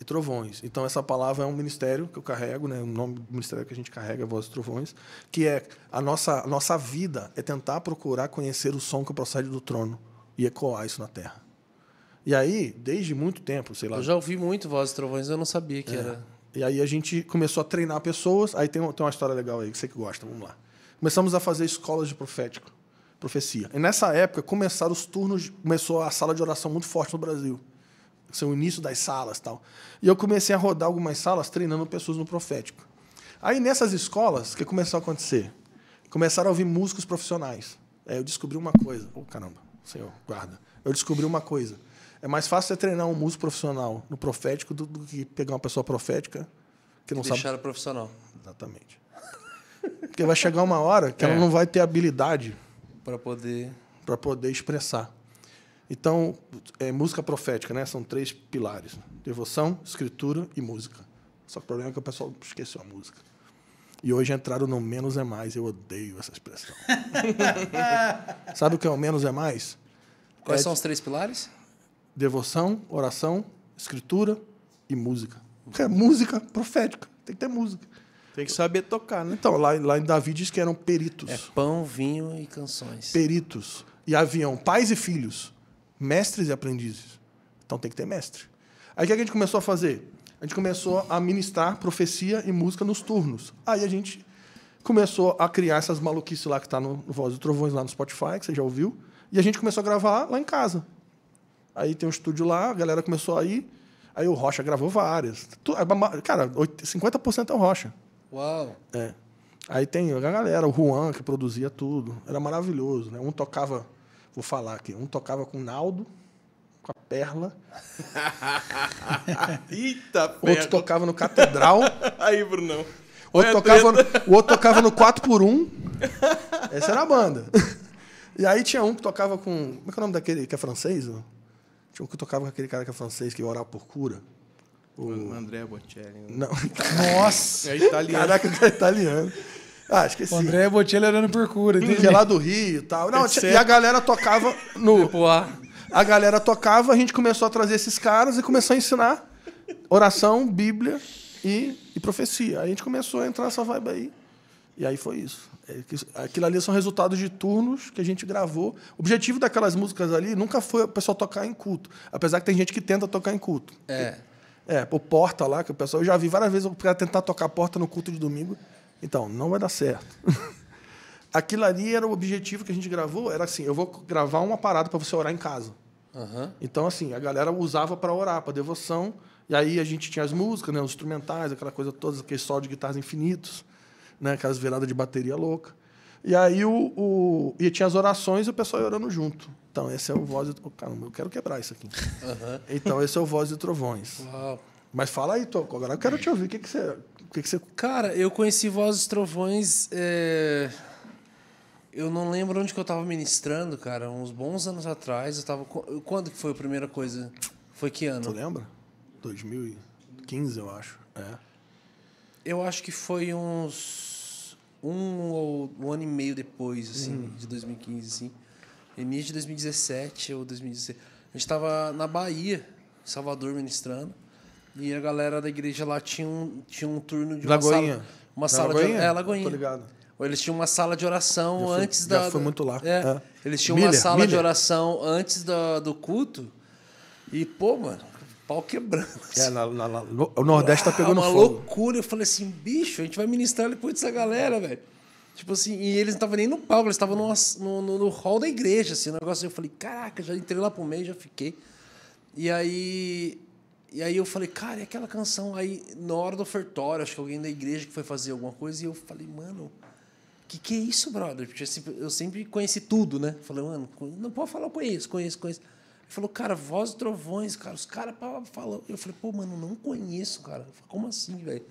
e trovões. Então essa palavra é um ministério que eu carrego, né? O nome do ministério que a gente carrega é e Trovões, que é a nossa a nossa vida é tentar procurar conhecer o som que procede do trono e ecoar isso na terra. E aí, desde muito tempo, sei lá. Eu já ouvi muito vozes e Trovões, eu não sabia que é. era. E aí a gente começou a treinar pessoas. Aí tem, tem uma história legal aí que você que gosta, vamos lá. Começamos a fazer escolas de profético profecia. E nessa época começaram os turnos, começou a sala de oração muito forte no Brasil. Assim, o início das salas tal. E eu comecei a rodar algumas salas treinando pessoas no profético. Aí nessas escolas, o que começou a acontecer? Começaram a ouvir músicos profissionais. Aí é, eu descobri uma coisa. Ô, oh, caramba, senhor, guarda. Eu descobri uma coisa. É mais fácil você treinar um músico profissional no profético do, do que pegar uma pessoa profética que não Deixar sabe. Deixar profissional. Exatamente. Porque vai chegar uma hora que é. ela não vai ter habilidade para poder para poder expressar. Então, é música profética, né? São três pilares: devoção, escritura e música. Só que o problema é que o pessoal esqueceu a música. E hoje entraram no menos é mais. Eu odeio essa expressão. <laughs> Sabe o que é o menos é mais? Quais é são de... os três pilares? Devoção, oração, escritura e música. Porque é música profética. Tem que ter música. Tem que saber tocar, né? Então, lá, lá em Davi diz que eram peritos. É pão, vinho e canções. Peritos. E haviam pais e filhos, mestres e aprendizes. Então tem que ter mestre. Aí o que a gente começou a fazer? A gente começou a ministrar profecia e música nos turnos. Aí a gente começou a criar essas maluquices lá que tá no Voz do Trovões, lá no Spotify, que você já ouviu. E a gente começou a gravar lá em casa. Aí tem um estúdio lá, a galera começou a ir. Aí o Rocha gravou várias. Cara, 50% é o Rocha. Uau! É. Aí tem a galera, o Juan, que produzia tudo. Era maravilhoso, né? Um tocava, vou falar aqui, um tocava com o Naldo, com a Perla. <laughs> Eita, perla. <laughs> <laughs> Outro tocava no Catedral. Aí, Brunão. Outro tocava, o outro tocava no 4x1. Essa era a banda. E aí tinha um que tocava com. Como é que é o nome daquele que é francês? Tinha um que tocava com aquele cara que é francês, que ia orar por cura. O... André Bocelli. Né? Não. Nossa! É italiano. Caraca, cara é italiano. Ah, esqueci. O André Bocelli orando por cura. Hum. é lá do Rio e tal. Não, e a galera tocava no... <laughs> Tipo, ah. A galera tocava, a gente começou a trazer esses caras e começou a ensinar oração, bíblia e, e profecia. Aí a gente começou a entrar nessa vibe aí. E aí foi é isso. Aquilo ali são resultados de turnos que a gente gravou. O objetivo daquelas músicas ali nunca foi o pessoal tocar em culto. Apesar que tem gente que tenta tocar em culto. É. Porque é, por porta lá, que o pessoal. Eu já vi várias vezes o cara tentar tocar a porta no culto de domingo. Então, não vai dar certo. <laughs> Aquilo ali era o objetivo que a gente gravou, era assim, eu vou gravar uma parada para você orar em casa. Uhum. Então, assim, a galera usava para orar, para devoção. E aí a gente tinha as músicas, né, os instrumentais, aquela coisa toda, aquele sol de guitarras infinitos, né, aquelas viradas de bateria louca. E aí o, o, e tinha as orações e o pessoal orando junto. Então, esse é o Voz e oh, Caramba, eu quero quebrar isso aqui. Uhum. Então, esse é o Voz de Trovões. Uau. Mas fala aí, agora eu quero te ouvir. O que, que, você, o que, que você. Cara, eu conheci Voz de Trovões. É... Eu não lembro onde que eu estava ministrando, cara, uns bons anos atrás. Eu tava. Quando que foi a primeira coisa? Foi que ano? Tu lembra? 2015, eu acho. É. Eu acho que foi uns um ou um ano e meio depois, assim, hum. de 2015, assim. Início de 2017 ou 2016. A gente estava na Bahia, em Salvador, ministrando. E a galera da igreja lá tinha um, tinha um turno de uma Lagoinha. sala... Uma sala Lagoinha? de... É, Lagoinha. Tô ligado. Eles tinham uma sala de oração antes da... Já foi muito lá. É, é. Eles tinham uma sala de oração antes da, do culto. E, pô, mano, pau quebrando. Assim. É, na, na, na, o Nordeste tá ah, pegando uma fogo. loucura. Eu falei assim, bicho, a gente vai ministrar depois dessa galera, velho. Tipo assim, e eles não estavam nem no palco, eles estavam no, no, no, hall da igreja, assim, o negócio. Eu falei, caraca, já entrei lá pro meio, já fiquei. E aí, e aí eu falei, cara, e aquela canção? Aí, na hora do ofertório, acho que alguém da igreja que foi fazer alguma coisa, e eu falei, mano, que que é isso, brother? Porque tipo, eu sempre conheci tudo, né? Falei, mano, não pode falar, eu conheço, conheço, conheço. Ele falou, cara, Voz de Trovões, cara, os caras falam. Eu falei, pô, mano, não conheço, cara. Falei, Como assim, velho?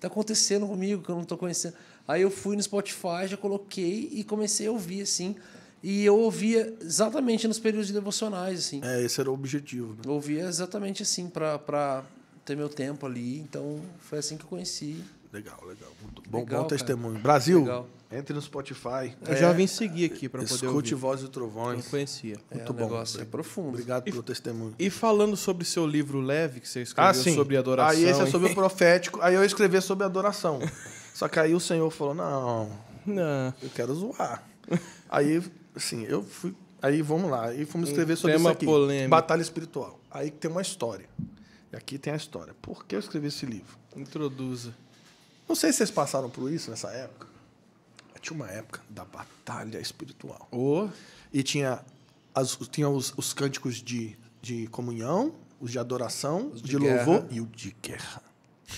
Tá acontecendo comigo que eu não tô conhecendo. Aí eu fui no Spotify, já coloquei e comecei a ouvir, assim. E eu ouvia exatamente nos períodos de devocionais, assim. É, esse era o objetivo. Né? Eu ouvia exatamente assim, para ter meu tempo ali. Então, foi assim que eu conheci Legal, legal. Muito bom, legal, bom testemunho. Cara. Brasil, legal. entre no Spotify. Eu é, já vim seguir aqui para poder ouvir. Escute Voz e Trovões. Não conhecia. Muito é, bom. Negócio é profundo. Obrigado e, pelo testemunho. E falando sobre seu livro leve, que você ah, escreveu ah, sobre adoração. Aí esse é sobre o <laughs> profético. Aí eu escrevi sobre adoração. Só que aí o Senhor falou, não, não. eu quero zoar. aí, assim, eu fui... Aí, vamos lá. Aí fomos escrever sobre Tema isso aqui. Polêmico. Batalha espiritual. Aí tem uma história. E aqui tem a história. Por que eu escrevi esse livro? Introduza. Não sei se vocês passaram por isso nessa época. Tinha uma época da batalha espiritual. Oh. E tinha, as, tinha os, os cânticos de, de comunhão, os de adoração, os de, de louvor e o de guerra.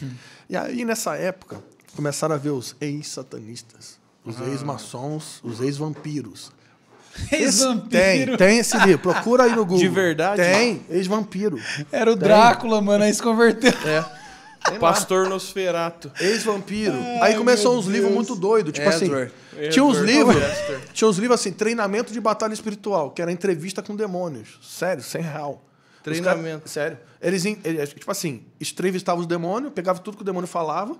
Hum. <laughs> E aí, nessa época, começaram a ver os ex-satanistas, os ah. ex-maçons, os ex-vampiros. <laughs> Ex-vampiro. Tem, tem esse livro. Procura aí no <laughs> Google. De verdade? Tem, ex-vampiro. Era o tem. Drácula, mano, aí se converteu. É. Pastor Nosferato. Ex-vampiro. Aí começam uns livros muito doidos, tipo assim, Edward. assim. Tinha uns livros. tinha uns livros assim, treinamento de batalha espiritual, que era entrevista com demônios. Sério, sem real. Treinamento. Cara, sério. Eles, eles, tipo assim, entrevistavam os demônios, pegava tudo que o demônio falava,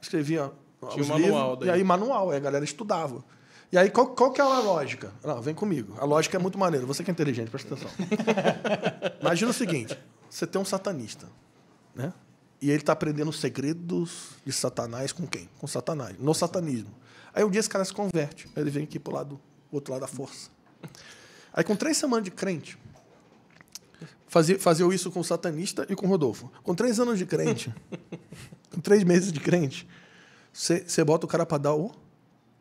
escrevia. Tinha um manual daí. E aí, manual, é, a galera estudava. E aí, qual, qual que é a lógica? Não, vem comigo. A lógica é muito maneira. Você que é inteligente, presta atenção. <laughs> Imagina o seguinte: você tem um satanista, né? E ele está aprendendo segredos de Satanás com quem? Com Satanás, no satanismo. Aí um dia esse cara se converte, ele vem aqui pro lado, outro lado da força. Aí com três semanas de crente, fazia, fazia isso com o satanista e com o Rodolfo. Com três anos de crente, <laughs> com três meses de crente, você bota o cara para dar o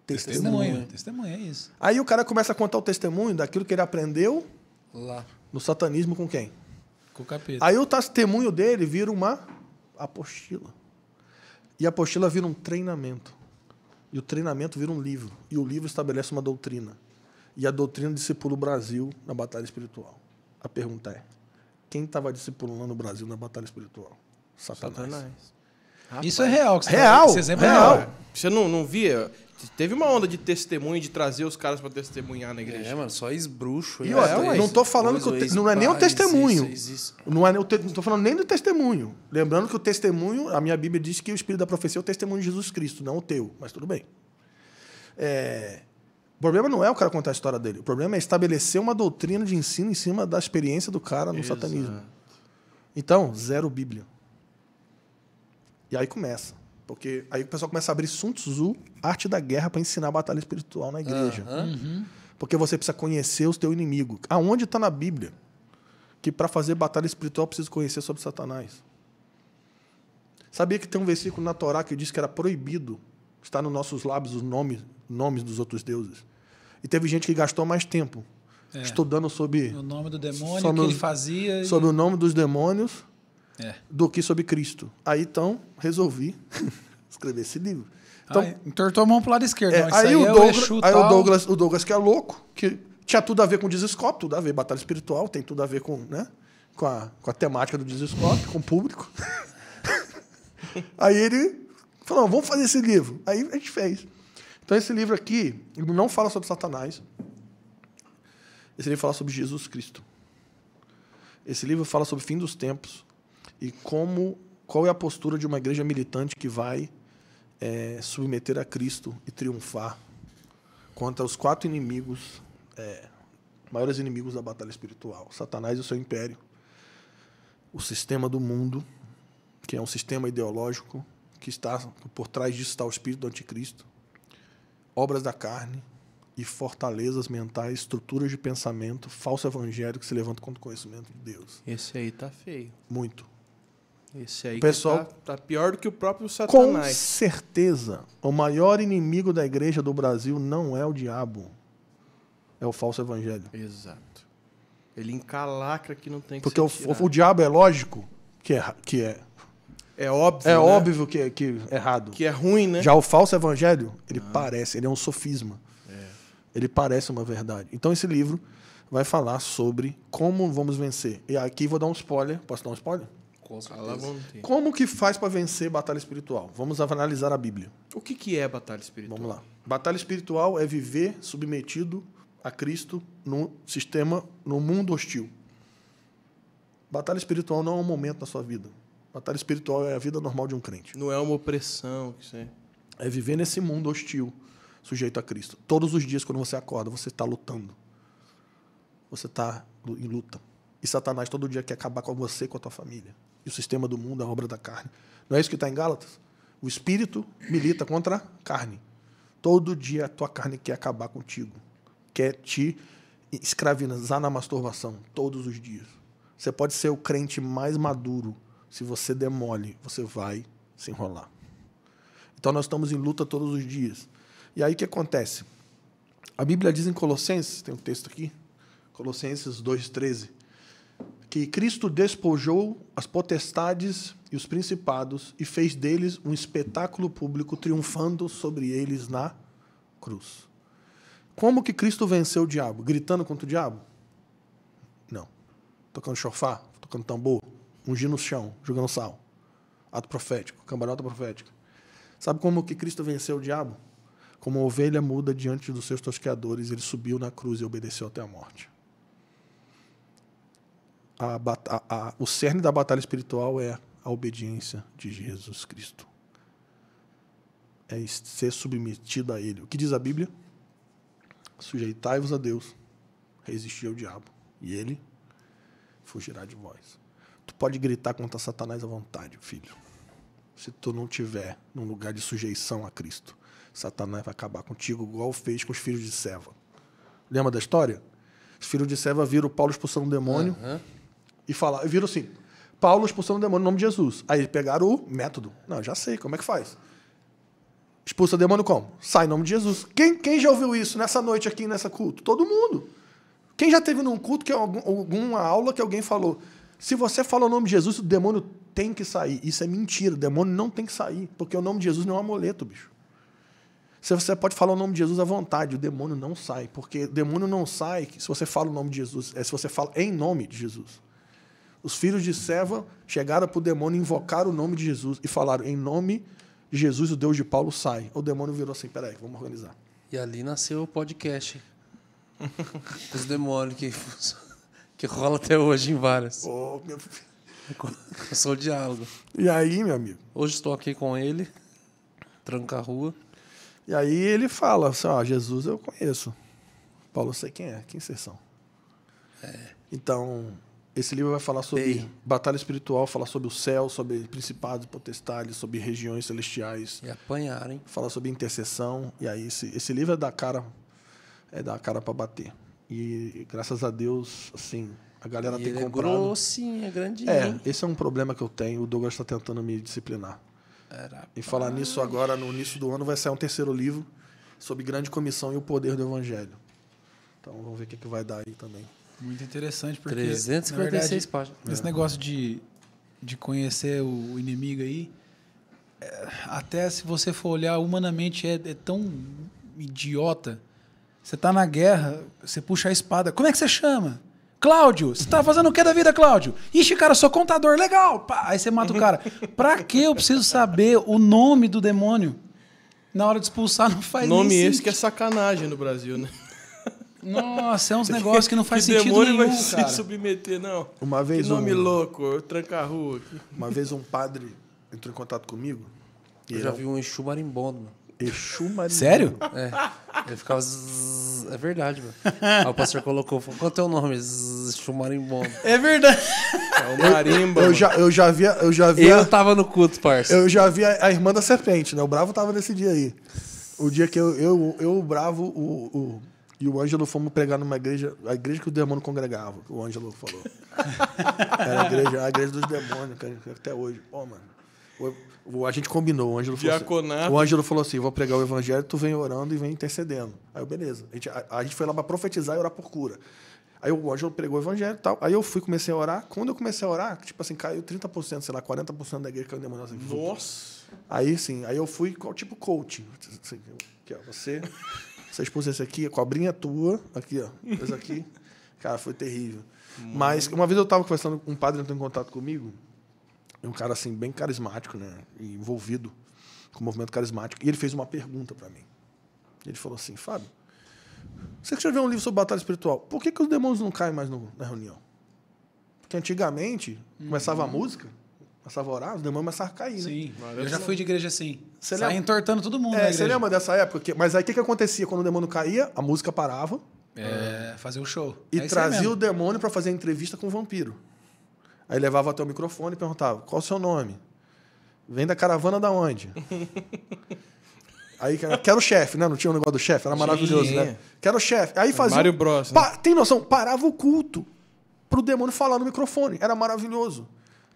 testemunho. Testemunho, é isso. Aí o cara começa a contar o testemunho daquilo que ele aprendeu lá no satanismo com quem? Com o capeta. Aí o testemunho dele vira uma apostila. E a apostila vira um treinamento. E o treinamento vira um livro. E o livro estabelece uma doutrina. E a doutrina discipula o Brasil na batalha espiritual. A pergunta é: quem estava discipulando o Brasil na batalha espiritual? Satanás. Satanás. Rapaz. Isso é real. Tá real, tá Esse exemplo é real. É real. Você não, não via Teve uma onda de testemunho, de trazer os caras para testemunhar na igreja. É, mano, só esbruxo. E, é, é não tô falando que te... não é nem o um testemunho. Não, é, te... não tô falando nem do testemunho. Lembrando que o testemunho, a minha Bíblia diz que o espírito da profecia é o testemunho de Jesus Cristo, não o teu, mas tudo bem. É... O problema não é o cara contar a história dele. O problema é estabelecer uma doutrina de ensino em cima da experiência do cara no Exato. satanismo. Então, zero Bíblia. E aí começa. Porque aí o pessoal começa a abrir Sun Tzu, arte da guerra, para ensinar a batalha espiritual na igreja. Uhum. Porque você precisa conhecer o seu inimigo. Aonde está na Bíblia que para fazer batalha espiritual precisa conhecer sobre Satanás? Sabia que tem um versículo na Torá que diz que era proibido estar nos nossos lábios os nomes, nomes dos outros deuses? E teve gente que gastou mais tempo é. estudando sobre o nome do demônio, sobre, que ele fazia. Sobre e... o nome dos demônios é. do que sobre Cristo. Aí então resolvi <laughs> escrever esse livro. Então, ah, entortou a mão pro lado esquerdo. É, aí, o, é Douglas, aí o, Douglas, o Douglas, que é louco, que tinha tudo a ver com o desescope, tudo a ver, batalha espiritual, tem tudo a ver com, né, com, a, com a temática do desescope, com o público. <laughs> aí ele falou, vamos fazer esse livro. Aí a gente fez. Então esse livro aqui, ele não fala sobre Satanás. Esse livro fala sobre Jesus Cristo. Esse livro fala sobre o fim dos tempos e como qual é a postura de uma igreja militante que vai é, submeter a Cristo e triunfar contra os quatro inimigos, é, maiores inimigos da batalha espiritual: Satanás e o seu império, o sistema do mundo, que é um sistema ideológico que está por trás disso está o espírito do anticristo, obras da carne e fortalezas mentais, estruturas de pensamento, falso evangelho que se levanta contra o conhecimento de Deus. Esse aí tá feio. Muito. Esse aí o pessoal tá, tá, pior do que o próprio Satanás. Com certeza, o maior inimigo da igreja do Brasil não é o diabo, é o falso evangelho. Exato. Ele encalacra que não tem que Porque o, o, o, diabo é lógico que é, que é. É óbvio. É né? óbvio que é, que é errado. Que é ruim, né? Já o falso evangelho, ele ah. parece, ele é um sofisma. É. Ele parece uma verdade. Então esse livro vai falar sobre como vamos vencer. E aqui vou dar um spoiler. Posso dar um spoiler? Com certeza. Como que faz para vencer batalha espiritual? Vamos analisar a Bíblia. O que, que é batalha espiritual? Vamos lá. Batalha espiritual é viver submetido a Cristo no sistema, no mundo hostil. Batalha espiritual não é um momento na sua vida. Batalha espiritual é a vida normal de um crente. Não é uma opressão, que você... É viver nesse mundo hostil, sujeito a Cristo. Todos os dias, quando você acorda, você está lutando. Você está em luta. E Satanás todo dia quer acabar com você e com a tua família e o sistema do mundo, a obra da carne. Não é isso que está em Gálatas? O espírito milita contra a carne. Todo dia a tua carne quer acabar contigo, quer te escravizar na masturbação, todos os dias. Você pode ser o crente mais maduro, se você demole, você vai se enrolar. Então nós estamos em luta todos os dias. E aí o que acontece? A Bíblia diz em Colossenses, tem um texto aqui, Colossenses 2,13 que Cristo despojou as potestades e os principados e fez deles um espetáculo público, triunfando sobre eles na cruz. Como que Cristo venceu o diabo? Gritando contra o diabo? Não. Tocando chofá, tocando tambor, ungindo o chão, jogando sal. Ato profético, cambalhota profética. Sabe como que Cristo venceu o diabo? Como a ovelha muda diante dos seus tosqueadores, ele subiu na cruz e obedeceu até a morte a, a, a, o cerne da batalha espiritual é a obediência de Jesus Cristo. É ser submetido a Ele. O que diz a Bíblia? Sujeitai-vos a Deus, resistir ao diabo, e Ele fugirá de vós. Tu pode gritar contra Satanás à vontade, filho. Se tu não tiver num lugar de sujeição a Cristo, Satanás vai acabar contigo, igual fez com os filhos de Seva. Lembra da história? Os filhos de Seva viram Paulo expulsando um demônio. Uhum e falar, viram assim, Paulo expulsando o demônio no nome de Jesus. Aí pegaram o método. Não, já sei, como é que faz? Expulsa o demônio como? Sai em nome de Jesus. Quem, quem já ouviu isso nessa noite aqui, nessa culto? Todo mundo. Quem já teve num culto, que algum, alguma aula que alguém falou, se você fala o nome de Jesus, o demônio tem que sair. Isso é mentira, o demônio não tem que sair, porque o nome de Jesus não é um amuleto, bicho. Se você pode falar o nome de Jesus à vontade, o demônio não sai, porque o demônio não sai se você fala o nome de Jesus, é se você fala em nome de Jesus. Os filhos de Seva chegaram para o demônio, invocaram o nome de Jesus e falaram: Em nome de Jesus, o Deus de Paulo sai. O demônio virou assim: Peraí, vamos organizar. E ali nasceu o podcast. <laughs> Os demônios que, <laughs> que rola até hoje em várias. Oh, meu... Começou o diálogo. E aí, meu amigo? Hoje estou aqui com ele, tranca a rua. E aí ele fala assim: Ó, ah, Jesus eu conheço. Paulo, eu sei quem é, quem vocês são. É. Então, esse livro vai falar sobre batalha espiritual, falar sobre o céu, sobre principados, potestades, sobre regiões celestiais. E apanhar, hein? Falar sobre intercessão. E aí esse, esse livro é da cara é da cara para bater. E graças a Deus, assim, a galera e tem ele é comprado. É sim, é grandinho. É, esse é um problema que eu tenho. O Douglas está tentando me disciplinar. Era e falar nisso agora, no início do ano, vai sair um terceiro livro sobre grande comissão e o poder do evangelho. Então vamos ver o que, é que vai dar aí também. Muito interessante, porque. 346 verdade, páginas. Esse é. negócio de, de conhecer o inimigo aí, é, até se você for olhar humanamente, é, é tão idiota. Você tá na guerra, você puxa a espada. Como é que você chama? Cláudio, você tá fazendo o que da vida, Cláudio? Ixi, cara, sou contador, legal. Pá, aí você mata o cara. <laughs> Pra que eu preciso saber o nome do demônio? Na hora de expulsar não faz Nome esse que é sacanagem no Brasil, né? Nossa, é uns negócios que não faz <laughs> que sentido nenhum, vai cara. se submeter, não. Uma vez que nome um... louco, tranca rua aqui. Uma vez um padre entrou em contato comigo. Eu já é vi um Exu marimbondo, mano. Exu marimbondo. Sério? É. Ele ficava. Zzz, é verdade, mano. Aí o pastor colocou, falou, quanto é o nome? Zzz, Exu marimbondo. É verdade. É o marimba. Eu, eu já, eu já via. Eu, já via, eu tava no culto, parça. Eu já vi a, a, irmã da serpente, né? O Bravo tava nesse dia aí. O dia que eu, eu, eu, eu o Bravo, o, o e o Ângelo fomos pregar numa igreja, a igreja que o demônio congregava, o Ângelo falou. <laughs> Era a igreja, a igreja dos demônios, até hoje. Pô, mano. O, a gente combinou, o Ângelo Diaconato. falou assim, O Ângelo falou assim: vou pregar o evangelho, tu vem orando e vem intercedendo. Aí eu, beleza. A gente, a, a gente foi lá para profetizar e orar por cura. Aí o Ângelo pregou o evangelho e tal. Aí eu fui, comecei a orar. Quando eu comecei a orar, tipo assim, caiu 30%, sei lá, 40% da igreja caiu demônio. Assim, Nossa! Aí sim, aí eu fui tipo coaching. Assim, aqui, é você. Essa expulsa é aqui, a cobrinha tua. Aqui, ó. Essa aqui. <laughs> cara, foi terrível. Mas uma vez eu tava conversando, com um padre entrou em contato comigo. É um cara, assim, bem carismático, né? Envolvido com o movimento carismático. E ele fez uma pergunta para mim. Ele falou assim, Fábio, você escreveu um livro sobre batalha espiritual. Por que, que os demônios não caem mais no, na reunião? Porque antigamente, uhum. começava a uhum. música... Começava a orar, os demônios começavam a cair, né? Sim, eu já fui de igreja assim. Você Saia lembra? entortando todo mundo. É, você lembra dessa época? Que... Mas aí o que, que acontecia? Quando o demônio caía, a música parava. É, fazer o um show. E é trazia o demônio para fazer entrevista com o vampiro. Aí levava até o microfone e perguntava: qual o seu nome? Vem da caravana da onde? <laughs> Aí quero o chefe, né? Não tinha o um negócio do chefe, era maravilhoso, Sim. né? Quero o chefe. Aí fazia. Mário Bros. Né? Pa... Tem noção? Parava o culto pro demônio falar no microfone. Era maravilhoso.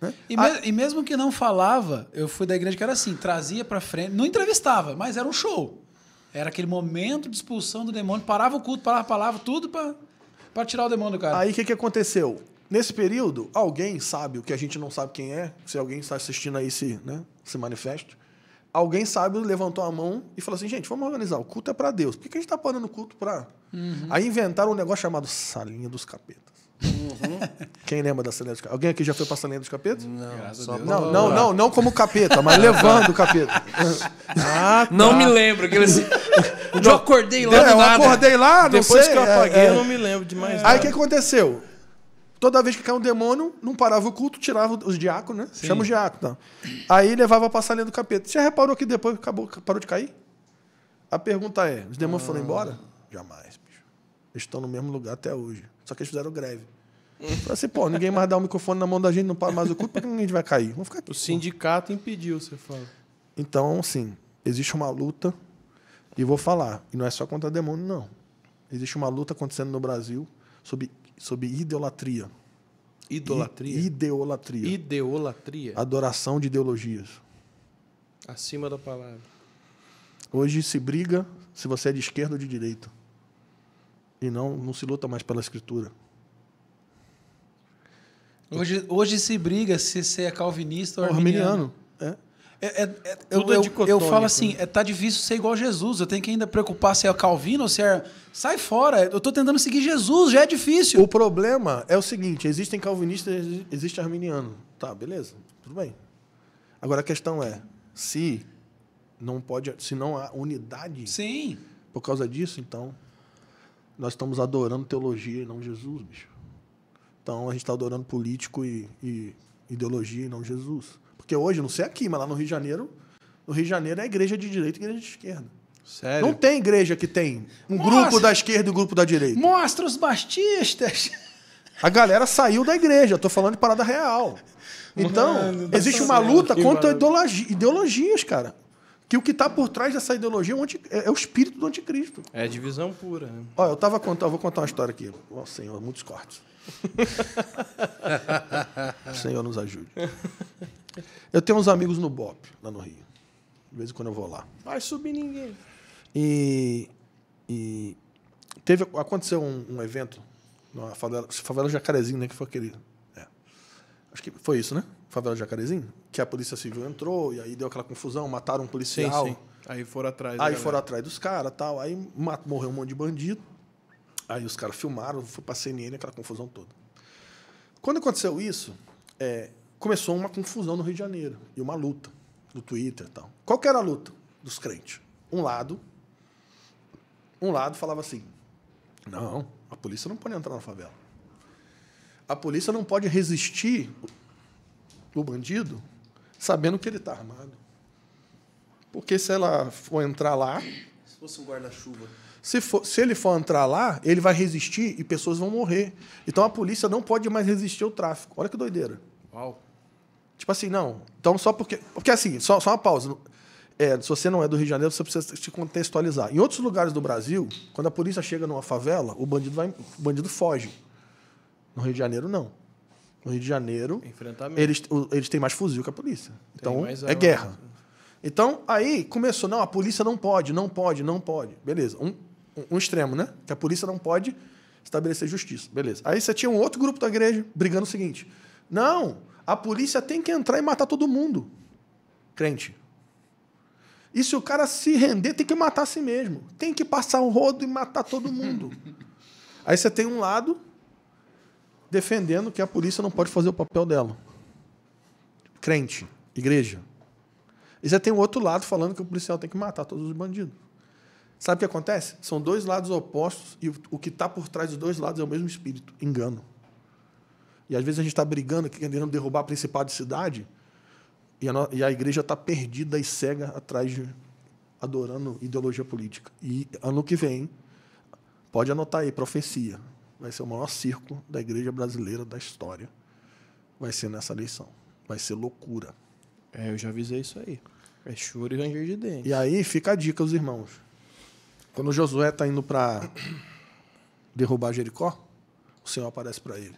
Né? E, me, e, mesmo que não falava, eu fui da igreja que era assim, trazia para frente, não entrevistava, mas era um show. Era aquele momento de expulsão do demônio, parava o culto, parava a palavra, tudo para tirar o demônio do cara. Aí o que, que aconteceu? Nesse período, alguém sabe o que a gente não sabe quem é, se alguém está assistindo aí se, né, se manifesto. Alguém sabe levantou a mão e falou assim: gente, vamos organizar. O culto é para Deus. Por que, que a gente está parando o culto para. Uhum. Aí inventaram um negócio chamado Salinha dos Capetas. Uhum. Quem lembra da Salinha dos Capetas? Alguém aqui já foi pra Salinha dos Capetas? Não, só não, não, não, não como capeta, mas levando o capeta. Ah, <laughs> tá. Não me lembro. Que eles... <laughs> eu não, acordei lá. É, eu nada. acordei lá, não Depois sei. que eu é, apaguei, é, é. eu não me lembro de mais nada. Aí o que aconteceu? Toda vez que caiu um demônio, não parava o culto, tirava os diáconos, né? Chama os diáconos. Aí levava pra salinha do Capeta. Você reparou que depois acabou, parou de cair? A pergunta é: os demônios ah. foram embora? Jamais, bicho. Eles estão no mesmo lugar até hoje. Só que eles fizeram greve. É. Falei assim, pô, ninguém mais dá o microfone na mão da gente, não para mais o culto, porque ninguém vai cair? Vamos ficar aqui. O sindicato pô. impediu, você fala. Então, sim, existe uma luta, e vou falar, e não é só contra demônio, não. Existe uma luta acontecendo no Brasil sobre, sobre idolatria. Idolatria? I, ideolatria. Ideolatria. Adoração de ideologias. Acima da palavra. Hoje se briga se você é de esquerda ou de direita. E não, não se luta mais pela escritura. Hoje, hoje se briga se você é calvinista ou arminiano. arminiano. É. é, é, é eu, eu, eu, falo assim, né? é, tá difícil ser igual Jesus. Eu tenho que ainda preocupar se é calvino ou se é... Sai fora. Eu estou tentando seguir Jesus, já é difícil. O problema é o seguinte, existem calvinistas, existe arminiano. Tá, beleza, tudo bem. Agora a questão é, se não pode, se não há unidade Sim. por causa disso, então nós estamos adorando teologia e não Jesus, bicho. Então a gente está adorando político e, e, ideologia e não Jesus. Porque hoje, não sei aqui, mas lá no Rio de Janeiro, no Rio de Janeiro é igreja de direita e igreja de esquerda. Sério? Não tem igreja que tem um Mostra. grupo da esquerda e um grupo da direita. Mostra os bastistas! A galera saiu da igreja, tô falando de parada real. Então, Mano, existe uma luta contra ideologias, cara que o que está por trás dessa ideologia é, o é, é espírito do anticristo. É divisão pura. Né? Olha, eu estava contando, eu vou contar uma história aqui. Oh, senhor, muitos cortes. <laughs> senhor nos ajude. Eu tenho uns amigos no BOP, lá no Rio. De vez em quando eu vou lá. Vai subir ninguém. E, e teve, aconteceu um, um evento na favela, favela Jacarezinho, né? Que foi aquele. É. Acho que foi isso, né? favela de Jacarezinho, que a polícia civil entrou e aí deu aquela confusão, mataram um policial. Sim, sim. Aí foram atrás. Aí foram atrás dos caras, tal. Aí morreu um monte de bandido. Aí os caras filmaram, foi pra CNN, aquela confusão toda. Quando aconteceu isso, é, começou uma confusão no Rio de Janeiro e uma luta no Twitter, e tal. Qual que era a luta dos crentes? Um lado, um lado falava assim: não, a polícia não pode entrar na favela. A polícia não pode resistir do bandido sabendo que ele está armado. Porque se ela for entrar lá. Se fosse um guarda-chuva. Se, for, se ele for entrar lá, ele vai resistir e pessoas vão morrer. Então a polícia não pode mais resistir ao tráfico. Olha que doideira. Uau. Tipo assim, não. Então, só porque. Porque assim, só, só uma pausa. É, se você não é do Rio de Janeiro, você precisa se contextualizar. Em outros lugares do Brasil, quando a polícia chega numa favela, o bandido, vai, o bandido foge. No Rio de Janeiro, não no Rio de Janeiro, eles, eles têm mais fuzil que a polícia. Então, é guerra. Então, aí começou, não, a polícia não pode, não pode, não pode. Beleza, um, um extremo, né? Que a polícia não pode estabelecer justiça. Beleza. Aí você tinha um outro grupo da igreja brigando o seguinte: não, a polícia tem que entrar e matar todo mundo. Crente. E se o cara se render, tem que matar a si mesmo. Tem que passar o rodo e matar todo mundo. <laughs> aí você tem um lado defendendo que a polícia não pode fazer o papel dela. Crente, igreja. E já tem o outro lado falando que o policial tem que matar todos os bandidos. Sabe o que acontece? São dois lados opostos e o que está por trás dos dois lados é o mesmo espírito engano. E às vezes a gente está brigando, querendo derrubar a principal de cidade, e a, no... e a igreja está perdida e cega atrás de adorando ideologia política. E ano que vem, pode anotar aí, profecia vai ser o maior circo da igreja brasileira da história. Vai ser nessa eleição. Vai ser loucura. É, eu já avisei isso aí. É choro e ranger de dente. E aí fica a dica aos irmãos. Quando Josué está indo para derrubar Jericó, o Senhor aparece para ele.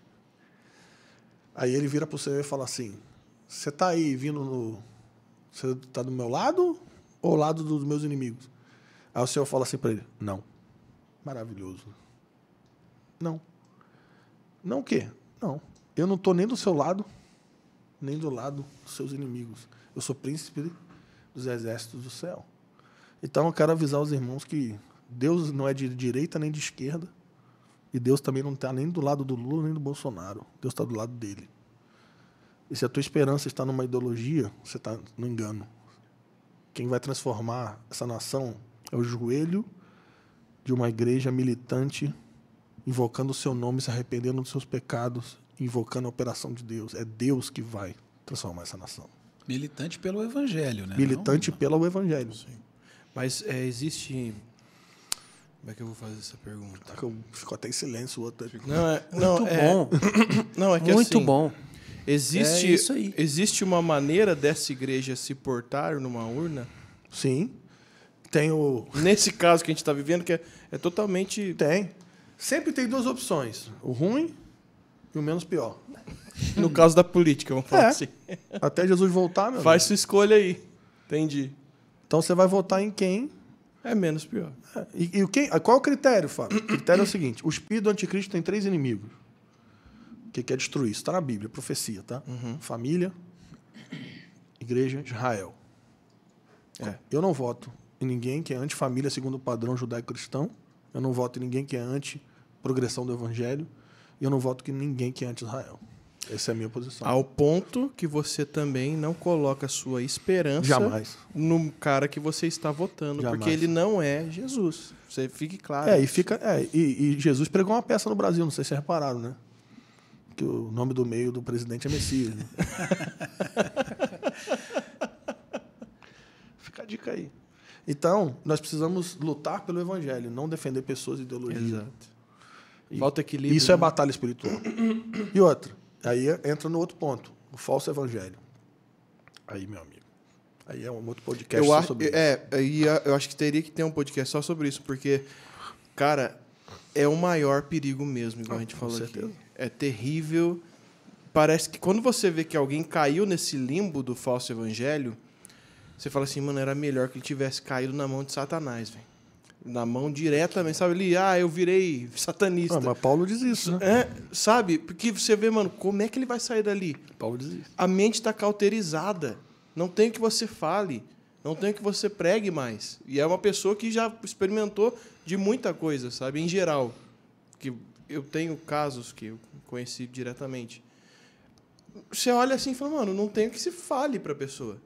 Aí ele vira para o Senhor e fala assim: Você está aí vindo no. Você está do meu lado ou do lado dos meus inimigos? Aí o Senhor fala assim para ele: Não. Maravilhoso. Não. Não o quê? Não. Eu não estou nem do seu lado, nem do lado dos seus inimigos. Eu sou príncipe dos exércitos do céu. Então eu quero avisar os irmãos que Deus não é de direita nem de esquerda. E Deus também não está nem do lado do Lula nem do Bolsonaro. Deus está do lado dele. E se a tua esperança está numa ideologia, você está no engano. Quem vai transformar essa nação é o joelho de uma igreja militante invocando o seu nome, se arrependendo dos seus pecados, invocando a operação de Deus. É Deus que vai transformar essa nação. Militante pelo Evangelho, né? Militante não, pelo Evangelho. Sim. Mas é, existe. Como é que eu vou fazer essa pergunta? Ficou até em silêncio o outro. Não, é, não, muito é... bom. <coughs> não, é que Muito assim, bom. Existe, é isso aí. existe uma maneira dessa igreja se portar numa urna? Sim. Tem o. Nesse caso que a gente está vivendo, que é, é totalmente. Tem. Sempre tem duas opções: o ruim e o menos pior. <laughs> No caso da política, vamos falar é. assim. Até Jesus voltar, meu Faz sua escolha aí. Entendi. Então você vai votar em quem? É menos pior. É. E, e quem, ah, qual é o critério, Fábio? O critério é o seguinte: o espírito do anticristo tem três inimigos. O que quer é destruir? Isso está na Bíblia, profecia, tá? Uhum. Família, igreja, Israel. É. Eu não voto em ninguém que é antifamília segundo o padrão judaico-cristão. Eu não voto em ninguém que é anti-progressão do evangelho. E eu não voto em ninguém que é anti-Israel. Essa é a minha posição. Ao ponto que você também não coloca sua esperança Jamais. no cara que você está votando, Jamais. porque ele não é Jesus. Você fique claro. É, e fica. É, e, e, Jesus pregou uma peça no Brasil, não sei se repararam, né? Que o nome do meio do presidente é Messias. Né? <laughs> fica a dica aí. Então, nós precisamos lutar pelo evangelho, não defender pessoas e ideologias. Exato. Falta equilíbrio. Isso é né? batalha espiritual. <coughs> E outra, aí entra no outro ponto, o falso evangelho. Aí, meu amigo. Aí é um outro podcast eu só sobre isso. É, aí eu acho que teria que ter um podcast só sobre isso, porque, cara, é o maior perigo mesmo, igual ah, a gente falou certeza. aqui. É terrível. Parece que quando você vê que alguém caiu nesse limbo do falso evangelho, você fala assim, mano, era melhor que ele tivesse caído na mão de Satanás, velho. Na mão diretamente, sabe? Ele, ah, eu virei satanista. Ah, mas Paulo diz isso, né? É, sabe? Porque você vê, mano, como é que ele vai sair dali? Paulo diz isso. A mente está cauterizada. Não tem o que você fale. Não tem o que você pregue mais. E é uma pessoa que já experimentou de muita coisa, sabe? Em geral. Que eu tenho casos que eu conheci diretamente. Você olha assim e fala, mano, não tem o que se fale para a pessoa.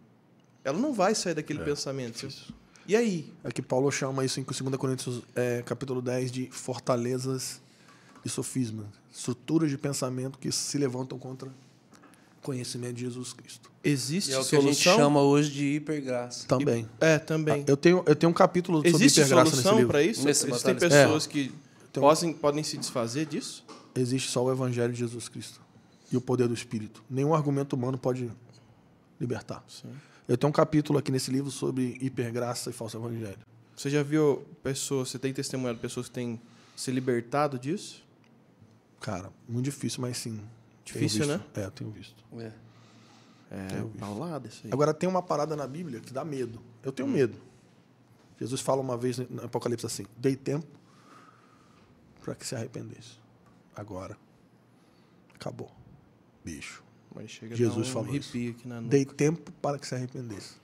Ela não vai sair daquele é, pensamento. Difícil. E aí? É que Paulo chama isso em 2 Coríntios, é, capítulo 10, de fortalezas e sofisma. Estruturas de pensamento que se levantam contra o conhecimento de Jesus Cristo. Existe é o que solução? a gente chama hoje de hipergraça. Também. É, também. Ah, eu tenho, eu tenho um capítulo sobre Existe hipergraça nesse livro. Existe solução para isso? Nesse Existem pessoas é. que podem, podem se desfazer disso? Existe só o evangelho de Jesus Cristo e o poder do Espírito. Nenhum argumento humano pode libertar. Sim. Eu tenho um capítulo aqui nesse livro sobre hipergraça e falso evangelho. Você já viu pessoas, você tem testemunhado pessoas que têm se libertado disso? Cara, muito difícil, mas sim. Difícil, né? É, eu tenho visto. É. É, paulada isso aí. Agora, tem uma parada na Bíblia que dá medo. Eu tenho hum. medo. Jesus fala uma vez no Apocalipse assim: dei tempo para que se arrependesse. Agora. Acabou. Bicho. Jesus um falou isso. Dei tempo para que se arrependesse.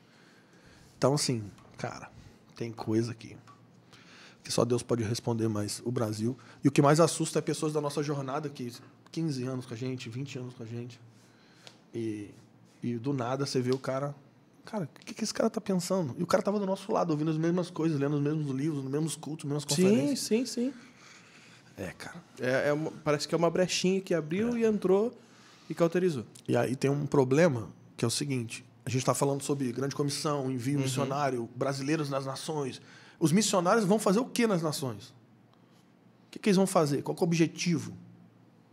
Então, assim, cara, tem coisa aqui que só Deus pode responder, mas o Brasil. E o que mais assusta é pessoas da nossa jornada que 15 anos com a gente, 20 anos com a gente. E, e do nada você vê o cara. Cara, o que, que esse cara tá pensando? E o cara tava do nosso lado, ouvindo as mesmas coisas, lendo os mesmos livros, os mesmos cultos, as mesmas conferências. Sim, sim, sim. É, cara. É, é uma, parece que é uma brechinha que abriu é. e entrou e cauterizou. E aí tem um problema que é o seguinte: a gente está falando sobre grande comissão, envio uhum. missionário, brasileiros nas nações. Os missionários vão fazer o que nas nações? O que, que eles vão fazer? Qual é o objetivo?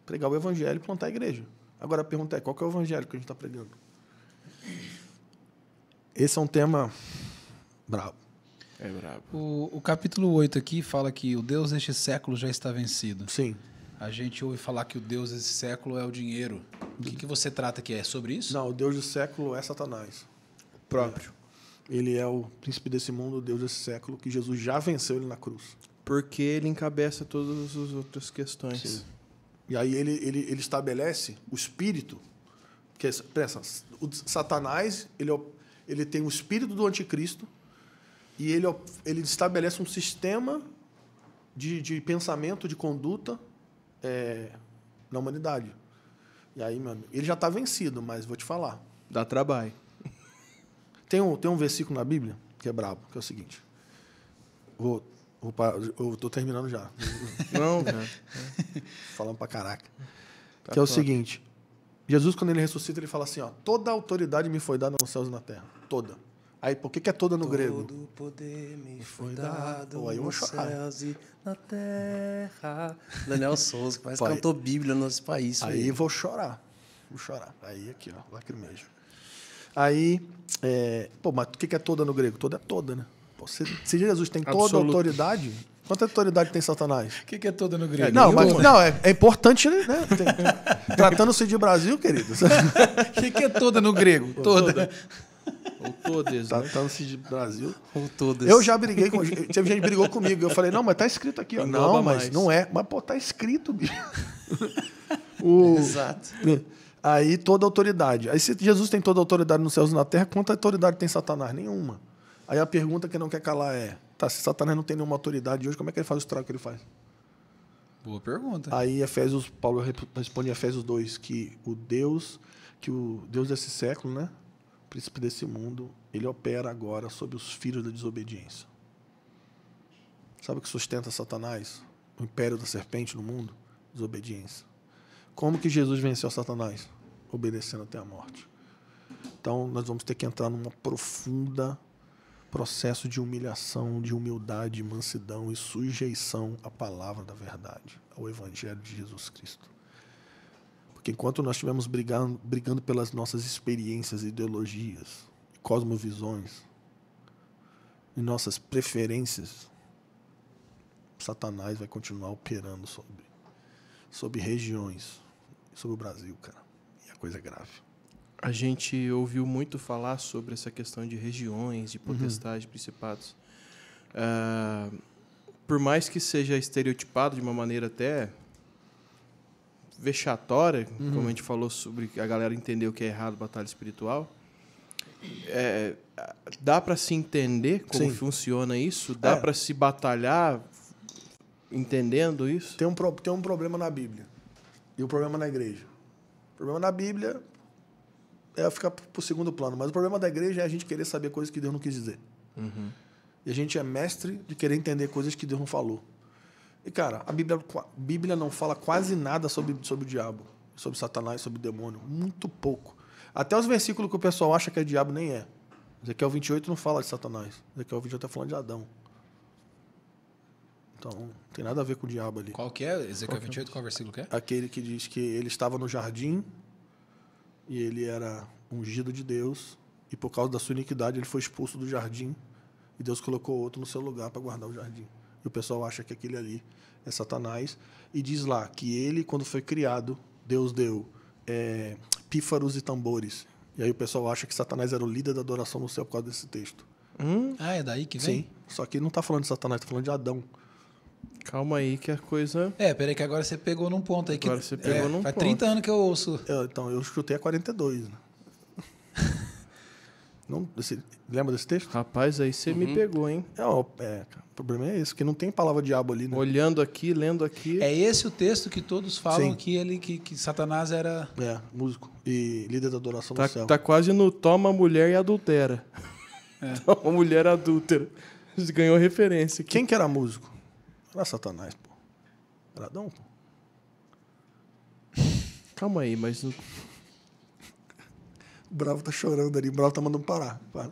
Pregar o evangelho e plantar a igreja. Agora a pergunta é: qual é o evangelho que a gente está pregando? Esse é um tema brabo. É brabo. O, o, capítulo 8 aqui fala que o Deus deste século já está vencido. Sim. A gente ouve falar que o Deus desse século é o dinheiro. O que, que você trata aqui? É sobre isso? Não, o Deus do século é Satanás. Próprio. É. Ele é o príncipe desse mundo, o Deus desse século, que Jesus já venceu ele na cruz. Porque ele encabeça todas as outras questões. Sim. E aí ele, ele, ele estabelece o espírito. Que é, pensa, o Satanás ele, é ele tem o espírito do anticristo e ele, é ele estabelece um sistema de, de pensamento, de conduta é, na humanidade. E aí, meu amigo, ele já está vencido, mas vou te falar. Dá trabalho. <laughs> Tem um, tem um versículo na Bíblia que é brabo, que é o seguinte. Vou, vou parar, eu tô terminando já. <laughs> Não, <laughs> Falando pra caraca. Tá que é o top. seguinte. Jesus, quando ele ressuscita, ele fala assim, ó. Toda a autoridade me foi dada nos céus e na terra. Toda. Aí, por que, que é toda no Todo grego? Todo poder me foi dado Pô, aí eu vou chorar. céus e na terra. Daniel Souza, que cantou Bíblia no nosso país. Aí, vou chorar. Vou chorar. Aí, aqui, ó, lacrimejo. Aí, é, pô, mas o que, que é toda no grego? Toda é toda, né? Pô, se, se Jesus tem toda Absoluto. autoridade, Quanta autoridade tem Satanás? O que, que, é toda no grego? não, mas, não é, é importante, né? <laughs> Tratando-se de Brasil, querido. <laughs> O que, que, é toda no grego? Toda. toda. Ou todos Tá, né? tá no Brasil. Ou todos Eu já briguei com. Teve gente que brigou comigo. Eu falei, não, mas tá escrito aqui. não, mas mais. não é. Mas, pô, tá escrito, bicho. <laughs> o... Exato. Aí toda autoridade. Aí se Jesus tem toda autoridade nos céus e na terra, quanta autoridade tem Satanás? Nenhuma. Aí a pergunta que não quer calar é: tá, se Satanás não tem nenhuma autoridade hoje, como é que ele faz o estrago que ele faz? Boa pergunta. Aí Efésios, Paulo responde em Efésios 2 que o Deus, que o Deus desse século, né? príncipe desse mundo, ele opera agora sobre os filhos da desobediência. Sabe o que sustenta Satanás, o império da serpente no mundo? Desobediência. Como que Jesus venceu Satanás? Obedecendo até a morte. Então, nós vamos ter que entrar numa profunda processo de humilhação, de humildade, mansidão e sujeição à palavra da verdade, ao evangelho de Jesus Cristo. Porque enquanto nós estivermos brigando, brigando pelas nossas experiências, ideologias, cosmovisões e nossas preferências, Satanás vai continuar operando sobre, sobre regiões, sobre o Brasil, cara. E a coisa é grave. A gente ouviu muito falar sobre essa questão de regiões, de uhum. potestades, uhum. de principados. Uh, por mais que seja estereotipado de uma maneira até vexatória, uhum. como a gente falou sobre a galera entender o que é errado batalha espiritual, é, dá para se entender como Sim. funciona isso? Dá é. para se batalhar entendendo isso? Tem um, tem um problema na Bíblia e o um problema na igreja. O problema na Bíblia é ficar pro segundo plano, mas o problema da igreja é a gente querer saber coisas que Deus não quis dizer. Uhum. E a gente é mestre de querer entender coisas que Deus não falou. E, cara, a Bíblia, a Bíblia não fala quase nada sobre, sobre o diabo, sobre Satanás, sobre o demônio. Muito pouco. Até os versículos que o pessoal acha que é diabo nem é. Ezequiel 28 não fala de Satanás. Ezequiel 28 está falando de Adão. Então, não tem nada a ver com o diabo ali. Qual que é? Ezequiel qual 28, é? qual versículo que é? Aquele que diz que ele estava no jardim e ele era ungido de Deus e por causa da sua iniquidade ele foi expulso do jardim e Deus colocou outro no seu lugar para guardar o jardim. E o pessoal acha que aquele ali é Satanás. E diz lá que ele, quando foi criado, Deus deu é, pífaros e tambores. E aí o pessoal acha que Satanás era o líder da adoração no céu por causa desse texto. Hum? Ah, é daí que vem? Sim. Só que não está falando de Satanás, está falando de Adão. Calma aí que a coisa. É, peraí, que agora você pegou num ponto aí que. Agora você pegou é, num faz ponto. 30 anos que eu ouço. Eu, então, eu chutei a 42, né? Não, lembra desse texto? Rapaz, aí você uhum. me pegou, hein? É, é, o problema é esse, que não tem palavra diabo ali. Né? Olhando aqui, lendo aqui. É esse o texto que todos falam que ele que, que, Satanás era. É, músico e líder da adoração tá, do céu. Tá quase no toma mulher e adultera. É. <laughs> toma mulher adúltera. Ganhou referência. Aqui. Quem que era músico? Era Satanás, pô. Era Adão, pô. Calma aí, mas. Bravo tá chorando ali, o Bravo tá mandando parar. Para.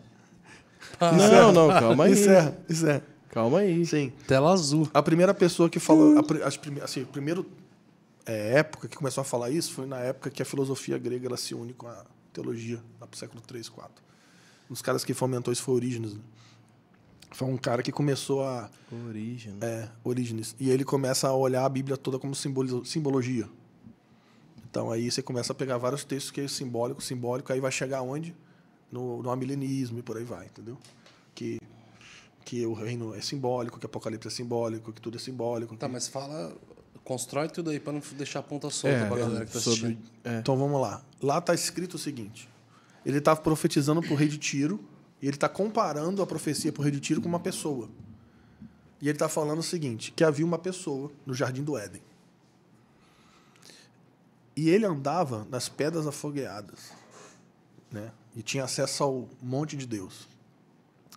Ah, é- não, não, calma aí. Encerra, é, encerra. É. Calma aí. Sim. Tela azul. A primeira pessoa que falou. A, as prime, assim, a primeira é, época que começou a falar isso foi na época que a filosofia grega ela se une com a teologia, lá pro século 3, 4. Um dos caras que fomentou isso foi Orígenes. Né? Foi um cara que começou a. Orígenes. É, Orígenes. E ele começa a olhar a Bíblia toda como simbolo, simbologia. Então aí você começa a pegar vários textos que é simbólico, simbólico, aí vai chegar onde? No, no amilenismo e por aí vai, entendeu? Que, que o reino é simbólico, que o apocalipse é simbólico, que tudo é simbólico. Tá, que... mas fala. Constrói tudo aí para não deixar a ponta solta é, para a é, galera que tá sobre, assistindo. É. Então vamos lá. Lá está escrito o seguinte: ele estava tá profetizando para o rei de Tiro, e ele está comparando a profecia para o rei de Tiro com uma pessoa. E ele está falando o seguinte: que havia uma pessoa no jardim do Éden e ele andava nas pedras afogueadas, né? E tinha acesso ao monte de Deus.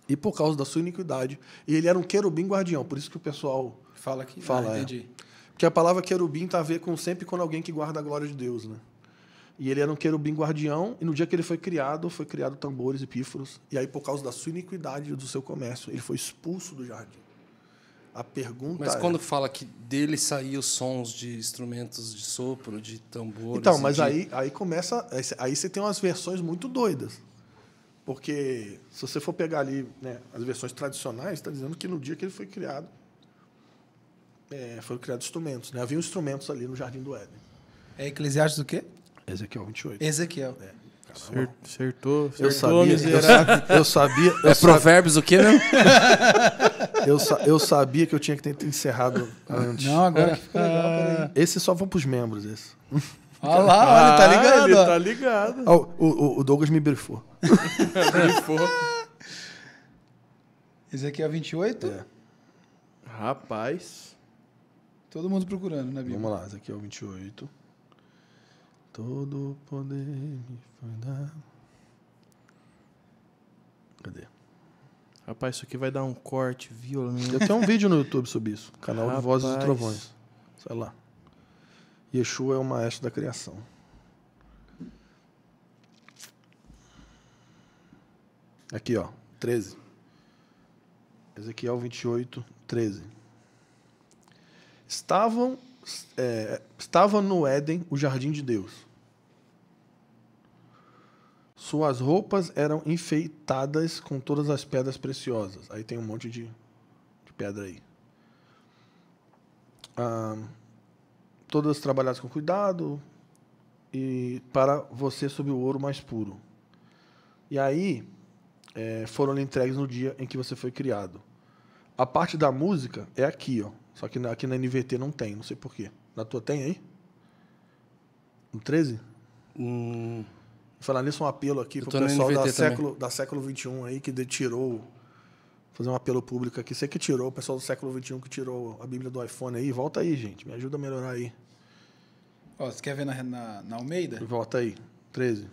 E por causa da sua iniquidade, e ele era um querubim guardião, por isso que o pessoal fala que fala, ah, é. entendi. É. Porque a palavra querubim tá a ver com sempre com alguém que guarda a glória de Deus, né? E ele era um querubim guardião, e no dia que ele foi criado, foi criado tambores e pífaros. E aí, por causa da sua iniquidade e do seu comércio, ele foi expulso do jardim. A pergunta. Mas é quando é... fala que dele saiu sons de instrumentos de sopro, de tambores. Então, mas de... aí, aí começa. Aí você tem umas versões muito doidas. Porque se você for pegar ali né, as versões tradicionais, está dizendo que no dia que ele foi criado, é, foram criados instrumentos. Né? Havia instrumentos ali no Jardim do Éden. É Eclesiastes do quê? Ezequiel 28. Ezequiel. É. Acertou, acertou, eu sabia, eu, eu sabia. É eu é sabia. provérbios o quê, não? <laughs> eu, sa eu sabia que eu tinha que ter encerrado antes. Não, agora que fica legal, ah. peraí. Esse só vão pros membros, esse. Olha lá, olha, tá ah, ligado? ele tá ligado. Oh, o, o, Douglas me brifou. brifou. Esse aqui é 28? É. Rapaz. Todo mundo procurando, né, Bíblia? Vamos lá, esse aqui é o 28. Todo poder me foi dado. Cadê? Rapaz, isso aqui vai dar um corte violento. Eu tenho um vídeo no YouTube sobre isso. Canal Rapaz. Vozes e Trovões. Sei lá. Yeshua é o maestro da criação. Aqui, ó. 13. Ezequiel 28, 13. Estavam, é, estava no Éden o jardim de Deus. Suas roupas eram enfeitadas com todas as pedras preciosas. Aí tem um monte de, de pedra aí. Ah, todas trabalhadas com cuidado e para você subir o ouro mais puro. E aí é, foram entregues no dia em que você foi criado. A parte da música é aqui, ó. Só que aqui na NVT não tem, não sei porquê. Na tua tem aí? No 13? Hum. Falar nisso, é um apelo aqui para o pessoal da século, da século XXI aí, que tirou. Fazer um apelo público aqui. Você que tirou, o pessoal do século XXI que tirou a Bíblia do iPhone aí, volta aí, gente. Me ajuda a melhorar aí. Ó, você quer ver na, na, na Almeida? Volta aí. 13.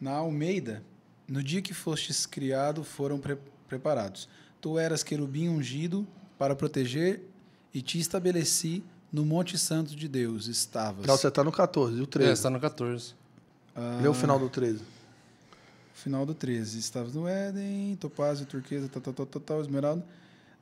Na Almeida, no dia que fostes criado, foram pre preparados. Tu eras querubim ungido para proteger e te estabeleci no Monte Santo de Deus estavas. Não, você está no 14, o 13. É, está no 14. Ah, Lê o final do 13. Final do 13. Estavas no Éden, topázio, turquesa, tal, tá, tal, tá, tal, tá, tal, tal esmeralda.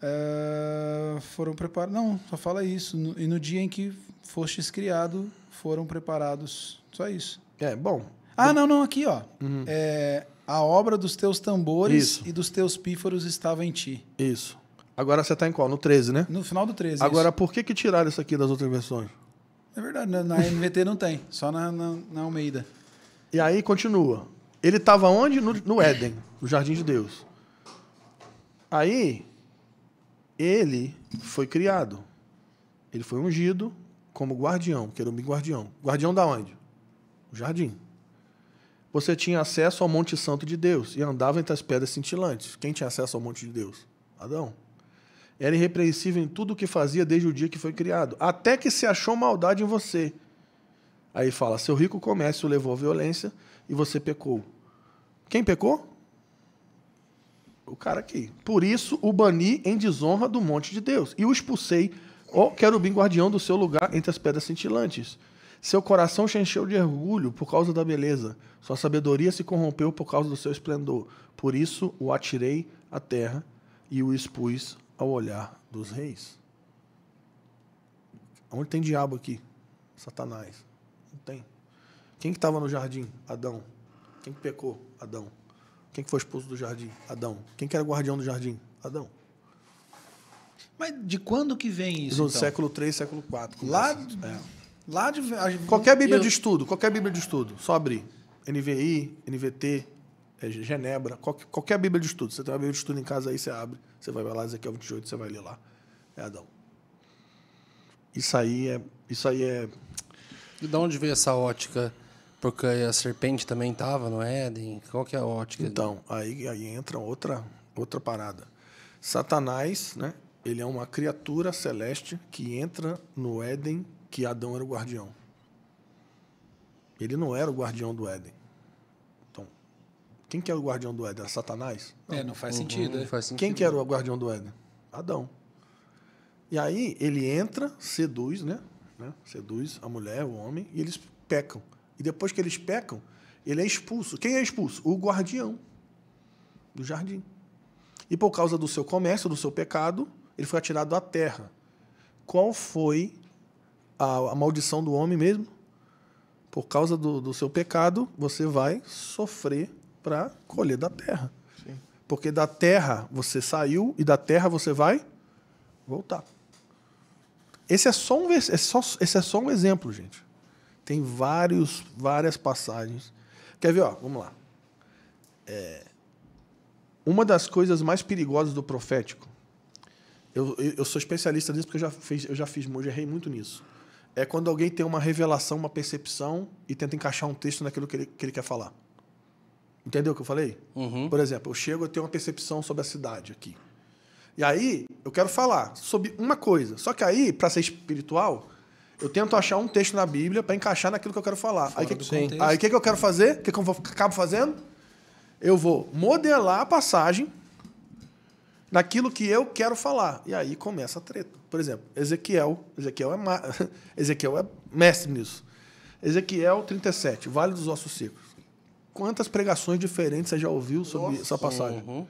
Uh, foram preparados. Não, só fala isso. No, e no dia em que fostes criado, foram preparados. Só isso. É, bom. Ah, não, não, aqui, ó. Uhum. É, a obra dos teus tambores isso. e dos teus pífaros estava em ti. Isso. Agora você está em qual? No 13, né? No final do 13. Agora, isso. por que, que tiraram isso aqui das outras versões? É verdade, na, na MVT não tem, só na, na, na, Almeida. E aí continua. Ele estava onde? No, no Éden, no Jardim de Deus. Aí, ele foi criado. Ele foi ungido como guardião, querubim guardião. Guardião da onde? O jardim. Você tinha acesso ao Monte Santo de Deus e andava entre as pedras cintilantes. Quem tinha acesso ao Monte de Deus? Adão. Era irrepreensível em tudo o que fazia desde o dia que foi criado, até que se achou maldade em você. Aí fala: seu rico comércio levou à violência e você pecou. Quem pecou? O cara aqui. Por isso o bani em desonra do monte de Deus e o expulsei, ó querubim guardião do seu lugar entre as pedras cintilantes. Seu coração se encheu de orgulho por causa da beleza. Sua sabedoria se corrompeu por causa do seu esplendor. Por isso o atirei à terra e o expus ao olhar dos reis. Onde tem diabo aqui? Satanás. Não tem. Quem que estava no jardim? Adão. Quem que pecou? Adão. Quem que foi expulso do jardim? Adão. Quem que era guardião do jardim? Adão. Mas de quando que vem isso? No então? século 3, século 4. Lá, é. é? lá de. Qualquer Bíblia eu... de estudo, qualquer Bíblia de estudo, só abrir. NVI, NVT, é, Genebra, qualquer, Bíblia de estudo. Você tem uma Bíblia de estudo em casa aí, você abre. Você vai lá, Ezequiel 28, você vai ler lá. É Adão. Isso aí é. Isso aí é... E de onde veio essa ótica? Porque a serpente também estava no Éden. Qual que é a ótica? Então, aí, aí entra outra, outra parada. Satanás, né? Ele é uma criatura celeste que entra no Éden que Adão era o guardião. Ele não era o guardião do Éden. Quem que era o guardião do Éden? Era Satanás? Não. É, não faz sentido. não uhum, é. faz sentido. Quem que era o guardião do Éden? Adão. E aí ele entra, seduz, né? né? Seduz a mulher, o homem, e eles pecam. E depois que eles pecam, ele é expulso. Quem é expulso? O guardião do jardim. E por causa do seu comércio, do seu pecado, ele foi atirado à terra. Qual foi a, a maldição do homem mesmo? Por causa do, do seu pecado, você vai sofrer para colher da terra. Sim. Porque da terra você saiu e da terra você vai voltar. Esse é só um, é só, esse é só um exemplo, gente. Tem vários, várias passagens. Quer ver? Ó, vamos lá. É, uma das coisas mais perigosas do profético, eu, eu, eu sou especialista nisso porque eu já fiz, eu já fiz, eu já errei muito nisso. É quando alguém tem uma revelação, uma percepção e tenta encaixar um texto naquilo que ele, que ele quer falar. Entendeu o que eu falei? Uhum. Por exemplo, eu chego, eu tenho uma percepção sobre a cidade aqui. E aí, eu quero falar sobre uma coisa. Só que aí, para ser espiritual, eu tento achar um texto na Bíblia para encaixar naquilo que eu quero falar. Fora aí o que, que eu quero fazer? O que, que eu vou, acabo fazendo? Eu vou modelar a passagem naquilo que eu quero falar. E aí começa a treta. Por exemplo, Ezequiel. Ezequiel é, ma... <laughs> Ezequiel é mestre nisso. Ezequiel 37, Vale dos Ossos Secos. Quantas pregações diferentes você já ouviu sobre Nossa. essa passagem? Uhum.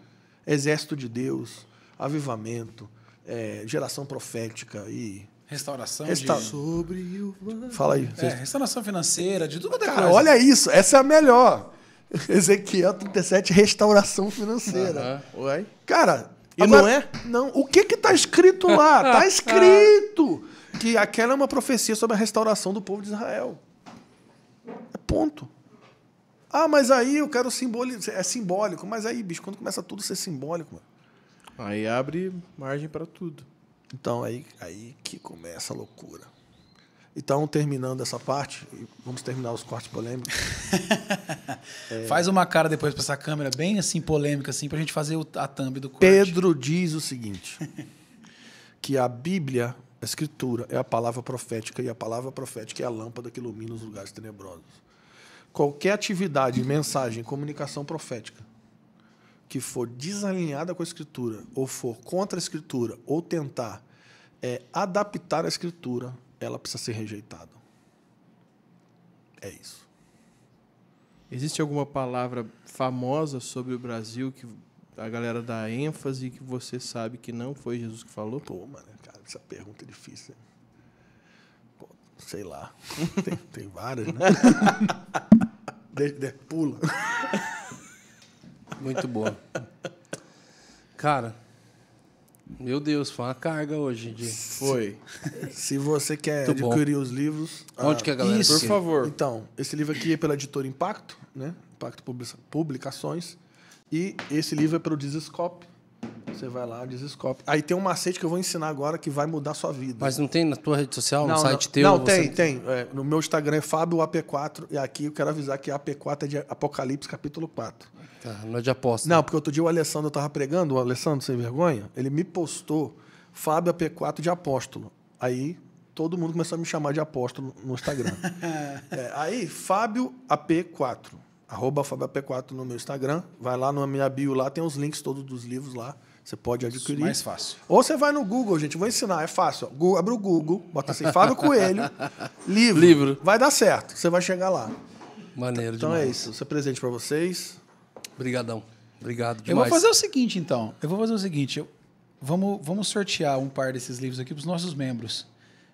Exército de Deus, avivamento, é, geração profética e Restauração Resta... de... Sobre o... Fala aí. É, restauração financeira, de tudo é Cara, olha isso. Essa é a melhor. <laughs> Ezequiel 37, restauração financeira. Uhum. Ué? Cara... E agora, não é? Não. O que que tá escrito lá? <laughs> tá escrito que aquela é uma profecia sobre a restauração do povo de Israel. É ponto. Ah, mas aí eu quero simbólico. É simbólico. Mas aí, bicho, quando começa tudo a ser simbólico, mano. Aí abre margem para tudo. Então, aí, aí que começa a loucura. Então, terminando essa parte, vamos terminar os cortes polêmicos. <laughs> é... Faz uma cara depois para essa câmera, bem assim, polêmica, assim, para a gente fazer a thumb do corte. Pedro diz o seguinte: <laughs> que a Bíblia, a Escritura, é a palavra profética, e a palavra profética é a lâmpada que ilumina os lugares tenebrosos qualquer atividade, mensagem, comunicação profética que for desalinhada com a Escritura, ou for contra a Escritura, ou tentar é, adaptar a Escritura, ela precisa ser rejeitada. É isso. Existe alguma palavra famosa sobre o Brasil que a galera dá ênfase que você sabe que não foi Jesus que falou? Pô, mano, né, cara, essa pergunta é difícil. Pô, sei lá. <laughs> tem, tem várias, né? <laughs> De, de, pula. Muito boa. Cara, meu Deus, foi uma carga hoje. De... Foi. Se você quer Muito adquirir bom. os livros. Onde ah, que a galera isso, Por favor. Então, esse livro aqui é pela editora Impacto, né? Impacto Publicações. E esse livro é pelo Dizescope você vai lá, desescope. Aí tem um macete que eu vou ensinar agora que vai mudar a sua vida. Mas não tem na tua rede social, no site não, teu? Não, tem, você... tem. É, no meu Instagram é fábioap 4 E aqui eu quero avisar que AP4 é de Apocalipse, capítulo 4. Tá, não é de aposta. Não, porque outro dia o Alessandro estava pregando, o Alessandro, sem vergonha, ele me postou Fábio 4 de apóstolo. Aí todo mundo começou a me chamar de apóstolo no Instagram. <laughs> é, aí, Fábio 4 arroba Fábio 4 no meu Instagram. Vai lá na minha bio lá, tem os links todos dos livros lá. Você pode adquirir. Isso mais fácil. Ou você vai no Google, gente, vou ensinar, é fácil. Google, abre o Google, bota assim, Fábio Coelho, <laughs> livro. Livro. Vai dar certo, você vai chegar lá. Maneiro então, é demais. Então é isso, isso é presente para vocês. Obrigadão. Obrigado demais. Eu vou fazer o seguinte, então. Eu vou fazer o seguinte. Eu... Vamos, vamos sortear um par desses livros aqui para os nossos membros.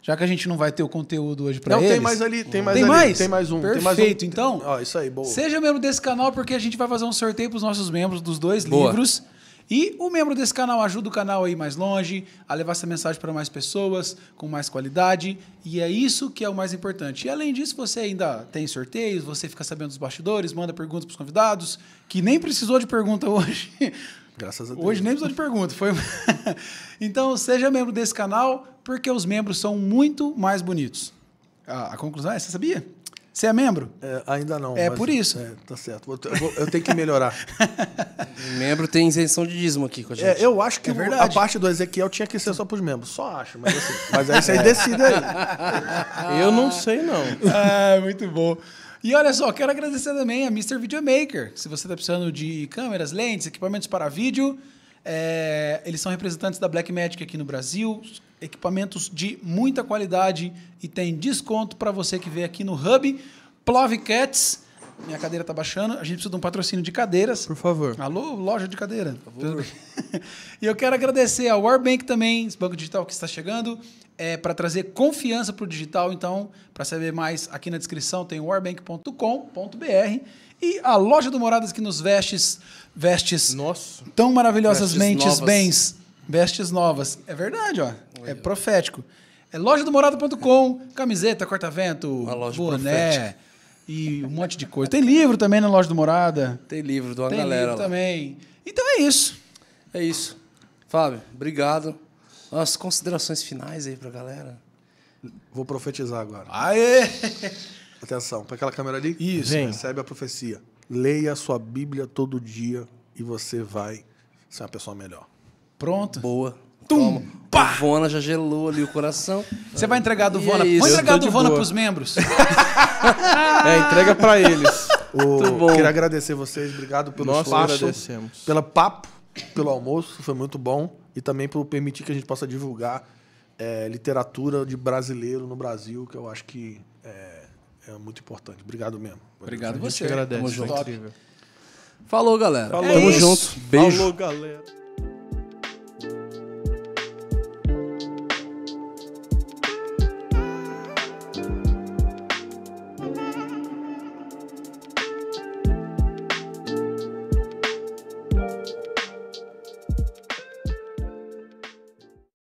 Já que a gente não vai ter o conteúdo hoje para eles. Não, tem mais ali, tem mais tem ali, mais? Tem mais um. Perfeito, mais um. então. Ó, isso aí, boa. Seja membro desse canal, porque a gente vai fazer um sorteio para os nossos membros dos dois boa. livros. E o membro desse canal ajuda o canal a ir mais longe, a levar essa mensagem para mais pessoas, com mais qualidade. E é isso que é o mais importante. E além disso, você ainda tem sorteios, você fica sabendo dos bastidores, manda perguntas para os convidados, que nem precisou de pergunta hoje. <laughs> Graças a Deus. Hoje nem precisou de pergunta. Foi... <laughs> então, seja membro desse canal, porque os membros são muito mais bonitos. A, a conclusão é essa, sabia? Você é membro? É, ainda não. É por é, isso. É, tá certo. Eu, eu, eu tenho que melhorar. <laughs> membro tem isenção de dízimo aqui com a é, gente. É, eu acho que é a parte do Ezequiel tinha que ser só para os membros. Só acho, mas, assim, mas aí vocês aí. eu não sei, não. Ah, <laughs> muito bom. E olha só, quero agradecer também a Mr. Videomaker. Se você está precisando de câmeras, lentes, equipamentos para vídeo, é, eles são representantes da Blackmagic aqui no Brasil, equipamentos de muita qualidade e tem desconto para você que vem aqui no Hub Cats. Minha cadeira está baixando. A gente precisa de um patrocínio de cadeiras. Por favor. Alô, loja de cadeira. Por favor. <laughs> e eu quero agradecer ao Warbank também, esse banco digital que está chegando, é, para trazer confiança para o digital. Então, para saber mais, aqui na descrição tem warbank.com.br e a loja do Moradas que nos vestes, vestes Nossa. tão maravilhosamente vestes bens, vestes novas. É verdade, ó. É profético. É loja do morada.com, camiseta, corta-vento, boné profética. e um monte de coisa. Tem livro também na loja do Morada. Tem livro do uma Tem galera. Livro lá. também. Então é isso. É isso. Fábio, obrigado. As considerações finais aí pra galera. Vou profetizar agora. Aê! <laughs> Atenção, para aquela câmera ali. Isso. Vem. Recebe a profecia. Leia a sua Bíblia todo dia e você vai ser uma pessoa melhor. Pronto. Boa. Tum! Pá! Vona já gelou ali o coração. Você vai entregar do Vona? É Vamos entregar a Duvona pros membros. <laughs> é, entrega para eles. bom. queria agradecer vocês. Obrigado pelo Nós espaço. agradecemos. Pelo papo, pelo almoço. Foi muito bom. E também por permitir que a gente possa divulgar é, literatura de brasileiro no Brasil, que eu acho que é, é muito importante. Obrigado mesmo. Obrigado, Obrigado você. Agradece. Tamo junto. Falou, galera. Falou. É Tamo isso. junto. Beijo. Falou, galera.